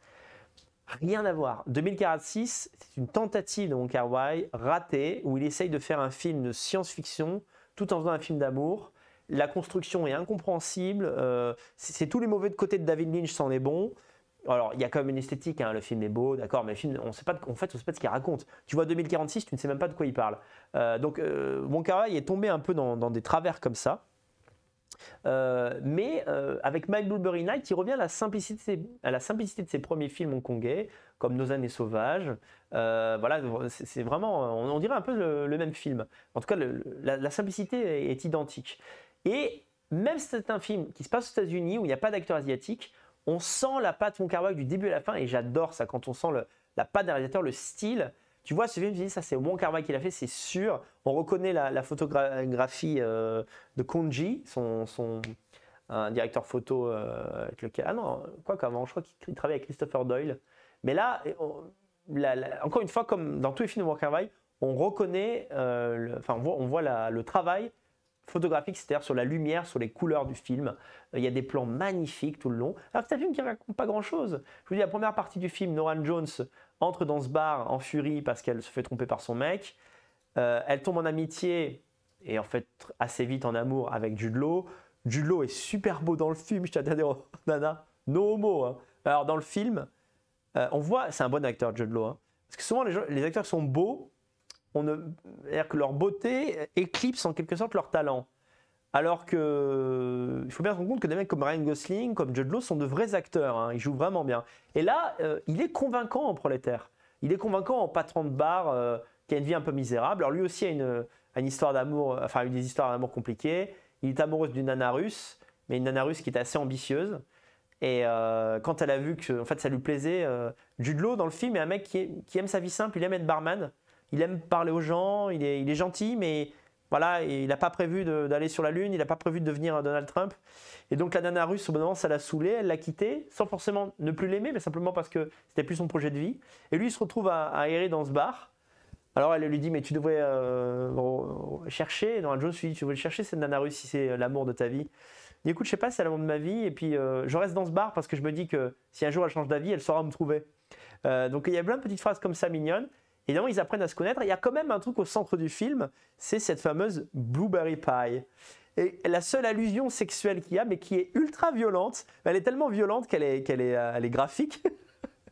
S1: rien à voir. 2046, c'est une tentative de Wong Kar Wai ratée où il essaye de faire un film de science-fiction tout en faisant un film d'amour. La construction est incompréhensible. Euh, c'est tous les mauvais de côté de David Lynch, c'en est bon. Alors, il y a quand même une esthétique, hein, le film est beau, d'accord, mais le film, on sait pas en fait, on sait pas ce qu'il raconte. Tu vois 2046, tu ne sais même pas de quoi il parle. Euh, donc, mon euh, travail est tombé un peu dans, des travers comme ça. Euh, mais avec Mike Blueberry Night, il revient à la, simplicité, de ses premiers films hongkongais, comme Nos années sauvages. voilà, c'est vraiment, on, dirait un peu le, même film. En tout cas, la, simplicité est, identique. Et même si c'est un film qui se passe aux États-Unis où il n'y a pas d'acteur asiatique, on sent la patte Mon kar du début à la fin et j'adore ça quand on sent la patte d'un réalisateur, le style. Tu vois ce film, ça c'est Mon Carvalho qui l'a fait, c'est sûr. On reconnaît la, photographie euh, de Konji, son, son un directeur photo euh, avec lequel ah non quoi qu'avant, je crois qu'il travaille avec Christopher Doyle. Mais là, encore une fois, comme dans tous les films de Wong on reconnaît, euh, enfin on voit, le travail photographique, c'est-à-dire sur la lumière, sur les couleurs du film. Euh, il y a des plans magnifiques tout le long. Alors que c'est un film qui raconte pas grand-chose. Je vous dis, la première partie du film, Noran Jones entre dans ce bar en furie parce qu'elle se fait tromper par son mec. Euh, elle tombe en amitié et en fait assez vite en amour avec Jude Law. Jude Law est super beau dans le film. Je t'attends, oh, nana, no homo. Hein. Alors dans le film, euh, on voit, c'est un bon acteur Jude Law. Hein, parce que souvent les, les acteurs sont beaux, on que leur beauté éclipse en quelque sorte leur talent. Alors que, il faut bien se rendre compte que des mecs comme Ryan Gosling, comme Jude Law sont de vrais acteurs. Hein, ils jouent vraiment bien. Et là, euh, il est convaincant en prolétaire. Il est convaincant en patron de bar euh, qui a une vie un peu misérable. Alors lui aussi a une, une histoire d'amour, euh, enfin une des histoires d'amour compliquées. Il est amoureux d'une nana russe, mais une nana russe qui est assez ambitieuse. Et quand elle a vu que en fait ça lui plaisait, Jude Law dans le film est un mec qui, qui aime sa vie simple, il aime être barman il aime parler aux gens, il est, gentil, mais voilà, il n'a pas prévu d'aller sur la Lune, il n'a pas prévu de devenir Donald Trump. Et donc la nana russe, au bout moment, ça l'a saoulé, elle l'a quitté, sans forcément ne plus l'aimer, mais simplement parce que c'était plus son projet de vie. Et lui, il se retrouve à, errer dans ce bar. Alors elle lui dit, mais tu devrais euh, chercher. Non, Jones lui dit, tu devrais chercher cette nana russe si c'est euh, l'amour de ta vie. Il dit, écoute, je sais pas c'est l'amour de ma vie, et puis euh, je reste dans ce bar parce que je me dis que si un jour elle change d'avis, elle saura me trouver. donc il y a plein de petites phrases comme ça mignonnes donc ils apprennent à se connaître. Il y a quand même un truc au centre du film, c'est cette fameuse Blueberry Pie. Et la seule allusion sexuelle qu'il y a, mais qui est ultra violente, elle est tellement violente qu'elle est, qu'elle est, euh, est graphique.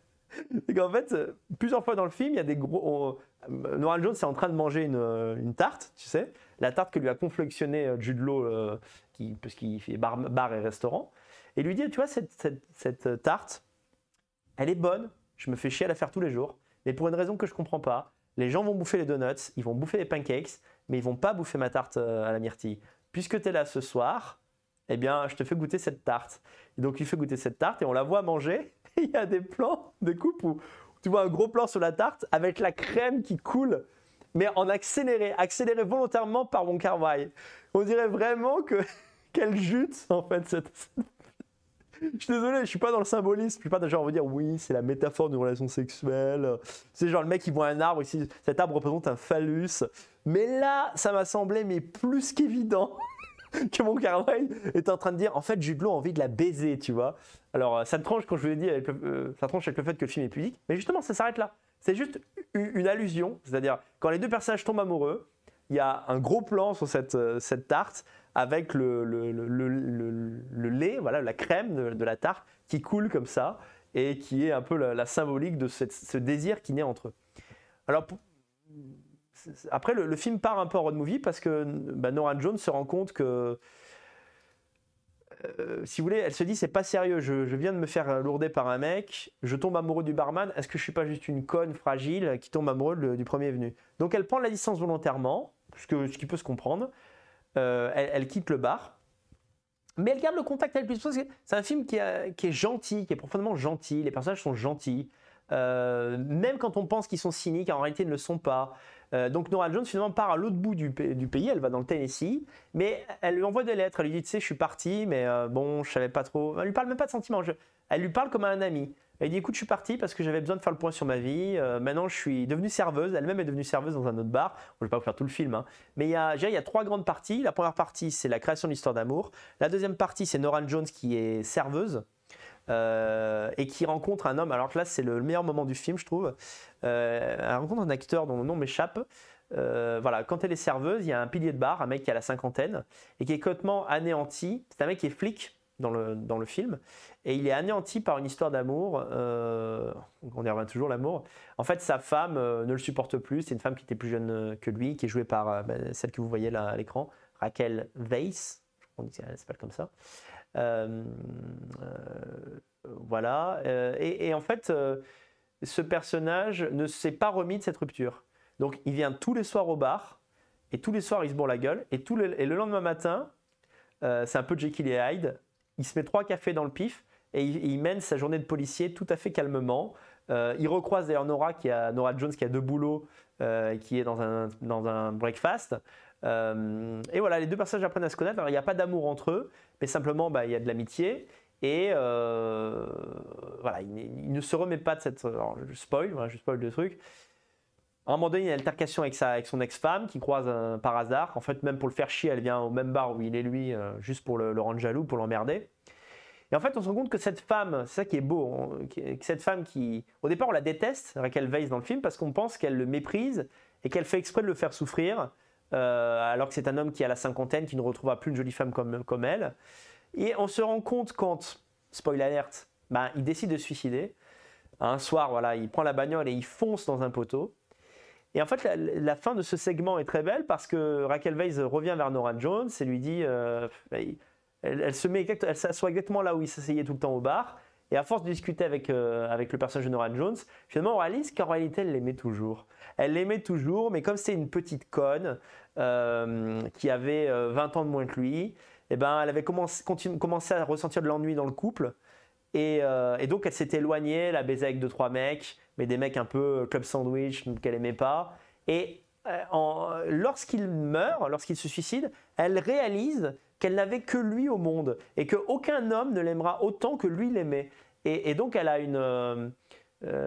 S1: et en fait, euh, plusieurs fois dans le film, il y a des gros. On... Euh, Jones est en train de manger une, une, tarte, tu sais, la tarte que lui a confectionné Jude Law, qui, parce qu'il fait bar, bar, et restaurant. Et lui dit Tu vois, cette, cette, cette tarte, elle est bonne, je me fais chier à la faire tous les jours. Mais pour une raison que je comprends pas, les gens vont bouffer les donuts, ils vont bouffer les pancakes, mais ils vont pas bouffer ma tarte euh, à la myrtille. Puisque tu es là ce soir, eh bien, je te fais goûter cette tarte. Et donc, il fait goûter cette tarte et on la voit manger. il y a des plans des coupes où tu vois un gros plan sur la tarte avec la crème qui coule, mais en accéléré, accéléré volontairement par mon carvail. On dirait vraiment que quelle jute en fait cette je suis désolé, je suis pas dans le symbolisme. Je suis pas dans le genre, de dire, oui, c'est la métaphore d'une relation sexuelle. C'est genre le mec, qui voit un arbre, ici, cet arbre représente un phallus. Mais là, ça m'a semblé, mais plus qu'évident. que mon Carvey est en train de dire en fait Jude Law a envie de la baiser tu vois alors euh, ça tranche quand je vous ai dit avec euh, ça tranche avec le fait que le film est pudique mais justement ça s'arrête là c'est juste une allusion c'est-à-dire quand les deux personnages tombent amoureux il y a un gros plan sur cette, euh, cette tarte avec le, lait, voilà, la crème de, la tarte qui coule comme ça et qui est un peu la, symbolique de ce désir qui naît entre eux. Alors, après, le, film part un peu en road movie parce que bah, Nora Jones se rend compte que euh, si vous voulez, elle se dit c'est pas sérieux, je, viens de me faire lourder par un mec, je tombe amoureux du barman, est-ce que je suis pas juste une conne fragile qui tombe amoureux du premier venu Donc elle prend la distance volontairement, ce qui peut se comprendre, euh, elle, quitte le bar. Mais elle garde le contact avec lui. C'est un film qui, est gentil, qui est profondément gentil. Les personnages sont gentils. Euh, même quand on pense qu'ils sont cyniques, en réalité, ils ne le sont pas. Euh, donc Nora Jones finalement part à l'autre bout du, pays, elle va dans le Tennessee, mais elle lui envoie des lettres, elle lui dit tu sais je suis partie, mais bon je savais pas trop, elle lui parle même pas de sentiments, elle lui parle comme à un ami. Elle dit écoute, je suis parti parce que j'avais besoin de faire le point sur ma vie. Euh, maintenant, je suis devenue serveuse. Elle-même est devenue serveuse dans un autre bar. je ne vais pas vous faire tout le film. Hein. Mais il y, a, il trois grandes parties. La première partie, c'est la création de l'histoire d'amour. La deuxième partie, c'est Noran Jones qui est serveuse. Euh, et qui rencontre un homme, alors que là c'est le meilleur moment du film je trouve, euh, elle rencontre un acteur dont le nom m'échappe, voilà, quand elle est serveuse, il y a un pilier de bar, un mec qui a la cinquantaine, et qui est complètement anéanti. C'est un mec qui est flic, dans le, dans le film. Et il est anéanti par une histoire d'amour. Euh, on y revient toujours, l'amour. En fait, sa femme euh, ne le supporte plus. C'est une femme qui était plus jeune euh, que lui, qui est jouée par ben, celle que vous voyez là à l'écran, Raquel Weiss. On dit qu'elle s'appelle comme ça. voilà. Et, en fait, ce personnage ne s'est pas remis de cette rupture. Donc, il vient tous les soirs au bar. Et tous les soirs, il se bourre la gueule. Et, tous et le lendemain matin, c'est un peu Jekyll et Hyde il se met trois cafés dans le pif et il, mène sa journée de policier tout à fait calmement. Euh, il recroise d'ailleurs Nora, qui a, Nora Jones qui a deux boulots, euh, qui est dans un, dans un breakfast. Euh, et voilà, les deux personnages apprennent à se connaître. Alors, il n'y a pas d'amour entre eux, mais simplement, bah, il y a de l'amitié. Et euh, voilà, il, ne se remet pas de cette. je spoil, hein, je spoil le truc, à un moment donné, il y a une altercation avec, sa, avec son ex-femme qui croise par hasard. En fait, même pour le faire chier, elle vient au même bar où il est lui, euh, juste pour le, rendre jaloux, pour l'emmerder. Et en fait, on se rend compte que cette femme, c'est ça qui est beau, que cette femme qui, au départ, on la déteste, qu'elle veille dans le film, parce qu'on pense qu'elle le méprise et qu'elle fait exprès de le faire souffrir, euh, alors que c'est un homme qui a la cinquantaine, qui ne retrouvera plus une jolie femme comme, comme elle. Et on se rend compte quand, spoil alert, bah, il décide de se suicider. Un soir, voilà, il prend la bagnole et il fonce dans un poteau. Et en fait, la, fin de ce segment est très belle parce que Raquel Weiss revient vers Nora Jones et lui dit, euh, bah, elle, se met, elle s'assoit exactement là où il s'asseyait tout le temps au bar. Et à force de discuter avec, euh, avec le personnage de Nora Jones, finalement on réalise qu'en réalité elle l'aimait toujours. Elle l'aimait toujours, mais comme c'est une petite conne euh, qui avait 20 ans de moins que lui, eh ben, elle avait commencé, à ressentir de l'ennui dans le couple. Et, donc elle s'est éloignée, elle a baisé avec deux trois mecs mais des mecs un peu euh, club sandwich qu'elle aimait pas. Et euh, lorsqu'il meurt, lorsqu'il se suicide, elle réalise qu'elle n'avait que lui au monde et qu'aucun homme ne l'aimera autant que lui l'aimait. Et, donc elle a une... Euh,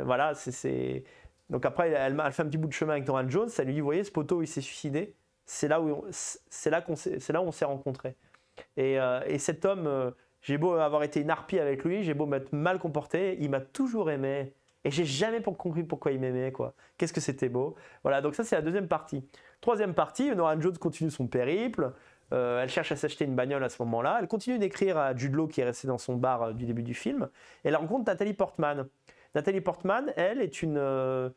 S1: voilà, c'est... Donc après, elle, elle, fait un petit bout de chemin avec Doran Jones, elle lui dit, vous voyez, ce poteau, il s'est suicidé, c'est là où c'est là où on s'est rencontrés. Et, et, cet homme, j'ai beau avoir été une harpie avec lui, j'ai beau m'être mal comporté, il m'a toujours aimé. Et j'ai jamais compris pourquoi il m'aimait, quoi. Qu'est-ce que c'était beau. Voilà, donc ça, c'est la deuxième partie. Troisième partie, Nora Jones continue son périple. Euh, elle cherche à s'acheter une bagnole à ce moment-là. Elle continue d'écrire à Jude Law, qui est resté dans son bar euh, du début du film. Et elle rencontre Nathalie Portman. Nathalie Portman, elle, est une, euh,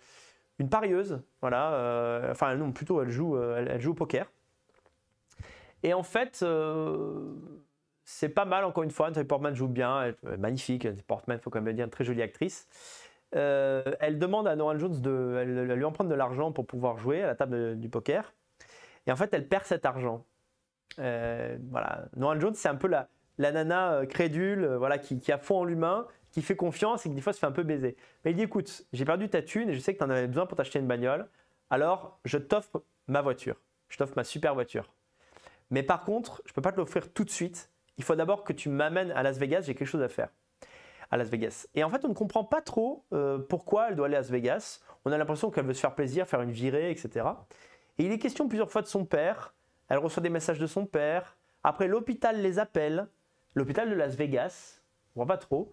S1: une parieuse. Voilà. enfin, non, plutôt, elle joue, elle, joue au poker. Et en fait, c'est pas mal, encore une fois. Nathalie Portman joue bien. Elle, est magnifique. Nathalie Portman, il faut quand même dire, une très jolie actrice. Euh, elle demande à Noël Jones de lui emprunter de l'argent pour pouvoir jouer à la table du poker. Et en fait, elle perd cet argent. Euh, voilà. Jones, c'est un peu la, nana euh, crédule euh, voilà, qui, a fond en l'humain, qui fait confiance et qui des fois se fait un peu baiser. Mais il dit écoute, j'ai perdu ta thune et je sais que tu en avais besoin pour t'acheter une bagnole. Alors, je t'offre ma voiture. Je t'offre ma super voiture. Mais par contre, je ne peux pas te l'offrir tout de suite. Il faut d'abord que tu m'amènes à Las Vegas, j'ai quelque chose à faire à Las Vegas. Et en fait, on ne comprend pas trop euh, pourquoi elle doit aller à Las Vegas. On a l'impression qu'elle veut se faire plaisir, faire une virée, etc. Et il est question plusieurs fois de son père. Elle reçoit des messages de son père. Après, l'hôpital les appelle. L'hôpital de Las Vegas. On voit pas trop.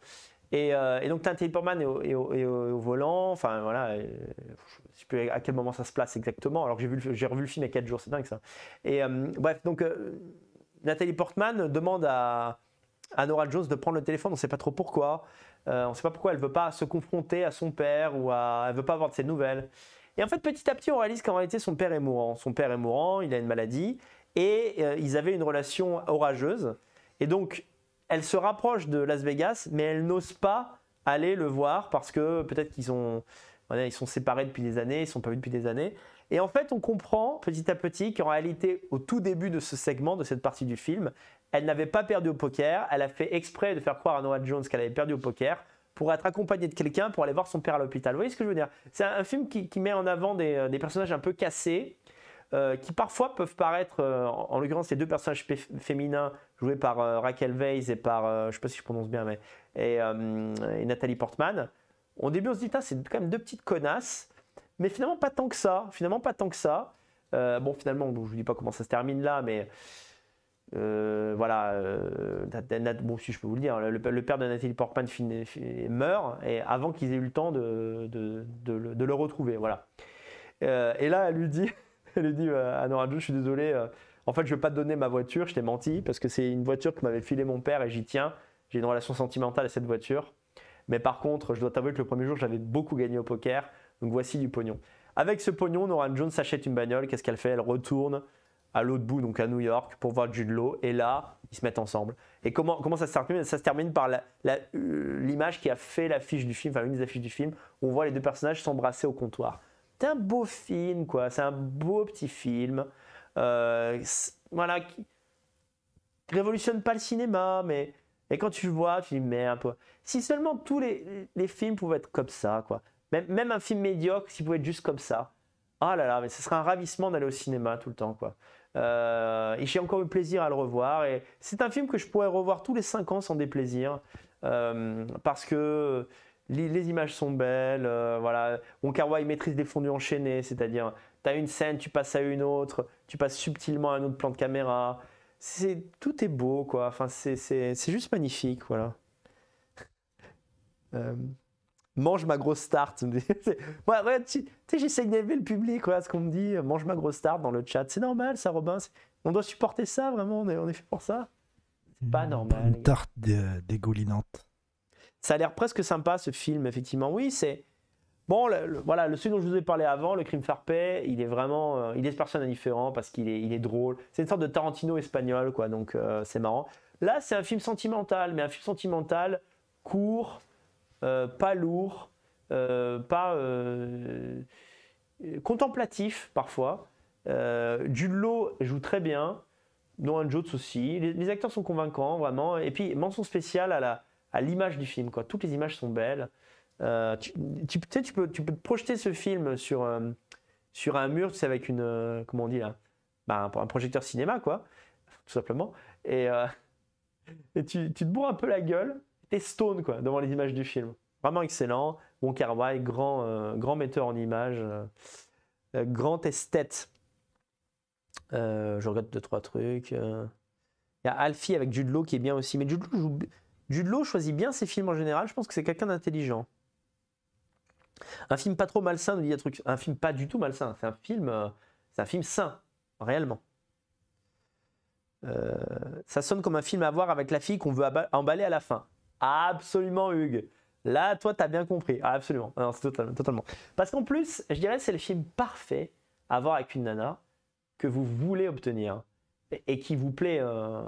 S1: Et, euh, donc, tu Portman est au, volant. Enfin, voilà. Euh, je sais plus à quel moment ça se place exactement. Alors que j'ai revu le film il y a 4 jours. C'est dingue ça. Et bref, donc. Nathalie Portman demande à, à Nora Jones de prendre le téléphone, on ne sait pas trop pourquoi. Euh, on ne sait pas pourquoi elle ne veut pas se confronter à son père ou à... elle ne veut pas avoir de ses nouvelles. Et en fait, petit à petit, on réalise qu'en réalité, son père est mourant. Son père est mourant, il a une maladie et euh, ils avaient une relation orageuse. Et donc, elle se rapproche de Las Vegas, mais elle n'ose pas aller le voir parce que peut-être qu'ils ont ils sont séparés depuis des années, ils ne sont pas vus depuis des années. Et en fait, on comprend petit à petit qu'en réalité, au tout début de ce segment, de cette partie du film, elle n'avait pas perdu au poker. Elle a fait exprès de faire croire à Noah Jones qu'elle avait perdu au poker pour être accompagnée de quelqu'un pour aller voir son père à l'hôpital. Vous voyez ce que je veux dire C'est un, film qui, met en avant des, euh, personnages un peu cassés, euh, qui parfois peuvent paraître, euh, en, l'occurrence, ces deux personnages féminins joués par Raquel Weisz et par, je ne sais pas si je prononce bien, mais et Nathalie Portman au début, on se dit, c'est quand même deux petites connasses, mais finalement, pas tant que ça. Finalement, pas tant que ça. Euh, bon, finalement, je ne dis pas comment ça se termine là, mais euh, voilà. Euh, bon, si je peux vous le dire, le, père de Nathalie Portman meurt et avant qu'ils aient eu le temps de, le retrouver. Voilà. et là, elle lui dit, elle lui dit à je suis désolé, en fait, je ne vais pas te donner ma voiture, je t'ai menti, parce que c'est une voiture que m'avait filé mon père et j'y tiens. J'ai une relation sentimentale à cette voiture. Mais par contre, je dois t'avouer que le premier jour, j'avais beaucoup gagné au poker. Donc voici du pognon. Avec ce pognon, Nora Jones s'achète une bagnole. Qu'est-ce qu'elle fait Elle retourne à l'autre bout, donc à New York, pour voir Jude Law. Et là, ils se mettent ensemble. Et comment, comment ça se termine Ça se termine par euh, l'image qui a fait l'affiche du film, enfin l'une des affiches du film. Où on voit les deux personnages s'embrasser au comptoir. C'est un beau film, quoi. C'est un beau petit film. Euh, voilà, qui révolutionne pas le cinéma, mais et quand tu vois, tu dis merde, peu Si seulement tous les, films pouvaient être comme ça, quoi. Même, un film médiocre, s'il pouvait être juste comme ça. Ah là là, mais ce serait un ravissement d'aller au cinéma tout le temps, quoi. Euh, et j'ai encore eu plaisir à le revoir. Et c'est un film que je pourrais revoir tous les 5 ans sans déplaisir. Euh, parce que les, images sont belles. Euh, voilà. Mon maîtrise des fondus enchaînés, c'est-à-dire, tu as une scène, tu passes à une autre, tu passes subtilement à un autre plan de caméra tout est beau quoi. Enfin c'est juste magnifique voilà. Euh, mange ma grosse tarte. moi tu sais, j'essaie d'élever le public, voilà ce qu'on me dit. Mange ma grosse tarte dans le chat. C'est normal, ça, Robin. On doit supporter ça, vraiment. On est, on est fait pour ça. C'est pas normal. Une tarte dégoulinante. Ça a l'air presque sympa, ce film, effectivement. Oui, c'est Bon, voilà, le celui dont je vous ai parlé avant, le crime Farpé, il est vraiment, euh, il est personne indifférent parce qu'il est, drôle. C'est une sorte de Tarantino espagnol, quoi, donc euh, c'est marrant. Là, c'est un film sentimental, mais un film sentimental court, euh, pas lourd, pas contemplatif parfois. Jude joue très bien, Noah Jones aussi. Les, les, acteurs sont convaincants, vraiment. Et puis, mention spéciale à, à l'image du film, quoi. Toutes les images sont belles. Euh, tu, tu, peux, projeter ce film sur, euh, sur un mur, tu avec une. Euh, comment on dit là bah, un, projecteur cinéma, quoi, tout simplement. Et, tu, te bourres un peu la gueule, t'es stone, quoi, devant les images du film. Vraiment excellent. Bon Kar grand, grand metteur en images, grand esthète. je regarde deux, trois trucs. Il y a Alfie avec Jude qui est bien aussi. Mais Jude Law, choisit bien ses films en général. Je pense que c'est quelqu'un d'intelligent. Un film pas trop malsain, nous dit un truc. Un film pas du tout malsain. C'est un film, euh, c'est un film sain, réellement. Euh, ça sonne comme un film à voir avec la fille qu'on veut emballer à la fin. Absolument, Hugues. Là, toi, t'as bien compris. Ah, absolument. c'est totalement, Parce qu'en plus, je dirais, c'est le film parfait à voir avec une nana que vous voulez obtenir et qui vous plaît euh,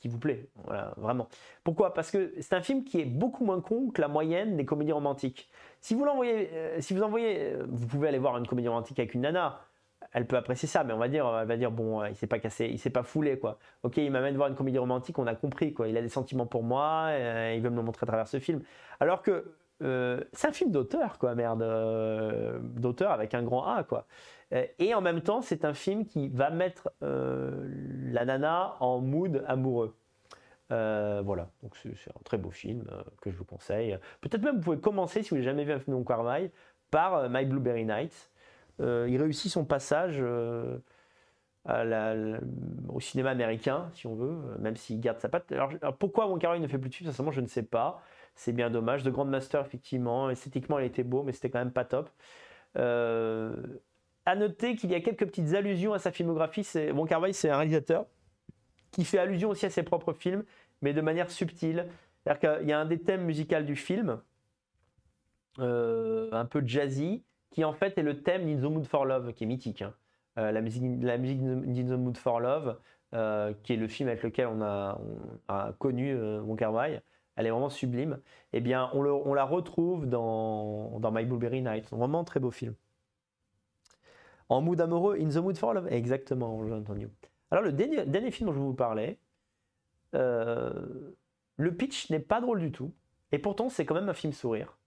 S1: qui vous plaît. Voilà, vraiment. Pourquoi Parce que c'est un film qui est beaucoup moins con que la moyenne des comédies romantiques. Si vous l'envoyez, euh, si vous envoyez, euh, vous pouvez aller voir une comédie romantique avec une nana. Elle peut apprécier ça, mais on va dire, elle va dire bon, euh, il s'est pas cassé, il s'est pas foulé quoi. Ok, il m'amène voir une comédie romantique, on a compris quoi. Il a des sentiments pour moi, il veut me le montrer à travers ce film. Alors que c'est un film d'auteur quoi, merde, d'auteur avec un grand A quoi. Euh, et en même temps, c'est un film qui va mettre euh, la nana en mood amoureux. Euh, voilà, donc c'est un très beau film que je vous conseille. Peut-être même vous pouvez commencer, si vous n'avez jamais vu un film de par My Blueberry Nights. il réussit son passage à la, au cinéma américain, si on veut, même s'il garde sa patte. Alors, pourquoi Wong Kar ne fait plus de films Sincèrement, je ne sais pas. C'est bien dommage. de Grand Master, effectivement, esthétiquement, il était beau, mais c'était quand même pas top. À noter qu'il y a quelques petites allusions à sa filmographie. C'est Bon c'est un réalisateur qui fait allusion aussi à ses propres films, mais de manière subtile. Il y a un des thèmes musicaux du film, euh, un peu jazzy, qui en fait est le thème d'In the Mood for Love, qui est mythique. Hein. Euh, la musique, la the Mood for Love, euh, qui est le film avec lequel on a, connu Bon elle est vraiment sublime. Eh bien, on, la retrouve dans, My Blueberry Night. Vraiment très beau film. En mood amoureux, in the mood for love. Exactement, j'ai entendu. Alors, le dernier, film dont je vous parlais, euh, le pitch n'est pas drôle du tout. Et pourtant, c'est quand même un film sourire.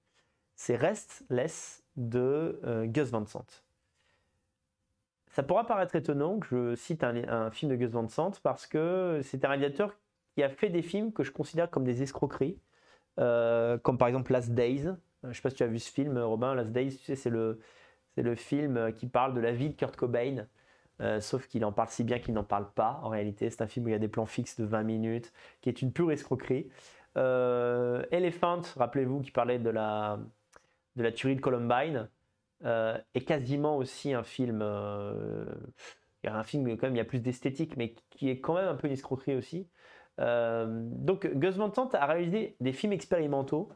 S1: C'est Restless de euh, Gus Van Sant. Ça pourra paraître étonnant que je cite un, film de Gus Van Sant parce que c'est un réalisateur qui a fait des films que je considère comme des escroqueries, euh, comme par exemple Last Days. Je ne sais pas si tu as vu ce film, Robin. Last Days, tu sais, c'est le, c'est le film euh, qui parle de la vie de Kurt Cobain. Euh, sauf qu'il en parle si bien qu'il n'en parle pas. En réalité, c'est un film où il y a des plans fixes de 20 minutes, qui est une pure escroquerie. Euh, Elephant, rappelez-vous, qui parlait de la, de la tuerie de Columbine, est quasiment aussi un film. il y a un film, quand il y a plus d'esthétique, mais qui est quand même un peu une escroquerie aussi. donc, Gus Van Sant a réalisé des films expérimentaux,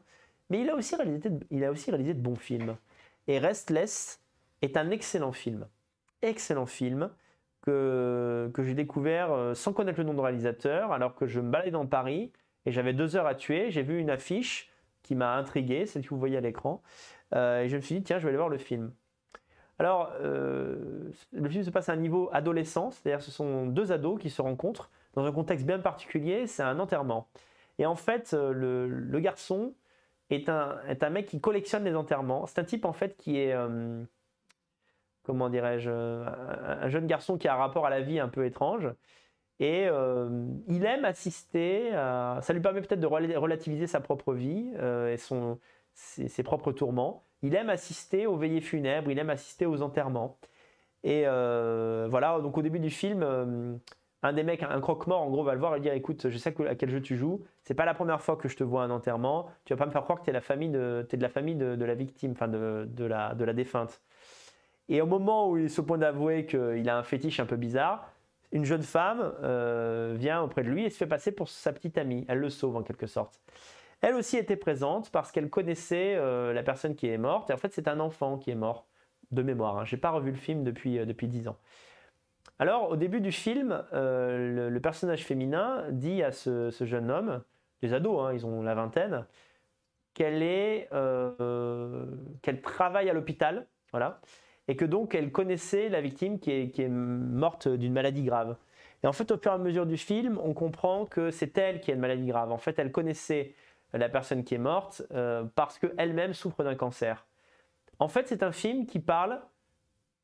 S1: mais il a aussi réalisé, il a aussi réalisé de bons films. Et Restless, est un excellent film. Excellent film que, que j'ai découvert euh, sans connaître le nom de réalisateur, alors que je me baladais dans Paris et j'avais deux heures à tuer. J'ai vu une affiche qui m'a intrigué, celle que vous voyez à l'écran, euh, et je me suis dit, tiens, je vais aller voir le film. Alors, euh, le film se passe à un niveau adolescent, c'est-à-dire ce sont deux ados qui se rencontrent dans un contexte bien particulier, c'est un enterrement. Et en fait, le, le garçon est un, est un, mec qui collectionne les enterrements. C'est un type en fait qui est, comment dirais-je, euh, un jeune garçon qui a un rapport à la vie un peu étrange. Et euh, il aime assister Ça lui permet peut-être de relativiser sa propre vie euh, et ses, propres tourments. Il aime assister aux veillées funèbres, il aime assister aux enterrements. Et voilà, donc au début du film, un des mecs, un croque-mort, en gros, va le voir et lui dire Écoute, je sais à quel jeu tu joues, c'est pas la première fois que je te vois à un enterrement, tu vas pas me faire croire que t'es, la de, es la famille de, la victime, enfin de la défunte. Et au moment où il est au point d'avouer qu'il a un fétiche un peu bizarre, une jeune femme euh, vient auprès de lui et se fait passer pour sa petite amie. Elle le sauve en quelque sorte. Elle aussi était présente parce qu'elle connaissait euh, la personne qui est morte. Et en fait, c'est un enfant qui est mort, de mémoire. Hein. J'ai pas revu le film depuis, euh, dix depuis 10 ans. Alors, au début du film, le, personnage féminin dit à ce, jeune homme, les ados, hein, ils ont la vingtaine, qu'elle est, qu'elle travaille à l'hôpital, voilà, et que donc elle connaissait la victime qui est, morte d'une maladie grave. Et en fait, au fur et à mesure du film, on comprend que c'est elle qui a une maladie grave. En fait, elle connaissait la personne qui est morte euh, parce qu'elle-même souffre d'un cancer. En fait, c'est un film qui parle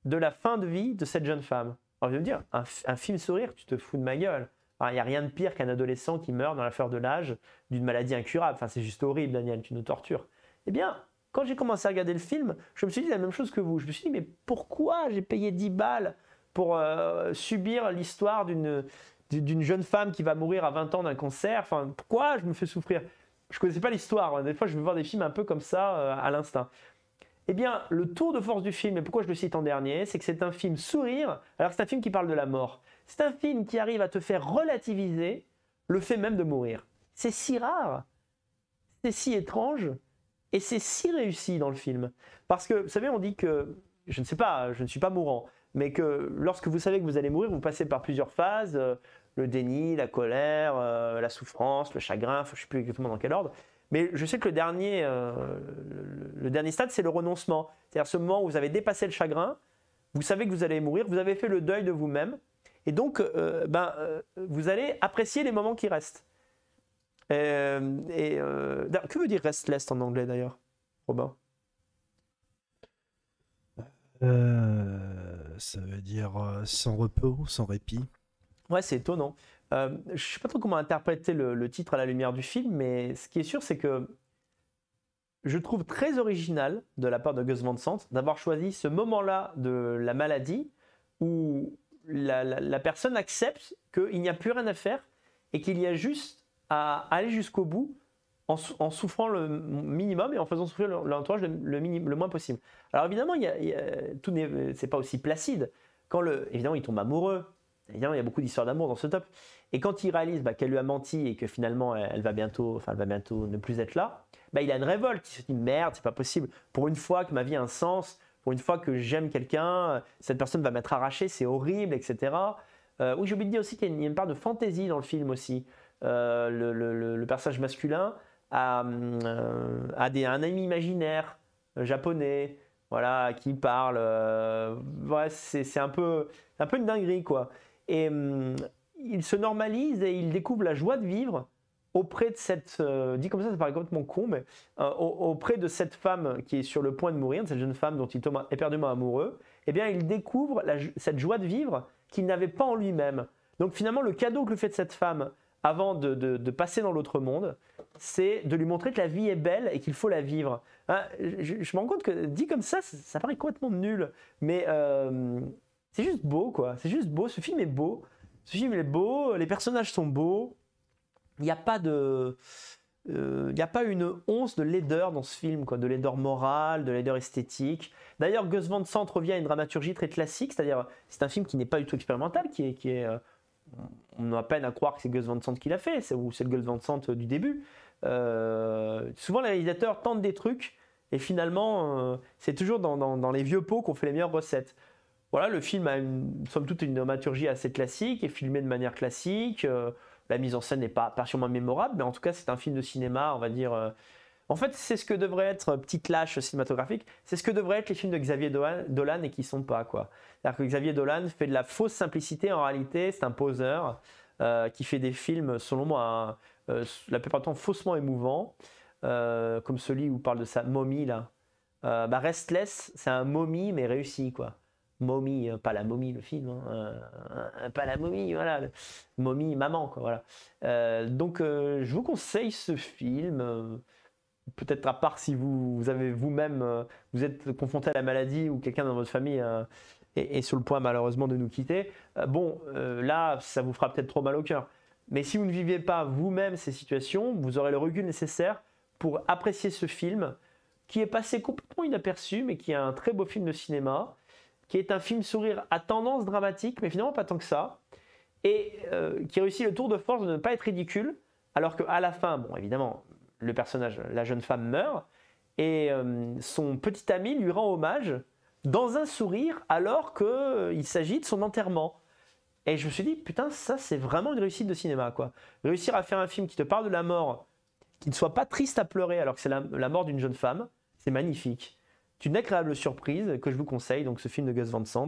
S1: de la fin de vie de cette jeune femme. Alors, je me dire, un, un film sourire, tu te fous de ma gueule. Il n'y a rien de pire qu'un adolescent qui meurt dans la fleur de l'âge d'une maladie incurable. Enfin, c'est juste horrible, Daniel, tu nous tortures. Eh bien, quand j'ai commencé à regarder le film, je me suis dit la même chose que vous. Je me suis dit, mais pourquoi j'ai payé 10 balles pour euh, subir l'histoire d'une jeune femme qui va mourir à 20 ans d'un cancer. Enfin, pourquoi je me fais souffrir Je ne connaissais pas l'histoire. Des fois, je veux voir des films un peu comme ça euh, à l'instinct. Eh bien, le tour de force du film, et pourquoi je le cite en dernier, c'est que c'est un film sourire. Alors, c'est un film qui parle de la mort. C'est un film qui arrive à te faire relativiser le fait même de mourir. C'est si rare, c'est si étrange, et c'est si réussi dans le film. Parce que, vous savez, on dit que, je ne sais pas, je ne suis pas mourant, mais que lorsque vous savez que vous allez mourir, vous passez par plusieurs phases, euh, le déni, la colère, euh, la souffrance, le chagrin, je ne sais plus exactement dans quel ordre. Mais je sais que le dernier, euh, le, dernier stade, c'est le renoncement. C'est-à-dire ce moment où vous avez dépassé le chagrin, vous savez que vous allez mourir, vous avez fait le deuil de vous-même, et donc ben, vous allez apprécier les moments qui restent. Euh, et euh, que veut dire restless en anglais d'ailleurs, Robin euh, Ça
S2: veut dire sans repos, sans répit.
S1: Ouais, c'est étonnant. Je je sais pas trop comment interpréter le, titre à la lumière du film, mais ce qui est sûr, c'est que je trouve très original de la part de Gus Van Sant d'avoir choisi ce moment-là de la maladie où la, la personne accepte qu'il n'y a plus rien à faire et qu'il y a juste à aller jusqu'au bout en, souffrant le minimum et en faisant souffrir l'entourage le, moins possible. Alors évidemment, tout n'est pas aussi placide. Quand évidemment, il tombe amoureux, évidemment, il y a beaucoup d'histoires d'amour dans ce top. Et quand il réalise bah, qu'elle lui a menti et que finalement, elle, va bientôt, enfin, elle va bientôt ne plus être là, bah, il a une révolte. Il se dit merde, c'est pas possible. Pour une fois que ma vie a un sens, pour une fois que j'aime quelqu'un, cette personne va m'être arrachée, c'est horrible, etc. Euh, oui, j'ai oublié de dire aussi qu'il y a une part de fantaisie dans le film aussi. Euh, le, personnage masculin à euh, un ami imaginaire euh, japonais, voilà, qui parle. c'est un peu, un peu une dinguerie, quoi. Et hum, il se normalise et il découvre la joie de vivre auprès de cette, dit comme ça, ça paraît complètement con, mais auprès de cette femme qui est sur le point de mourir, de cette jeune femme dont il tombe éperdument amoureux, et eh bien, il découvre cette joie de vivre qu'il n'avait pas en lui-même. Donc finalement, le cadeau que lui fait cette femme, avant de, de, passer dans l'autre monde, c'est de lui montrer que la vie est belle et qu'il faut la vivre. Hein, je, me rends compte que dit comme ça, ça, paraît complètement nul, mais euh, c'est juste beau, quoi. C'est juste beau. Ce film est beau. Ce film est beau. Les personnages sont beaux. Il n'y a pas de, euh, il n'y a pas une once de laideur dans ce film, quoi, de laideur morale, de laideur esthétique. D'ailleurs, Gus Van Sant revient à une dramaturgie très classique, c'est-à-dire c'est un film qui n'est pas du tout expérimental, qui est, qui est euh, on a peine à croire que c'est Gus Van Sant qui l'a fait, ou c'est le Gus Van Sant euh, du début. Euh, souvent, les réalisateurs tentent des trucs, et finalement, euh, c'est toujours dans, les vieux pots qu'on fait les meilleures recettes. Voilà, le film a une, somme toute une dramaturgie assez classique, est filmé de manière classique. la mise en scène n'est pas particulièrement mémorable, mais en tout cas, c'est un film de cinéma, on va dire, en fait, c'est ce que devrait être, euh, petite lâche cinématographique, c'est ce que devraient être les films de Xavier Dolan, et qui sont pas. quoi. C'est-à-dire que Xavier Dolan fait de la fausse simplicité, en réalité, c'est un poseur euh, qui fait des films, selon moi, hein, euh, la plupart du temps faussement émouvants, comme celui où parle de sa momie, là. Bah, Restless, c'est un momie, mais réussi, quoi. Momie, hein, pas la momie le film, hein, pas la momie, voilà, momie, maman, quoi, voilà. donc je vous conseille ce film, peut-être à part si vous, avez vous-même, euh, vous êtes confronté à la maladie ou quelqu'un dans votre famille euh, est, sur le point malheureusement de nous quitter, euh, bon, là, ça vous fera peut-être trop mal au cœur. Mais si vous ne vivez pas vous-même ces situations, vous aurez le recul nécessaire pour apprécier ce film qui est passé complètement inaperçu, mais qui est un très beau film de cinéma, qui est un film sourire à tendance dramatique, mais finalement pas tant que ça, et qui réussit le tour de force de ne pas être ridicule, alors qu'à la fin, bon évidemment, le personnage, la jeune femme meurt, et euh, son petit ami lui rend hommage dans un sourire alors qu'il euh, s'agit de son enterrement. Et je me suis dit, putain, ça c'est vraiment une réussite de cinéma, quoi. Réussir à faire un film qui te parle de la mort, qui ne soit pas triste à pleurer alors que c'est la, mort d'une jeune femme, c'est magnifique. C'est une agréable surprise que je vous conseille, donc ce film de Gus Van Sant,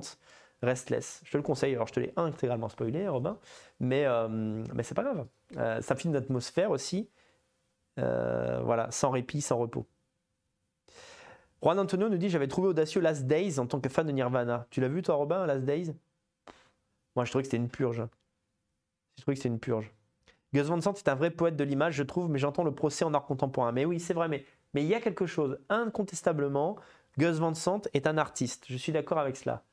S1: Restless. Je te le conseille, alors je te l'ai intégralement spoilé, Robin, mais, euh, mais c'est pas grave. ça film d'atmosphère aussi, euh, voilà, sans répit, sans repos. Juan Antonio nous dit J'avais trouvé audacieux Last Days en tant que fan de Nirvana. Tu l'as vu, toi, Robin, Last Days Moi, je trouvais que c'était une purge. Je trouvais que c'était une purge. Gus Van Sant est un vrai poète de l'image, je trouve, mais j'entends le procès en art contemporain. Mais oui, c'est vrai, mais il y a quelque chose, incontestablement, Gus Van Sant est un artiste. Je suis d'accord avec cela.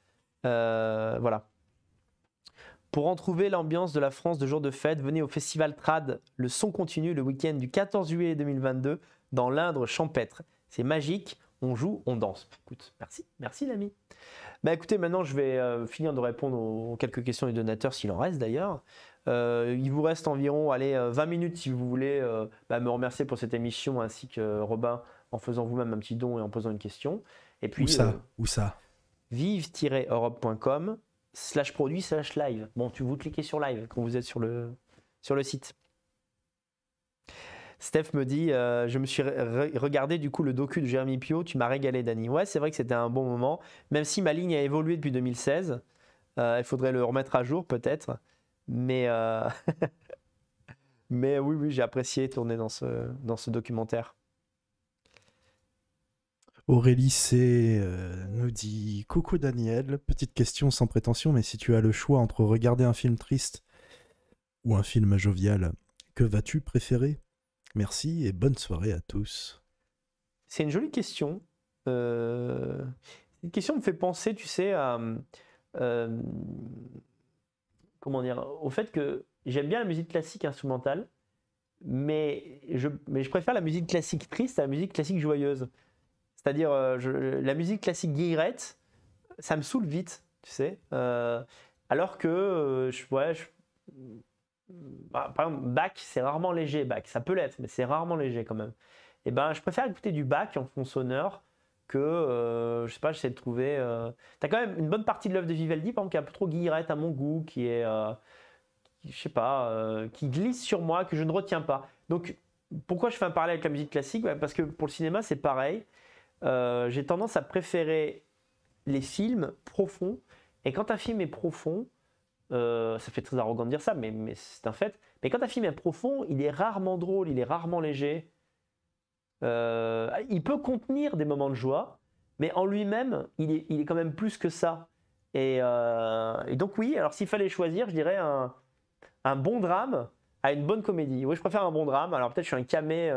S1: Euh, voilà. Pour en trouver l'ambiance de la France de jour de fête, venez au Festival Trad, le son continue le week-end du 14 juillet 2022 dans l'Indre champêtre. C'est magique, on joue, on danse. Écoute, merci, merci l'ami. Bah écoutez, maintenant je vais euh, finir de répondre aux, quelques questions des donateurs s'il en reste d'ailleurs. Euh, il vous reste environ allez, 20 euh, minutes si vous voulez bah, me remercier pour cette émission ainsi que Robin en faisant vous-même un petit don et en posant une question. Et puis, où ça Où ça Vive-europe.com slash produit slash live. Bon, tu vous cliquez sur live quand vous êtes sur le, sur le site. Steph me dit euh, Je me suis regardé du coup le docu de Jérémy Pio, tu m'as régalé, Dani. Ouais, c'est vrai que c'était un bon moment, même si ma ligne a évolué depuis 2016. Euh, il faudrait le remettre à jour peut-être. Mais, euh, Mais oui, oui, j'ai apprécié tourner dans ce, dans ce documentaire.
S2: Aurélie C euh, nous dit Coucou Daniel, petite question sans prétention, mais si tu as le choix entre regarder un film triste ou un film jovial, que vas-tu préférer Merci et bonne soirée à tous.
S1: C'est une jolie question. Euh... question me fait penser, tu sais, euh, Comment dire Au fait que j'aime bien la musique classique instrumentale, mais je, mais je préfère la musique classique triste à la musique classique joyeuse. C'est-à-dire, euh, la musique classique guillerette, ça me saoule vite, tu sais. Euh, alors que, euh, je, ouais, je, bah, par exemple, Bach, c'est rarement léger, Bach. Ça peut l'être, mais c'est rarement léger quand même. Et eh ben, je préfère écouter du Bach en fond sonore que, euh, je sais pas, j'essaie de trouver. Tu T'as quand même une bonne partie de l'œuvre de Vivaldi, par exemple, qui est un peu trop guillerette à mon goût, qui est, euh, je sais pas, qui glisse sur moi, que je ne retiens pas. Donc, pourquoi je fais un parallèle avec la musique classique bah, Parce que pour le cinéma, c'est pareil. Euh, j'ai tendance à préférer les films profonds. Et quand un film est profond, euh, ça fait très arrogant de dire ça, mais, mais c'est un fait. Mais quand un film est profond, il est rarement drôle, il est rarement léger. Euh, il peut contenir des moments de joie, mais en lui-même, il est, quand même plus que ça. Et, donc oui, alors s'il fallait choisir, je dirais un, un, bon drame à une bonne comédie. Oui, je préfère un bon drame. Alors peut-être je suis un camé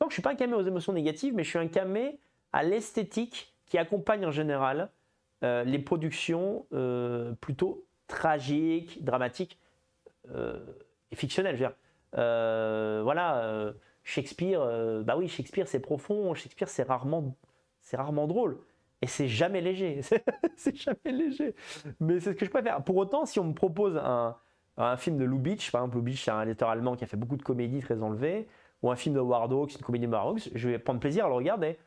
S1: donc je suis pas un camé aux émotions négatives, mais je suis un camé à l'esthétique qui accompagne en général euh, les productions euh, plutôt tragiques, dramatiques euh, et fictionnelles. voilà, Shakespeare, bah oui, Shakespeare c'est profond, Shakespeare c'est rarement, rarement drôle. Et c'est jamais léger, c'est jamais léger. Mais c'est ce que je préfère. Pour autant, si on me propose un, un film de Lubitsch, par exemple, Lubitsch c'est un lecteur allemand qui a fait beaucoup de comédies très enlevées, ou un film de Wardo, qui une comédie Marx, je vais prendre plaisir à le regarder.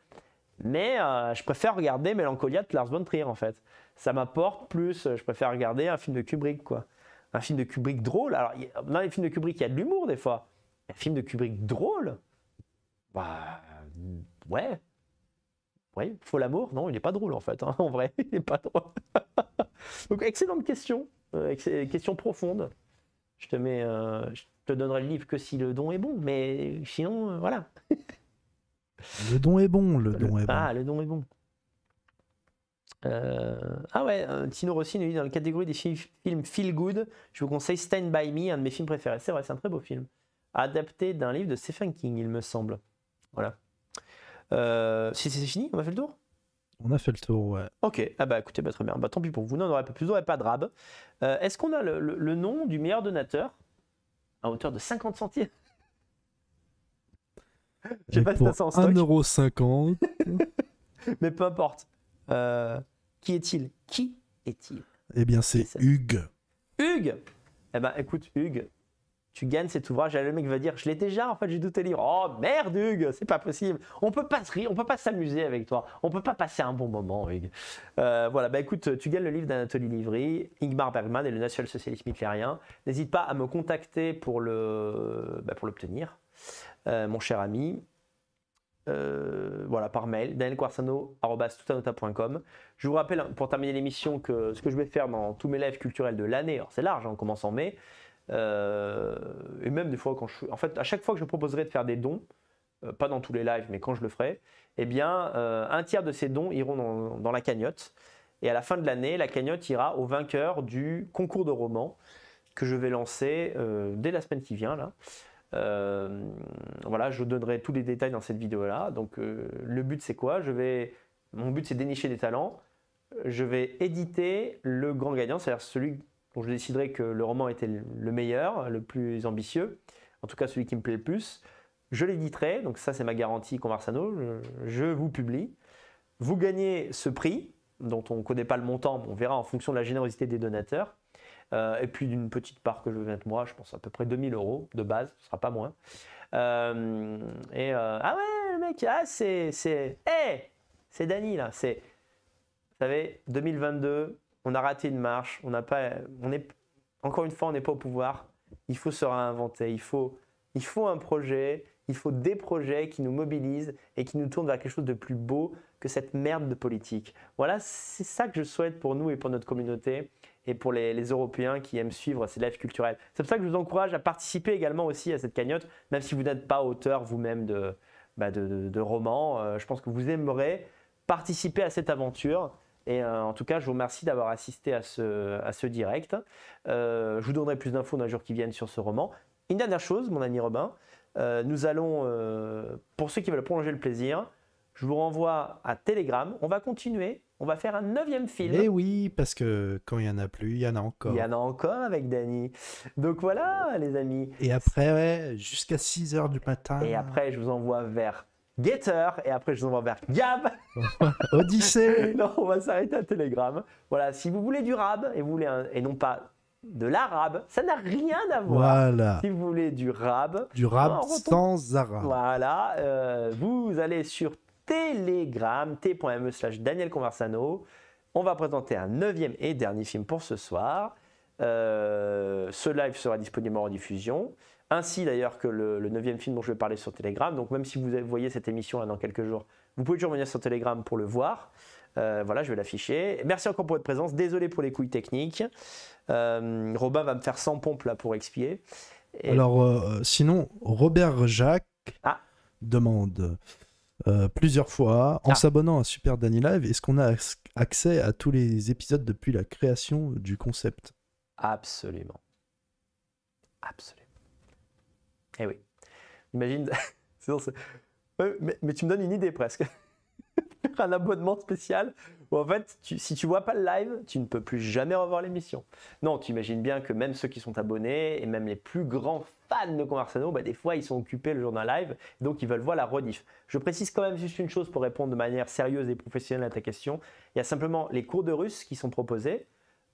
S1: Mais euh, je préfère regarder Mélancolia de Lars von Trier en fait. Ça m'apporte plus, euh, je préfère regarder un film de Kubrick quoi. Un film de Kubrick drôle. Alors dans les films de Kubrick, il y a de l'humour des fois. Un film de Kubrick drôle Bah euh, ouais. Oui, faut l'amour Non, il n'est pas drôle en fait. Hein, en vrai, il n'est pas drôle. Donc excellente question, question profonde. Je te mets, te donnerai le livre que si le don est bon, mais sinon, euh, voilà.
S2: le don est bon, le,
S1: don est ah, bon. Ah, le don est bon. Euh, ah ouais, euh, Tino Rossi nous dit dans la catégorie des films feel good, je vous conseille Stand By Me, un de mes films préférés. C'est vrai, c'est un très beau film. Adapté d'un livre de Stephen King, il me semble. Voilà. Euh, c'est fini On a fait le tour On a fait le tour, ouais. Ok, ah bah écoutez, bah, très bien. Bah, tant pis pour vous, non, on aurait pas plus, aurait pas de rab. Est-ce qu'on a le, nom du meilleur donateur à hauteur de 50 centimes. Je sais pas si
S2: 1,50€.
S1: Mais peu importe. Euh, qui est-il Qui est-il
S2: Eh bien, c'est Hugues.
S1: Hugues Eh ben, écoute, Hugues, tu gagnes cet ouvrage. Et le mec va dire, je l'ai déjà, en fait, j'ai tout tes livres. Oh merde, Hugues, c'est pas possible. On peut pas se rire, on peut pas s'amuser avec toi. On peut pas passer un bon moment, Hugues. Euh, voilà, bah écoute, tu gagnes le livre d'Anatoly Livry, Ingmar Bergman et le national socialisme hitlérien. N'hésite pas à me contacter pour le, bah, pour l'obtenir, euh, mon cher ami. Euh, voilà, par mail, danielquarsano.com. Je vous rappelle, hein, pour terminer l'émission, que ce que je vais faire dans tous mes lives culturels de l'année, alors c'est large, hein, on commence en mai, euh, et même des fois, quand je, en fait, à chaque fois que je proposerai de faire des dons, euh, pas dans tous les lives, mais quand je le ferai, eh bien, euh, un tiers de ces dons iront dans, la cagnotte. Et à la fin de l'année, la cagnotte ira au vainqueur du concours de roman que je vais lancer dès la semaine qui vient. Là. voilà, je donnerai tous les détails dans cette vidéo-là. Donc le but c'est quoi je vais... Mon but c'est dénicher des talents. Je vais éditer le grand gagnant, c'est-à-dire celui je déciderai que le roman était le meilleur, le plus ambitieux, en tout cas celui qui me plaît le plus. Je l'éditerai, donc ça c'est ma garantie Conversano, je vous publie. Vous gagnez ce prix, dont on ne connaît pas le montant, on verra en fonction de la générosité des donateurs. Euh, et puis d'une petite part que je vais mettre moi, je pense à peu près 2000 euros de base, ce ne sera pas moins. Euh, et euh, ah ouais, le mec, ah c'est. c'est hey, Dany là, c'est. Vous savez, 2022, on a raté une marche, on pas, encore une fois, on n'est pas au pouvoir. Il faut se réinventer, il faut, il faut un projet, il faut des projets qui nous mobilisent et qui nous tournent vers quelque chose de plus beau que cette merde de politique. Voilà, c'est ça que je souhaite pour nous et pour notre communauté et pour les, Européens qui aiment suivre ces lives culturels. C'est pour ça que je vous encourage à participer également aussi à cette cagnotte, même si vous n'êtes pas auteur vous-même de, bah, de, romans. Euh, je pense que vous aimerez participer à cette aventure. Et euh, en tout cas, je vous remercie d'avoir assisté à ce, à ce direct. Euh, je vous donnerai plus d'infos dans les jours qui viennent sur ce roman. Une dernière chose, mon ami Robin, euh, nous allons, pour ceux qui veulent prolonger le plaisir, je vous renvoie à Telegram. On va continuer. On va faire un neuvième film. et eh
S2: oui, parce que quand il n'y en a plus, il y en a encore. Il y en a
S1: encore avec Danny. Donc voilà, les amis. Et après, jusqu'à 6 heures du matin. Et après, je vous envoie vers Getter, et après je vous envoie vers Gab. Odyssée. non, on va s'arrêter à Telegram. Voilà, si vous voulez du rab et vous voulez et non pas de l'arabe, ça n'a rien à voir. Voilà. Si vous voulez du rab, du rab sans arabe. Voilà, euh, vous allez sur Telegram, t.me slash Daniel Conversano. On va présenter un neuvième et dernier film pour ce soir. Euh, ce live sera disponible en rediffusion ainsi d'ailleurs que le, neuvième film dont je vais parler sur Telegram. Donc même si vous voyez cette émission là dans quelques jours, vous pouvez toujours venir sur Telegram pour le voir. Euh, voilà, je vais l'afficher. Merci encore pour votre présence. Désolé pour les couilles techniques. Euh, Robin va me faire 100 pompes là pour expier. Alors, euh,
S2: sinon, Robert Jacques ah. demande plusieurs fois, en ah. s'abonnant à Super Danny Live, est-ce qu'on a accès à tous les épisodes depuis la création du concept
S1: Absolument. Absolument. Eh oui. Imagine. mais, tu me donnes une idée presque. un abonnement spécial où en fait, si tu vois pas le live, tu ne peux plus jamais revoir l'émission. Non, tu imagines bien que même ceux qui sont abonnés et même les plus grands fans de Conversano, bah, des fois ils sont occupés le jour d'un live, donc ils veulent voir la rediff. Je précise quand même juste une chose pour répondre de manière sérieuse et professionnelle à ta question. Il y a simplement les cours de russe qui sont proposés.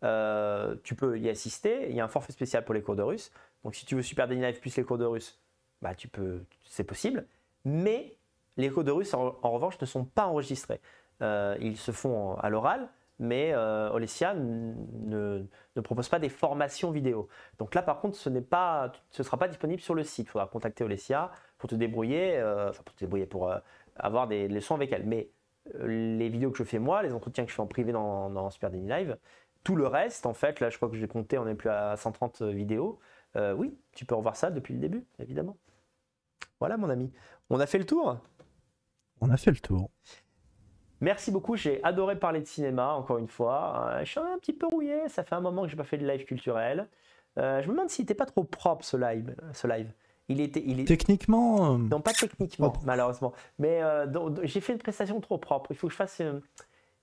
S1: Euh, tu peux y assister. Il y a un forfait spécial pour les cours de russe. Donc si tu veux Super Daily Live plus les cours de russe, bah tu peux, c'est possible. Mais les cours de russe en, revanche ne sont pas enregistrés. Euh, ils se font à l'oral, mais euh, Olesia ne, propose pas des formations vidéo. Donc là, par contre, ce n'est pas, ce sera pas disponible sur le site. Il faudra contacter Olesia euh, pour te débrouiller, pour te débrouiller pour avoir des leçons avec elle. Mais euh, les vidéos que je fais moi, les entretiens que je fais en privé dans, dans Super Daily Live, tout le reste, en fait, là, je crois que j'ai compté, on est plus à 130 vidéos. Euh, oui, tu peux revoir ça depuis le début, évidemment. Voilà, mon ami. On a fait le tour
S2: On a fait le tour.
S1: Merci beaucoup, j'ai adoré parler de cinéma, encore une fois. Euh, je suis un petit peu rouillé, ça fait un moment que je n'ai pas fait de live culturel. Euh, je me demande s'il n'était pas trop propre ce live. Ce live. Il était, il est... Techniquement Non, pas techniquement, malheureusement. Mais j'ai fait une prestation trop propre. Il faut que je fasse. Il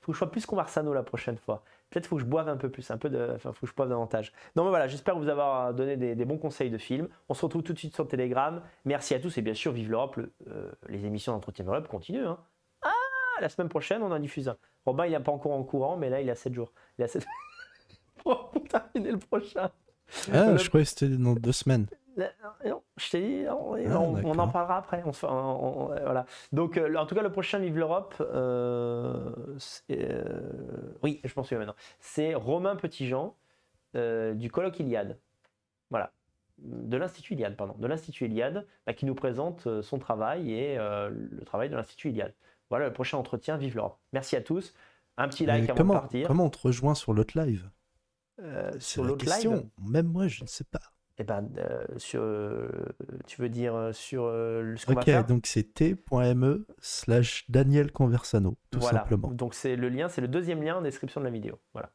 S1: faut que je sois plus conversano la prochaine fois. Peut-être faut que je boive un peu plus, un peu de, enfin, faut que je boive davantage. Non, mais voilà, j'espère vous avoir donné des, bons conseils de films. On se retrouve tout de suite sur Telegram. Merci à tous et bien sûr, vive l'Europe. Euh, les émissions d'entretien Europe continuent. Hein. Ah, la semaine prochaine, on en diffuse un. Robin, il n'est pas encore en courant, mais là, il a 7 jours. Il a 7 pour terminer le prochain. Ah, euh, je
S2: croyais que c'était dans deux semaines.
S1: Non, euh, je t'ai dit, on, ah, en parlera après. Euh, voilà. Donc, euh, en tout cas, le prochain Vive l'Europe, oui, je pense que maintenant, c'est Romain Petitjean du colloque Iliade. Voilà. De l'Institut Iliade, pardon. De l'Institut Iliade, bah, qui nous présente son travail et le travail de l'Institut Iliade. Voilà le prochain entretien Vive l'Europe. Merci à tous. Un petit like avant de partir. Comment
S2: on te rejoint sur l'autre live
S1: Sur l'autre live Même moi, je ne sais pas. Eh ben, euh, euh, tu veux dire euh, sur le ce qu'on
S2: donc c'est t.me slash Daniel Conversano, tout simplement.
S1: Donc c'est le lien, c'est le deuxième lien en description de la vidéo. Voilà.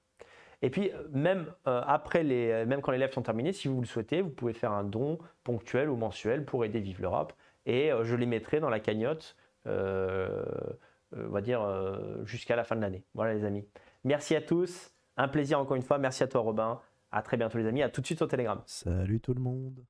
S1: Et puis même après les, même quand les élèves sont terminés, si vous le souhaitez, vous pouvez faire un don ponctuel ou mensuel pour aider Vive l'Europe. Et je les mettrai dans la cagnotte, on va dire jusqu'à la fin de l'année. Voilà les amis. Merci à tous, un plaisir encore une fois. Merci à toi Robin. À très bientôt les amis, à tout de suite sur Telegram.
S2: Salut tout le monde.